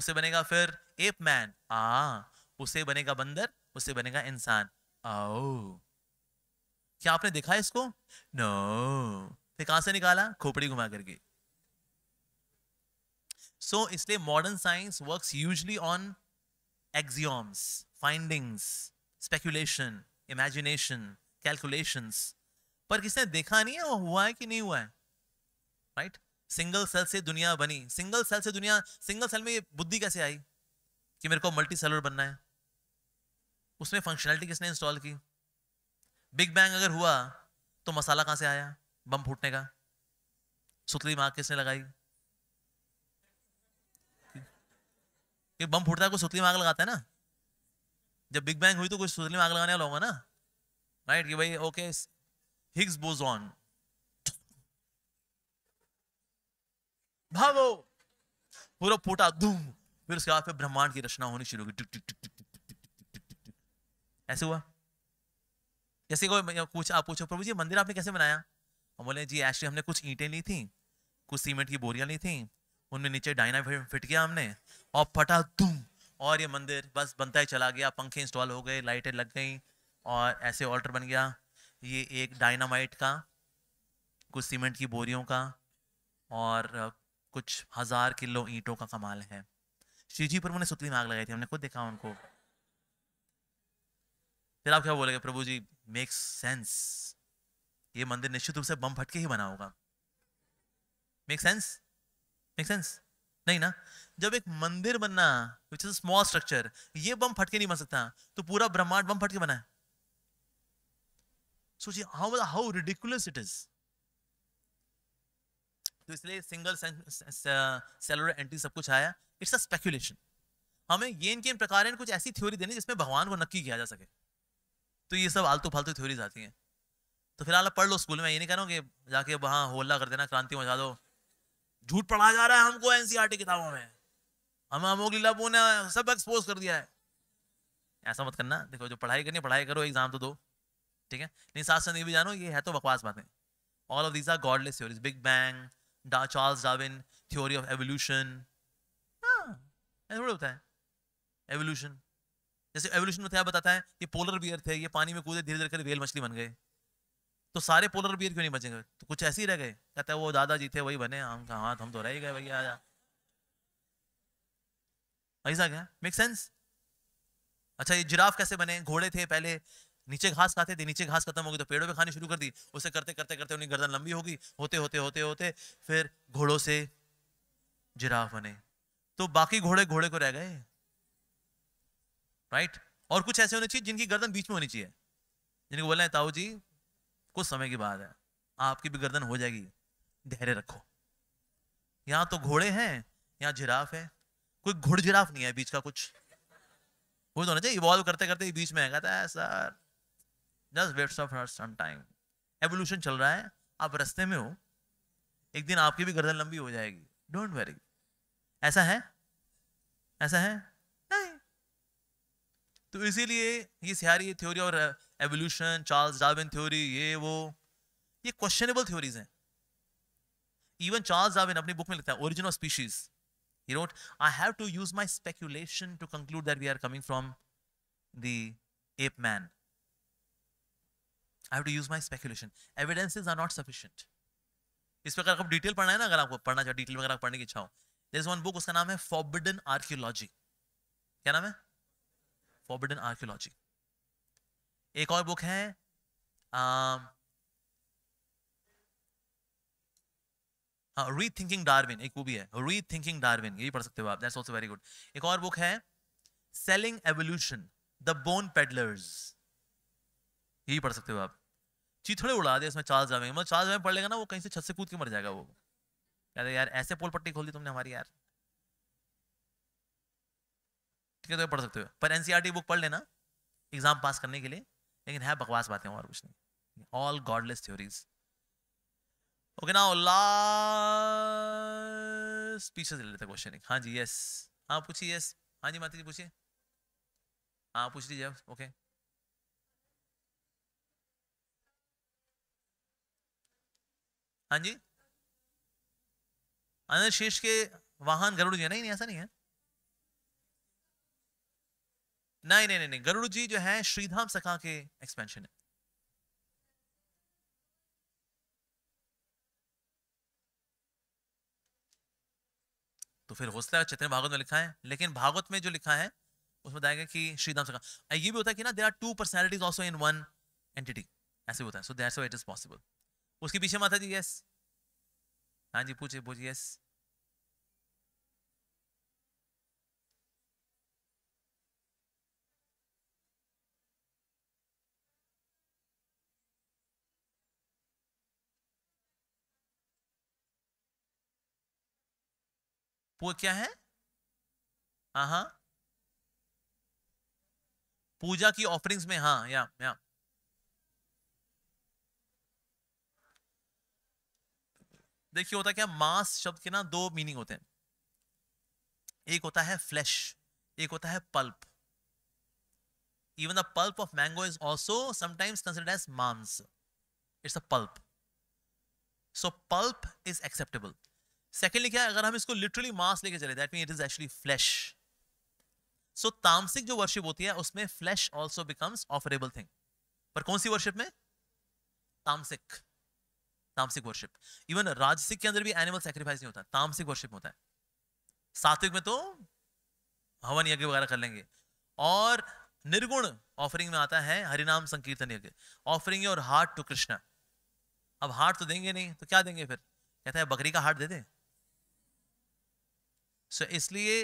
उसे बनेगा फिर एप मैन आ उसे बनेगा बंदर उसे बनेगा इंसान आओ क्या आपने देखा है इसको नो फिर कहां से निकाला खोपड़ी घुमा करके सो so, इसलिए modern science works usually on axioms findings speculation imagination calculations पर किसने देखा नहीं है वो हुआ है कि नहीं हुआ है राइट right? सिंगल सेल से दुनिया बनी सिंगल सेल से दुनिया सिंगल सेल में ये बुद्धि कैसे आई कि मेरे को मल्टी सेलर बनना है उसमें फंक्शनैलिटी किसने इंस्टॉल की बिग बैंग अगर हुआ तो मसाला कहाँ से आया बम फूटने का सुतली माँ किसने लगाई कि बम फूटता है कोई सुतली में आग लगाता है ना जब बिग बैंग हुई तो कोई सुतली में आग लगाने वाला होगा ना राइट कि भाई ओके हिग्स बोजॉन भागो पूरा फूटा धूम फिर उसके बाद फिर ब्रह्मांड की रचना होनी शुरू हो गई ऐसे हुआ जैसे कोई पूछ आप पूछो प्रभु जी मंदिर आपने कैसे बनाया हम बोले जी एक्चुअली हमने कुछ ईंटें ली थी कुछ सीमेंट की बोरियां ली थी उनमें नीचे डायना फिट किया हमने और फटा धूम और ये मंदिर बस बनता ही चला गया पंखे इंस्टॉल हो गए लाइटें लग गई और ऐसे ऑल्टर बन गया ये एक डायनामाइट का कुछ सीमेंट की बोरियों का और कुछ हज़ार किलो ईंटों का कमाल है शिवजी प्रभु ने सुतली में आग लगाई थी हमने खुद देखा उनको फिर आप क्या बोलेंगे प्रभु जी मेक सेंस ये मंदिर निश्चित रूप से बम फटके ही बना होगा मेक सेंस मेक सेंस नहीं ना जब एक मंदिर बनना विच इज स्मॉल स्ट्रक्चर ये बम फटके नहीं बन सकता तो पूरा ब्रह्मांड बम फटके बना है सोचिए how how ridiculous it is तो इसलिए सिंगल सेलुलर एंट्री सब कुछ आया इट्स अ स्पेकुलेशन हमें ये इनके प्रकार कुछ ऐसी थ्योरी देनी जिसमें भगवान को नक्की किया जा सके तो ये सब आलतू फालतू थ्योरीज आती हैं तो फिलहाल आप पढ़ लो स्कूल में ये नहीं कह रहा हूँ कि जाके वहाँ होल्ला कर देना क्रांति मचा दो झूठ पढ़ाया जा रहा है हमको एनसीईआरटी e किताबों में हम अमोक लीलाबू ने सब एक्सपोज कर दिया है ऐसा मत करना देखो जो पढ़ाई करनी पढ़ाई करो एग्जाम तो दो ठीक है लेकिन साथ साथ ये भी जानो ये है तो बकवास बातें all of these are godless theories big bang डा Charles Darwin theory of evolution हाँ थोड़ा होता है एवोल्यूशन जैसे एवोल्यूशन में क्या तो बताता है ये पोलर बियर थे ये पानी में कूदे धीरे धीरे करके रेल मछली बन गए तो सारे पोलर बियर क्यों नहीं बचेंगे तो कुछ ऐसे ही रह गए कहता है वो दादाजी थे वही बने हम कहा हाथ तो हम तो रह गए भैया आजा ऐसा क्या मेक सेंस अच्छा ये जिराफ कैसे बने घोड़े थे पहले नीचे घास खाते थे नीचे घास खत्म होगी तो पेड़ों पे खानी शुरू कर दी उसे करते करते करते उनकी गर्दन लंबी होगी होते होते होते होते फिर घोड़ों से जिराफ बने तो बाकी घोड़े घोड़े को रह गए राइट और कुछ ऐसे होने चाहिए जिनकी गर्दन बीच में होनी चाहिए जिनको बोला है ताऊ जी कुछ समय की बात है आपकी भी गर्दन हो जाएगी धैर्य रखो यहाँ तो घोड़े हैं यहाँ जिराफ है कोई घुड़ जिराफ नहीं है बीच का कुछ वो तो होना चाहिए इवॉल्व करते करते बीच में है कहता है sir just wait of her some time evolution चल रहा है आप रस्ते में हो एक दिन आपकी भी गर्दन लंबी हो जाएगी डोंट वरी ऐसा है ऐसा है नहीं तो इसीलिए ये सारी थ्योरी और एवोल्यूशन चार्ल्स डार्विन थ्योरी ये वो ये क्वेश्चनेबल थ्योरीज हैं इवन चार्ल्स डार्विन अपनी बुक में लिखता है origin of species he wrote I have to use my speculation to conclude that we are coming from the ape man I to use my speculation evidences are not sufficient इस पर अगर आपको detail पढ़ना है ना अगर आपको पढ़ना चाहिए डिटेल में अगर आप पढ़ने की इच्छा हो देर वन बुक उसका नाम है फॉबिडन आर्क्योलॉजी क्या नाम है फॉबिडन आर्क्योलॉजी एक और बुक है री थिंकिंग डार्विन एक वो भी है री थिंकिंग डार्विन ये पढ़ सकते हो आप दैट्स ऑल्सो वेरी गुड एक और बुक है selling evolution the bone peddlers यही पढ़ सकते हो आप चीथड़े उड़ा दे इसमें चार्ल्स डार्विन मतलब चार्ल्स डार्विन पढ़ लेगा ना वो कहीं से छत से कूद के मर जाएगा वो कहते यार ऐसे पोल पट्टी खोल दी तुमने हमारी यार ठीक है तो पढ़ सकते हो पर एनसीईआरटी बुक e पढ़ लेना एग्जाम पास करने के लिए लेकिन है बकवास बातें और कुछ नहीं ऑल गॉडलेस थ्योरीज ओके ना लास्ट पीछे से लेते क्वेश्चन एक हाँ जी यस हाँ पूछिए यस हाँ जी माता जी पूछिए हाँ पूछ लीजिए ओके okay. हाँ जी अनिल हाँ शेष के वाहन गरुड़ जी नहीं नहीं ऐसा नहीं है नहीं नहीं नहीं, नहीं गरुड़ जी जो है श्रीधाम सखा के एक्सपेंशन है तो फिर हो सकता है चैतन्य भागवत में लिखा है लेकिन भागवत में जो लिखा है उसमें बताया गया कि श्रीधाम सखा ये भी होता है कि ना there are two personalities also in one entity ऐसे होता है so that's it is possible उसके पीछे माता जी यस हाँ जी पूछे पूछ यस वो क्या है हाँ, हाँ. पूजा की ऑफरिंग्स में हाँ या या देखिए होता क्या मास शब्द के ना दो मीनिंग होते हैं एक होता है फ्लैश एक होता है pulp even the pulp of mango is also sometimes considered as मांस it's a pulp so pulp is acceptable secondly क्या है अगर हम इसको लिटरली मास लेके चले that mean it is actually flesh so तामसिक जो वर्शिप होती है उसमें flesh also becomes offerable thing पर कौन सी वर्शिप में तामसिक तामसिक वर्शिप इवन राजसिक के अंदर भी एनिमल सेक्रीफाइस नहीं होता तामसिक वर्शिप होता है सात्विक में तो हवन यज्ञ वगैरह कर लेंगे और निर्गुण ऑफरिंग में आता है हरिनाम संकीर्तन यज्ञ ऑफरिंग और हार्ट टू कृष्णा अब हार्ट तो देंगे नहीं तो क्या देंगे फिर कहता है बकरी का हार्ट दे दे सो so, इसलिए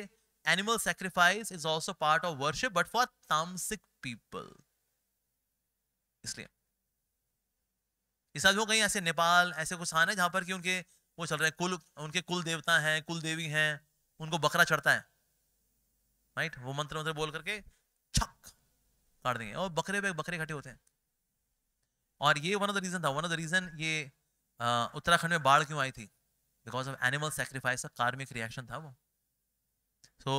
animal sacrifice is also part of worship but for tamasic people इसलिए इस वो कहीं ऐसे नेपाल ऐसे कुछ स्थान है जहाँ पर कि उनके वो चल रहे हैं कुल उनके कुल देवता हैं कुल देवी हैं उनको बकरा चढ़ता है राइट वो मंत्र मंत्र बोल करके छक काट देंगे और बकरे पे बकरे इकट्ठे होते हैं और ये वन ऑफ द रीज़न था वन ऑफ द रीज़न ये उत्तराखंड में बाढ़ क्यों आई थी बिकॉज ऑफ एनिमल सेक्रीफाइस का कार्मिक रिएक्शन था वो सो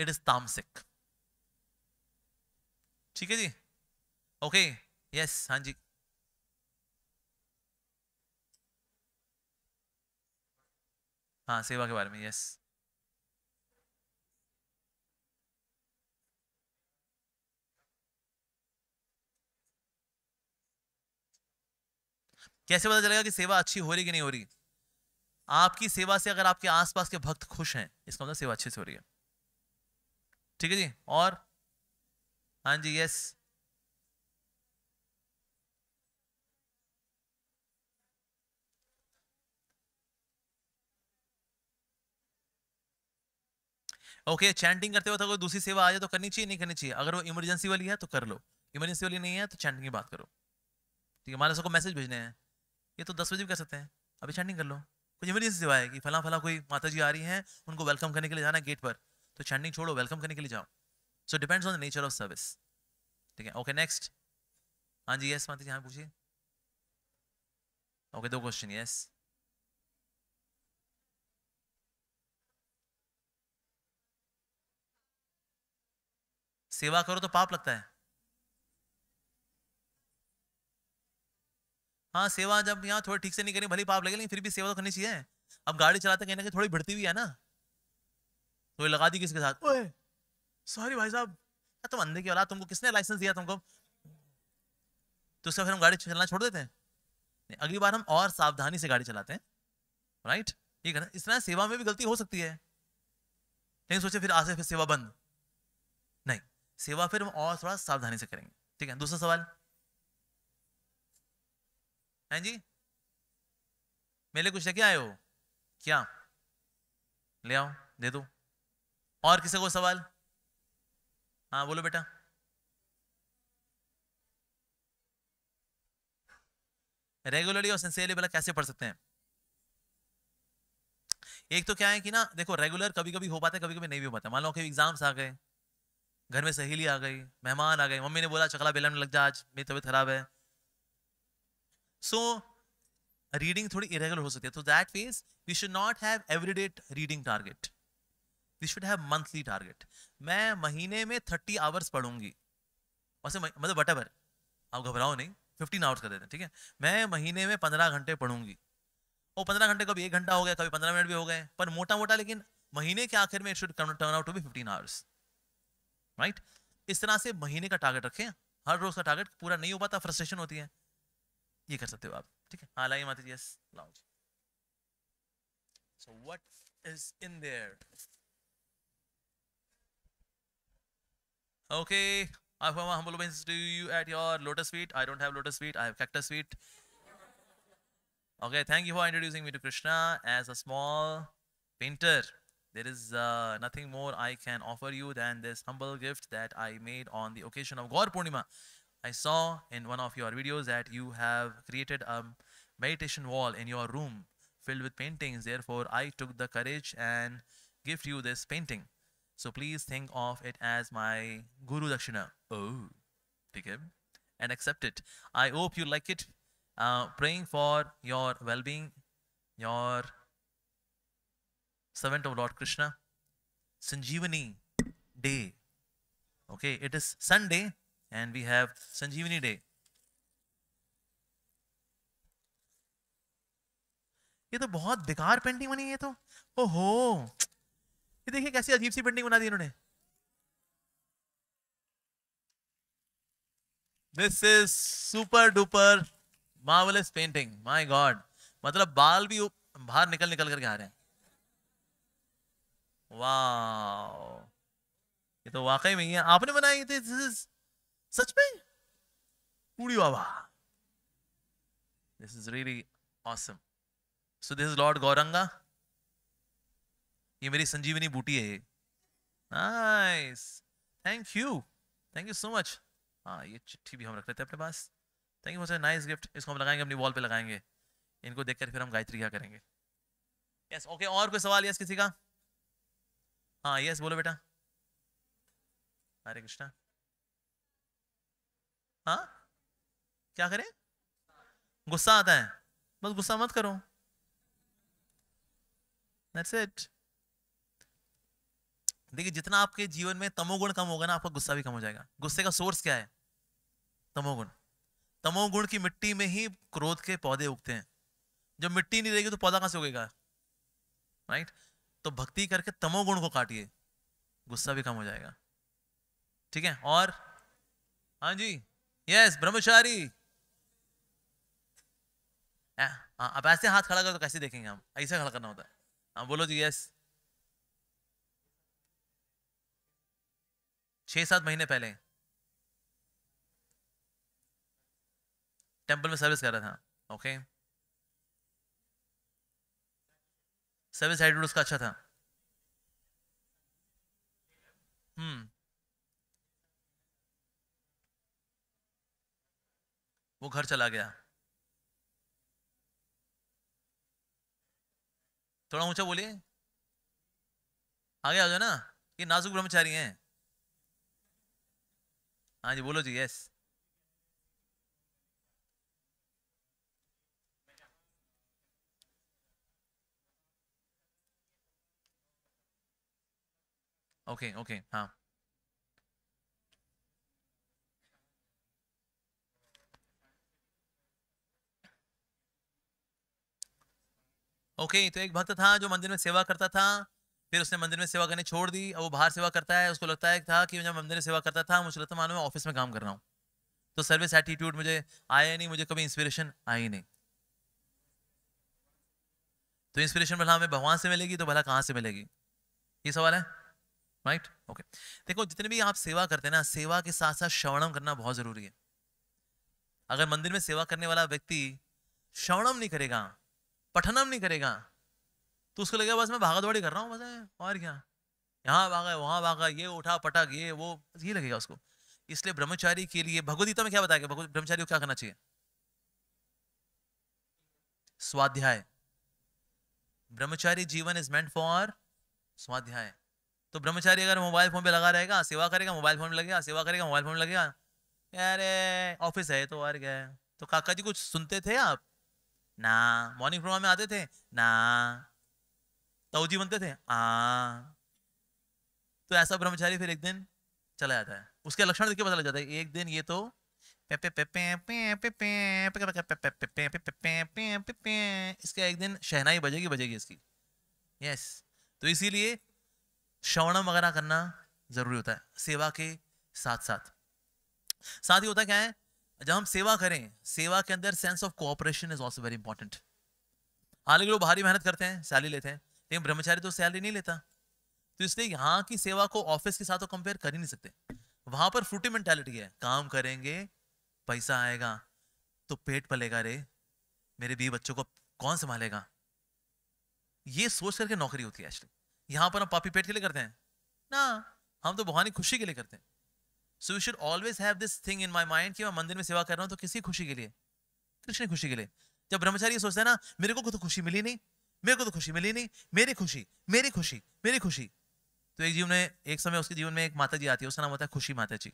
इट इज तामसिक ठीक है जी ओके यस हाँ जी हाँ सेवा के बारे में यस कैसे पता चलेगा कि सेवा अच्छी हो रही कि नहीं हो रही आपकी सेवा से अगर आपके आसपास के भक्त खुश हैं इसका मतलब सेवा अच्छे से हो रही है ठीक है जी और हाँ जी यस ओके चैंटिंग करते वक्त अगर दूसरी सेवा आ जाए तो करनी चाहिए नहीं करनी चाहिए अगर वो इमरजेंसी वाली है तो कर लो इमरजेंसी वाली नहीं है तो चैंटिंग की बात करो ठीक है मान सबको मैसेज भेजने हैं ये तो दस बजे भी कर सकते हैं अभी चैंटिंग कर लो कुछ इमरजेंसी सेवा आएगी फला फला कोई माता जी आ रही हैं उनको वेलकम करने के लिए जाना है गेट पर तो चैंटिंग छोड़ो वेलकम करने के लिए जाओ so depends on the nature of service ठीक है ओके नेक्स्ट हाँ जी यस माता जी हाँ पूछिए ओके दो क्वेश्चन यस सेवा करो तो पाप लगता है हाँ सेवा जब यहाँ थोड़ी ठीक से नहीं करें भले पाप लगे लेकिन फिर भी सेवा तो करनी चाहिए अब गाड़ी चलाते कहीं ना कहीं थोड़ी भिड़ती हुई है ना तो ये लगा दी किसके साथ ओए सॉरी भाई साहब क्या तुम अंधे की औलाद तुमको किसने लाइसेंस दिया तुमको तो उसका फिर हम गाड़ी चलाना छोड़ देते हैं अगली बार हम और सावधानी से गाड़ी चलाते हैं राइट ये करना इस तरह सेवा में भी गलती हो सकती है लेकिन सोचे फिर आज से फिर सेवा बंद सेवा फिर हम और थोड़ा सावधानी से करेंगे ठीक है दूसरा सवाल हैं जी मेरे लिए कुछ लेके आए हो क्या ले आओ दे दो और किसी को सवाल हाँ बोलो बेटा रेगुलरली और सेंसियरली भला कैसे पढ़ सकते हैं एक तो क्या है कि ना देखो रेगुलर कभी कभी हो पाता है कभी कभी नहीं भी हो पाता मान लो कि एग्जाम्स आ गए घर में सहेली आ गई मेहमान आ गए मम्मी ने बोला चकला बेलन लग जा आज मेरी तबीयत खराब है सो रीडिंग थोड़ी इरेगुलर हो सकती है तो that means we should not have everyday reading target we should have monthly target मैं महीने में थर्टी आवर्स पढ़ूंगी वैसे मतलब वट एवर आप घबराओ नहीं फिफ्टीन आवर्स कर देते हैं ठीक है मैं महीने में पंद्रह घंटे पढ़ूंगी और पंद्रह घंटे कभी एक घंटा हो गया कभी पंद्रह मिनट भी हो गए पर मोटा मोटा लेकिन महीने के आखिर में it should turn out to be fifteen hours right इस तरह से महीने का टारगेट रखें हर रोज का टारगेट पूरा नहीं हो पाता फ्रस्ट्रेशन होती है ये कर सकते हो आप ठीक है हाँ माता जी यस लाओ जी so what is in there okay I have hmm बोलो means do you eat your lotus sweet I don't have lotus sweet I have cactus sweet okay thank you for introducing me to Krishna as a small painter There is uh, nothing more I can offer you than this humble gift that I made on the occasion of Gaur Purnima. I saw in one of your videos that you have created a meditation wall in your room filled with paintings. Therefore, I took the courage and gift you this painting. So please think of it as my Guru Dakshina. Oh, okay. And accept it. I hope you like it. Uh, praying for your well-being, your servant of Lord Krishna. Sanjeevani Day. Okay, it is Sunday and we have Sanjeevani Day. ये तो बहुत बेकार painting बनी है ये तो हो ये देखिए कैसी अजीब सी पेंटिंग बना दी इन्होंने this is super duper marvellous painting my god मतलब बाल भी बाहर निकल निकल करके आ रहे हैं वाह ये तो वाकई में है आपने दिस इज सच में पूरी बाबा this is really awesome so this is lord Gauranga ये मेरी संजीवनी बूटी है nice thank you thank you so much हाँ ये चिट्ठी भी हम रख लेते हैं अपने पास thank you for nice gift इसको हम लगाएंगे अपनी वॉल पे लगाएंगे इनको देखकर फिर हम गायत्री क्या करेंगे यस yes, ओके okay, और कोई सवाल यस किसी का हाँ यस बोलो बेटा हरे कृष्णा हाँ क्या करें गुस्सा आता है बस गुस्सा मत करो दैट्स इट देखिए जितना आपके जीवन में तमोगुण कम होगा ना आपका गुस्सा भी कम हो जाएगा गुस्से का सोर्स क्या है तमोगुण तमोगुण की मिट्टी में ही क्रोध के पौधे उगते हैं जब मिट्टी नहीं रहेगी तो पौधा कहां से उगेगा राइट right? तो भक्ति करके तमोगुण को काटिए गुस्सा भी कम हो जाएगा ठीक है और हाँ जी यस ब्रह्मचारी हाँ, अब ऐसे हाथ खड़ा कर तो कैसे देखेंगे हम ऐसे खड़ा करना होता है हाँ, बोलो जी यस छह सात महीने पहले टेम्पल में सर्विस कर रहा था ओके okay? सेवन साइडेड उसका अच्छा था हम्म वो घर चला गया थोड़ा ऊंचा बोलिए आगे आ जाओ ना ये नाजुक ब्रह्मचारी हैं हाँ जी बोलो जी यस ओके ओके हाँ ओके तो एक भक्त था जो मंदिर में सेवा करता था फिर उसने मंदिर में सेवा करने छोड़ दी अब वो बाहर सेवा करता है उसको लगता है था कि मैं मंदिर में सेवा करता था मुझे लगता मानो मैं ऑफिस में काम कर रहा हूँ तो सर्विस एटीट्यूड मुझे आया नहीं मुझे कभी इंस्पिरेशन आई नहीं तो इंस्पिरेशन भला हमें भगवान से मिलेगी तो भला कहाँ से मिलेगी ये सवाल है राइट right? Okay okay. देखो जितने भी आप सेवा करते हैं ना सेवा के साथ साथ श्रवणम करना बहुत जरूरी है अगर मंदिर में सेवा करने वाला व्यक्ति श्रवणम नहीं करेगा पठनम नहीं करेगा तो उसको लगेगा बस मैं भागदौड़ी कर रहा हूँ बस और क्या यहाँ भागा वहां भागा ये उठा पटक ये वो ये लगेगा उसको इसलिए ब्रह्मचारी के लिए भगवदगीता में क्या बताया गया ब्रह्मचारी को क्या करना चाहिए स्वाध्याय ब्रह्मचारी जीवन इज मेंट फॉर स्वाध्याय तो ब्रह्मचारी अगर मोबाइल फ़ोन पे लगा रहेगा सेवा करेगा मोबाइल फ़ोन में लगेगा सेवा करेगा मोबाइल फ़ोन में लगेगा यार ऑफिस है तो और क्या है तो काका जी कुछ सुनते थे आप ना मॉर्निंग प्रोग्राम में आते थे ना ताऊजी बनते थे आ तो ऐसा ब्रह्मचारी फिर एक दिन चला जाता है उसके लक्षण देखिए पता लग जाता है एक दिन ये तो इसका एक दिन शहनाई बजेगी बजेगी इसकी यस तो इसीलिए श्रवणम वगैरह करना जरूरी होता है सेवा के साथ साथ साथ ही होता क्या है जब हम सेवा करें सेवा के अंदर sense of cooperation is also very important हालांकि लोग भारी मेहनत करते हैं सैलरी लेते हैं लेकिन ब्रह्मचारी तो सैलरी नहीं लेता तो इसलिए यहाँ की सेवा को ऑफिस के साथ तो कंपेयर कर ही नहीं सकते वहां पर फ्रूटी मेंटेलिटी है काम करेंगे पैसा आएगा तो पेट पलेगा रे मेरे बीवी बच्चों को कौन संभालेगा ये सोच करके नौकरी होती है एक्चुअली यहाँ पर हम पापी पेट के लिए करते हैं ना हम तो भगवान की खुशी के लिए करते हैं so you should always have this thing in my mind कि मैं मंदिर में सेवा कर रहा हूँ तो किसी खुशी के लिए कृष्ण खुशी के लिए जब ब्रह्मचारी सोचते हैं ना मेरे को तो खुशी मिली नहीं मेरे को तो खुशी मिली नहीं मेरी खुशी मेरी खुशी मेरी खुशी तो एक जीवन में एक समय उसके जीवन में एक माता जी आती है उसका नाम होता है खुशी माता जी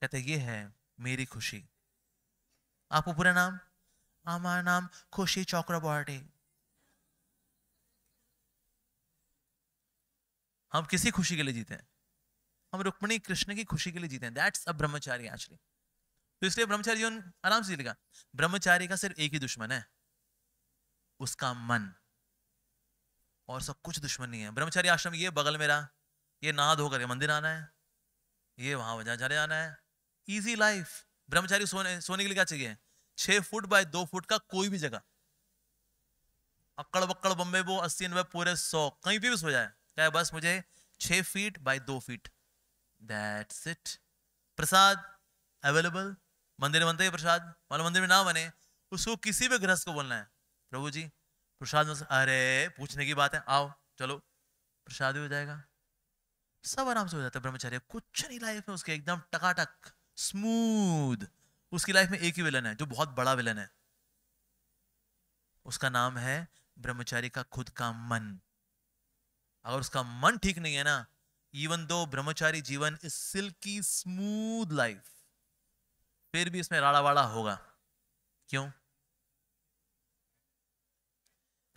कहते ये है मेरी खुशी आपको पूरा नाम हमारा नाम खुशी चौकराबाटी हम किसी खुशी के लिए जीते हैं हम रुक्मणी कृष्ण की खुशी के लिए जीते हैं दैट्स अ ब्रह्मचारी एक्चुअली तो इसलिए ब्रह्मचारी जीवन आराम से जीतेगा ब्रह्मचारी का सिर्फ एक ही दुश्मन है उसका मन और सब कुछ दुश्मन नहीं है ब्रह्मचारी आश्रम ये बगल मेरा ये नहा धोकर मंदिर आना है ये वहां वजह चले जाना है ईजी लाइफ ब्रह्मचारी सोने सोने के लिए क्या चाहिए छह फुट बाय दो फुट का कोई भी जगह अक्कड़ बक्कड़ बम्बे वो अस्सी नब्बे पूरे सौ कहीं पे भी सो जाए क्या बस मुझे छः फीट बाई दो feet that's it prasad available मंदिर बनते ही प्रसाद वाले मंदिर में ना बने उसको किसी भी गृहस्थ को बोलना है प्रभु जी प्रसाद अरे पूछने की बात है आओ चलो प्रसाद भी हो जाएगा सब आराम से हो जाता है ब्रह्मचार्य कुछ नहीं लाइफ में उसके एकदम टकाटक स्मूथ उसकी लाइफ में एक ही विलन है जो बहुत बड़ा विलन है उसका नाम है ब्रह्मचारी का खुद का मन अगर उसका मन ठीक नहीं है ना इवन दो ब्रह्मचारी जीवन इज सिल्की स्मूथ लाइफ फिर भी इसमें राड़ा वाड़ा होगा क्यों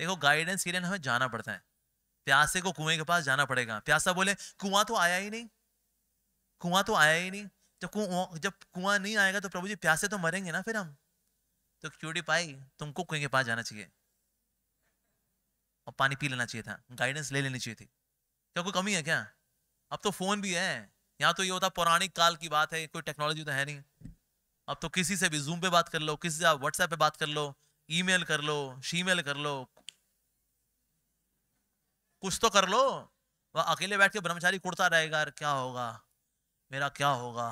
देखो गाइडेंस के लिए हमें जाना पड़ता है प्यासे को कुएं के पास जाना पड़ेगा प्यासा बोले कुआं तो आया ही नहीं कुआं तो आया ही नहीं जब कुआ जब कुआं नहीं आएगा तो प्रभु जी प्यासे तो मरेंगे ना फिर हम तो क्यूटी पाई तुमको कुएं के पास जाना चाहिए और पानी पी लेना चाहिए था गाइडेंस ले लेनी चाहिए थी क्या कोई कमी है क्या अब तो फ़ोन भी है यहाँ तो ये होता पौराणिक काल की बात है कोई टेक्नोलॉजी तो है नहीं अब तो किसी से भी जूम पे बात कर लो किसी से आप व्हाट्सएप पे बात कर लो ईमेल कर लो शीमेल कर लो कुछ तो कर लो वह अकेले बैठ के ब्रह्मचारी कुड़ता रहेगा यार क्या होगा मेरा क्या होगा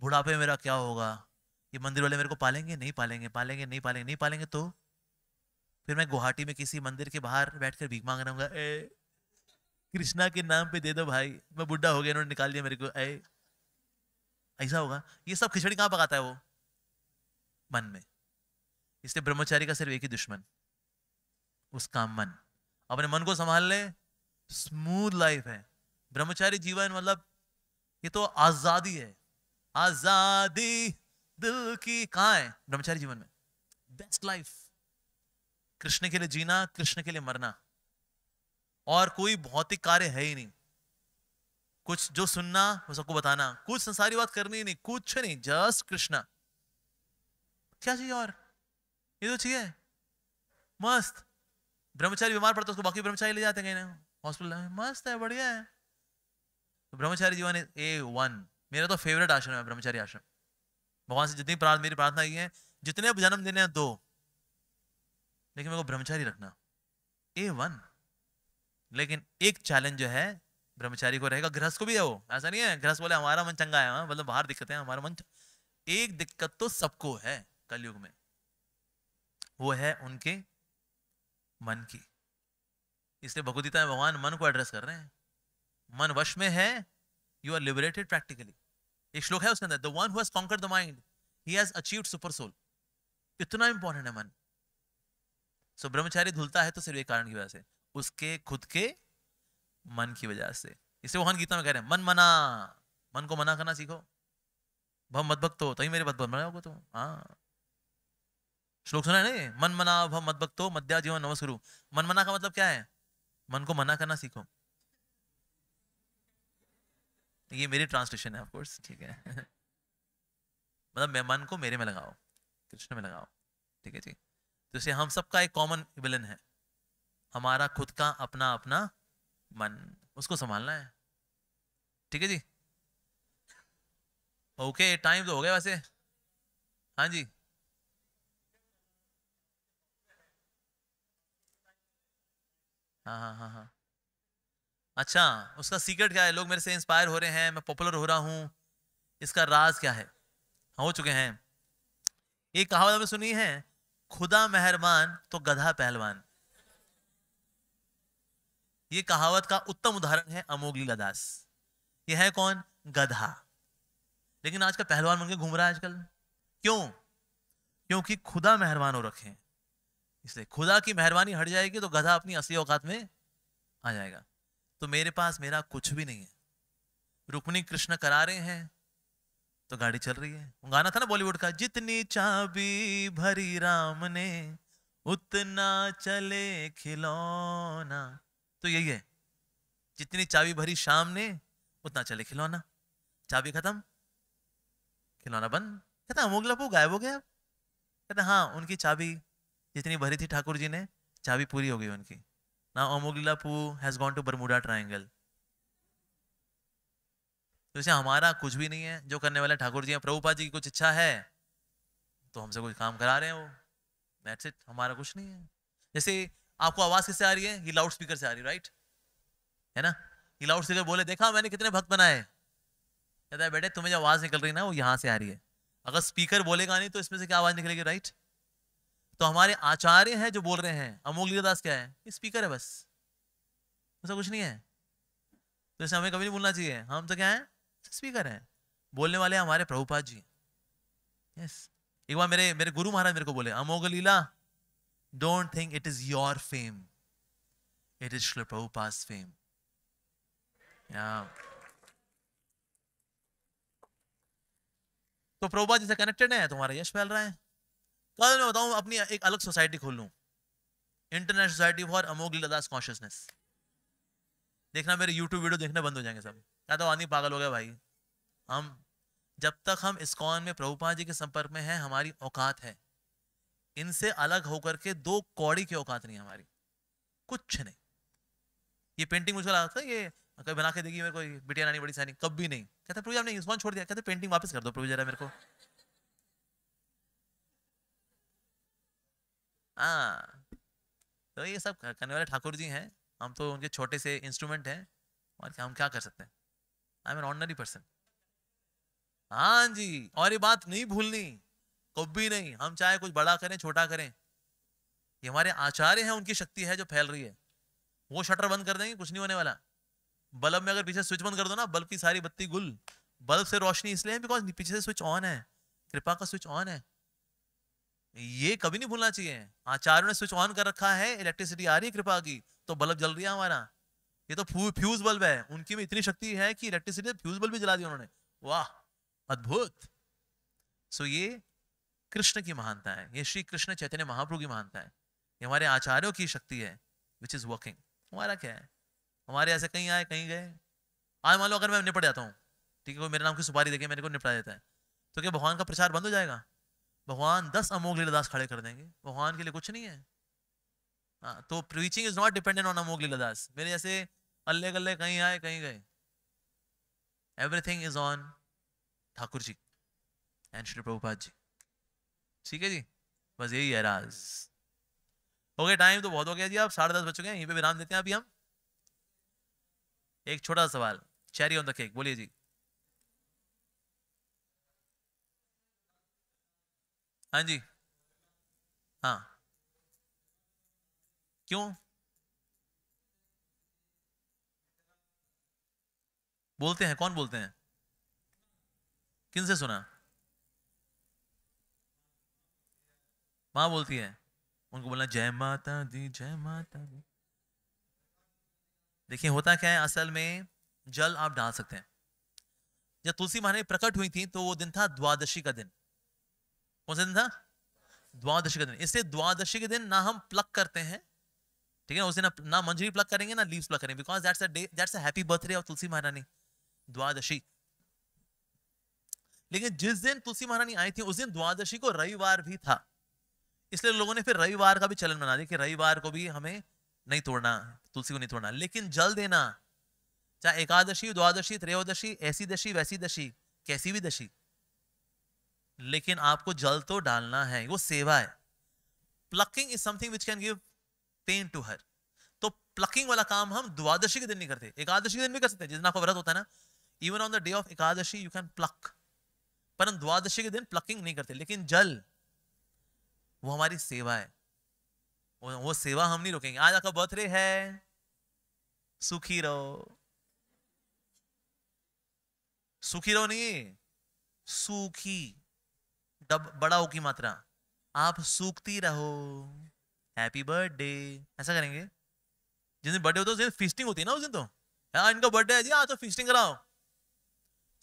बुढ़ापे मेरा क्या होगा ये मंदिर वाले मेरे को पालेंगे नहीं पालेंगे पालेंगे नहीं पालेंगे नहीं पालेंगे तो फिर मैं गुवाहाटी में किसी मंदिर के बाहर बैठकर भीख मांग रहा हूँ ए कृष्णा के नाम पे दे दो भाई मैं बुढ़ा हो गया इन्होंने निकाल दिया मेरे को ए ऐसा होगा ये सब खिचड़ी कहाँ पकाता है वो मन में इसलिए ब्रह्मचारी का सिर्फ एक ही दुश्मन उसका मन अपने मन को संभाल ले स्मूथ लाइफ है ब्रह्मचारी जीवन मतलब ये तो आजादी है आजादी दिल की कहा है ब्रह्मचारी जीवन में बेस्ट लाइफ कृष्ण के लिए जीना कृष्ण के लिए मरना और कोई भौतिक कार्य है ही नहीं कुछ जो सुनना वो सबको बताना कुछ संसारी बात करनी नहीं कुछ नहीं जस्ट कृष्णा क्या चाहिए और ये तो चाहिए मस्त ब्रह्मचारी बीमार पड़ता है उसको बाकी ब्रह्मचारी ले जाते हैं कहीं हॉस्पिटल मस्त है बढ़िया है तो ब्रह्मचारी जीवन ए वन मेरा तो फेवरेट आश्रम है ब्रह्मचारी आश्रम भगवान से जितनी प्रार्थ मेरी प्रार्थना की है जितने जन्म देने हैं दो लेकिन मेरे को ब्रह्मचारी रखना ए वन लेकिन एक चैलेंज जो है ब्रह्मचारी को रहेगा गृहस्थ को भी है वो ऐसा नहीं है गृहस्थ बोले हमारा मन चंगा है हाँ, मतलब बाहर दिक्कत है हमारा मन एक दिक्कत तो सबको है कलयुग में वो है उनके मन की इसलिए भगवदीता में भगवान मन को एड्रेस कर रहे हैं मन वश में है यू आर लिबरेटेड प्रैक्टिकली एक श्लोक है उसके अंदर the one who has conquered the mind he has achieved super soul इतना इंपॉर्टेंट है मन सो ब्रह्मचारी धुलता है तो सिर्फ एक कारण की वजह से उसके खुद के मन की वजह से इसे वोहन गीता में कह रहे हैं मन मना मन को मना करना सीखो भव मत भक्तो तभी मेरे बद होगा तुम हाँ श्लोक सुना है नहीं मन मना भव मत भक्तो मध्या जीवन शुरू मन मना का मतलब क्या है मन को मना करना सीखो ये मेरी ट्रांसलेशन है ऑफकोर्स ठीक है मतलब मैं मन को मेरे में लगाओ कृष्ण में लगाओ ठीक है जी तो इसे हम सबका एक कॉमन विलन है हमारा खुद का अपना अपना मन उसको संभालना है ठीक है जी ओके टाइम तो हो गया वैसे हाँ जी हाँ हाँ हाँ हाँ अच्छा उसका सीक्रेट क्या है लोग मेरे से इंस्पायर हो रहे हैं मैं पॉपुलर हो रहा हूँ इसका राज क्या है हो चुके हैं ये कहावत हमने सुनी है खुदा मेहरबान तो गधा पहलवान ये कहावत का उत्तम उदाहरण है अमोगली लीला ये है कौन गधा लेकिन आज का पहलवान बनकर घूम रहा है आजकल क्यों क्योंकि खुदा मेहरबान हो रखे इसलिए खुदा की मेहरबानी हट जाएगी तो गधा अपनी असली औकात में आ जाएगा तो मेरे पास मेरा कुछ भी नहीं है रुक्मणी कृष्ण करा रहे हैं तो गाड़ी चल रही है गाना था ना बॉलीवुड का जितनी चाबी भरी राम ने उतना चले खिलौना तो यही है जितनी चाबी भरी शाम ने उतना चले खिलौना चाबी खत्म खिलौना बंद कहता अमोगला पू गायब हो गया कहते हाँ उनकी चाबी जितनी भरी थी ठाकुर जी ने चाबी पूरी हो गई उनकी ना अमोगला पू has gone to Bermuda Triangle तो इसे हमारा कुछ भी नहीं है जो करने वाले ठाकुर जी हैं प्रभुपा जी की कुछ इच्छा है तो हमसे कुछ काम करा रहे हैं वो दैट्स इट हमारा कुछ नहीं है जैसे आपको आवाज़ किससे आ रही है ये लाउड स्पीकर से आ रही है राइट है ना ये लाउड स्पीकर बोले देखा मैंने कितने भक्त बनाए कहता है बेटे तुम्हें जो आवाज़ निकल रही है ना वो यहाँ से आ रही है अगर स्पीकर बोलेगा नहीं तो इसमें से क्या आवाज़ निकलेगी राइट तो हमारे आचार्य हैं जो बोल रहे हैं अमोघ दास क्या है ये स्पीकर है बस ऐसा कुछ नहीं है तो इसे हमें कभी नहीं बोलना चाहिए हम तो क्या है स्पीकर तो हैं बोलने वाले हमारे प्रभुपाद जी यस एक बार मेरे मेरे गुरु महाराज मेरे को बोले Amogh Lila don't think it is your fame it is Shri Prabhupada fame या तो प्रभुपाद जी से कनेक्टेड है तुम्हारा यश फैल रहा है कल मैं बताऊं अपनी एक अलग सोसाइटी खोल लूं international society for Amogh Das consciousness देखना मेरे YouTube वीडियो देखने बंद हो जाएंगे सब या तो आनी पागल हो गया भाई हम जब तक हम इस्कॉन में प्रभुपा जी के संपर्क में हैं हमारी औकात है इनसे अलग होकर के दो कौड़ी की औकात नहीं हमारी कुछ नहीं ये पेंटिंग मुझे लगता है ये कभी बना के देगी मेरे को बिटिया रानी बड़ी सानी कब भी नहीं कहते प्रभु आपने इस्कॉन छोड़ दिया कहते पेंटिंग वापस कर दो प्रभु जरा मेरे को हाँ तो ये सब करने वाले ठाकुर जी हैं हम तो उनके छोटे से इंस्ट्रूमेंट हैं और हम क्या कर सकते हैं I am an ordinary person हाँ जी और ये बात नहीं भूलनी कभी नहीं हम चाहे कुछ बड़ा करें छोटा करें ये हमारे आचार्य हैं उनकी शक्ति है जो फैल रही है वो शटर बंद कर देंगे कुछ नहीं होने वाला बल्ब में अगर पीछे स्विच बंद कर दो ना बल्ब की सारी बत्ती गुल बल्ब से रोशनी इसलिए है बिकॉज पीछे से स्विच ऑन है कृपा का स्विच ऑन है ये कभी नहीं भूलना चाहिए आचार्यों हाँ, ने स्विच ऑन कर रखा है इलेक्ट्रिसिटी आ रही है कृपा की तो बल्ब जल रही है हमारा ये तो फ्यूज बल्ब है उनकी में इतनी शक्ति है कि इलेक्ट्रिसिटी फ्यूज बल्ब भी जला दिया उन्होंने वाह अद्भुत सो ये कृष्ण की महानता है ये श्री कृष्ण चैतन्य महाप्रभु की महानता है ये हमारे आचार्यों की शक्ति है विच इज वर्किंग हमारा क्या है हमारे ऐसे कहीं आए कहीं गए आज मान लो अगर मैं निपट जाता हूँ ठीक है कोई मेरे नाम की सुपारी देखे मेरे को निपटा देता है तो क्या भगवान का प्रचार बंद हो जाएगा भगवान दस अमोघ लीलादास खड़े कर देंगे भगवान के लिए कुछ नहीं है हाँ तो preaching is not dependent on Amogh Liladas मेरे जैसे अल्ले गल्ले कहीं आए कहीं गए everything is on Thakur ji and Shri Prabhupada ji ठीक है जी बस यही है राज हो गया टाइम तो बहुत हो गया जी आप साढ़े दस बज चुके हैं यहीं पे विराम देते हैं अभी हम एक छोटा सवाल चेरी ऑन द केक बोलिए जी हाँ जी हाँ क्यों बोलते हैं कौन बोलते हैं किन से सुना माँ बोलती है उनको बोलना जय माता दी जय माता दी देखिए होता क्या है असल में जल आप डाल सकते हैं जब तुलसी महारानी प्रकट हुई थी तो वो दिन था द्वादशी का दिन कौन सा दिन था द्वादशी का दिन इसलिए द्वादशी के दिन ना हम प्लग करते हैं ठीक है उस दिन ना मंजरी प्लग करेंगे ना लीव्स प्लग करेंगे because that's day that's happy birthday of Tulsi महारानी द्वादशी लेकिन जिस दिन तुलसी महारानी आई थी उस दिन द्वादशी को रविवार भी था इसलिए लोगों ने फिर रविवार का भी चलन बना दिया कि रविवार को भी हमें नहीं तोड़ना तुलसी को नहीं तोड़ना लेकिन जल देना चाहे एकादशी द्वादशी त्रयोदशी ऐसी दशी वैसी दशी कैसी भी दशी लेकिन आपको जल तो डालना है वो सेवा है plucking is something which can give pain to her तो प्लकिंग वाला काम हम द्वादशी के दिन नहीं करते एकादशी के दिन भी कर सकते हैं जितना व्रत होता है ना even on the day of Ekadashi you can pluck पर हम द्वादशी के दिन प्लकिंग नहीं करते लेकिन जल वो हमारी सेवा है वो सेवा हम नहीं रोकेंगे आज आपका बर्थडे है सुखी रहो सुखी रहो नहीं सुखी दब बड़ाओ की मात्रा आप सूखती रहो हैप्पी बर्थडे ऐसा करेंगे जिस दिन बर्थडे होता है उस दिन फीसटिंग होती है ना उस दिन तो हाँ इनका बर्थडे है जी हाँ तो फीसटिंग कराओ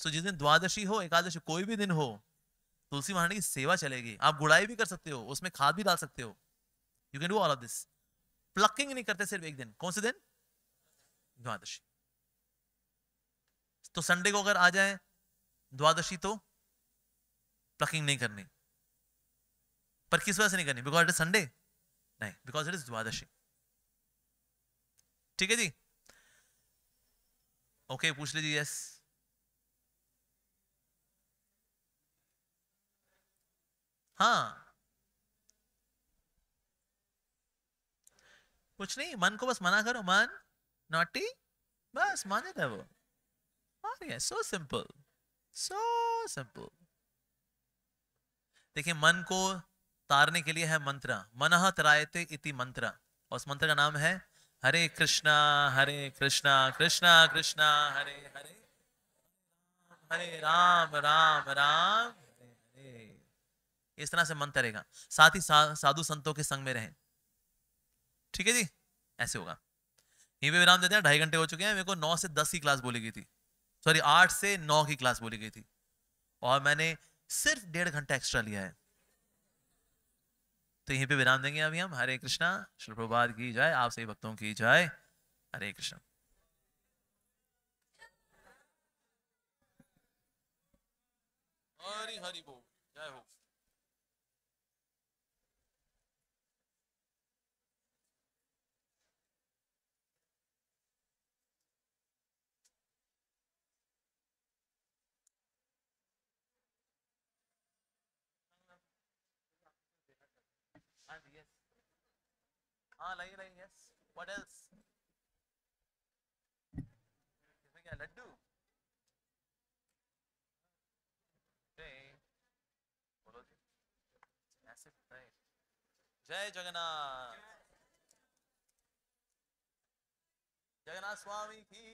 सो जिस दिन द्वादशी हो एकादशी कोई भी दिन हो तुलसी महारानी की सेवा चलेगी आप गुड़ाई भी कर सकते हो उसमें खाद भी डाल सकते हो you can do all of this plucking नहीं करते सिर्फ एक दिन कौन से दिन द्वादशी तो संडे को अगर आ जाए द्वादशी तो प्लकिंग नहीं करनी पर किस वजह से नहीं करनी बिकॉज इट इज संडे नहीं बिकॉज इट इज द्वादशी ठीक है जी ओके पूछ लीजिए यस हाँ कुछ नहीं मन को बस मना करो मन नॉटी बस मान जाता है वो सो सिंपल सो सिंपल देखिए मन को तारने के लिए है मंत्र मनह तरायते इति मंत्र और उस मंत्र का नाम है हरे कृष्णा हरे कृष्णा कृष्णा कृष्णा हरे हरे हरे राम राम राम इस तरह से मन तरेगा साथ ही सा, साधु संतों के संग में रहें ठीक है जी ऐसे होगा यहीं पे विराम देते हैं ढाई घंटे हो चुके हैं मेरे को नौ से दस की क्लास बोली गई थी सॉरी आठ से नौ की क्लास बोली गई थी और मैंने सिर्फ डेढ़ घंटा एक्स्ट्रा लिया है तो यहीं पे विराम देंगे अभी हम हरे कृष्णा शुभ प्रभात की जाए आप सही भक्तों की जाए हरे कृष्ण हरी हरी बोल जय हो yes. Ah, lie, lie, yes. What else? इसमें क्या लड्डू बोलो जी ऐसे जय जगन्नाथ जगन्नाथ स्वामी की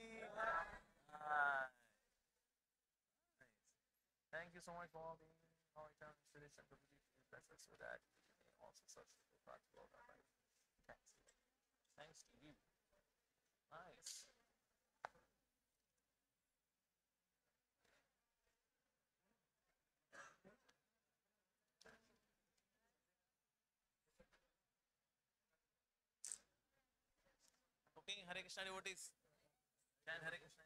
Thank you so much for being our inspiration to believe in blessings so that we also succeed our life. Thanks to you. Thanks to you. Nice. Okay, Hare Krishna devotees. Hare Krishna.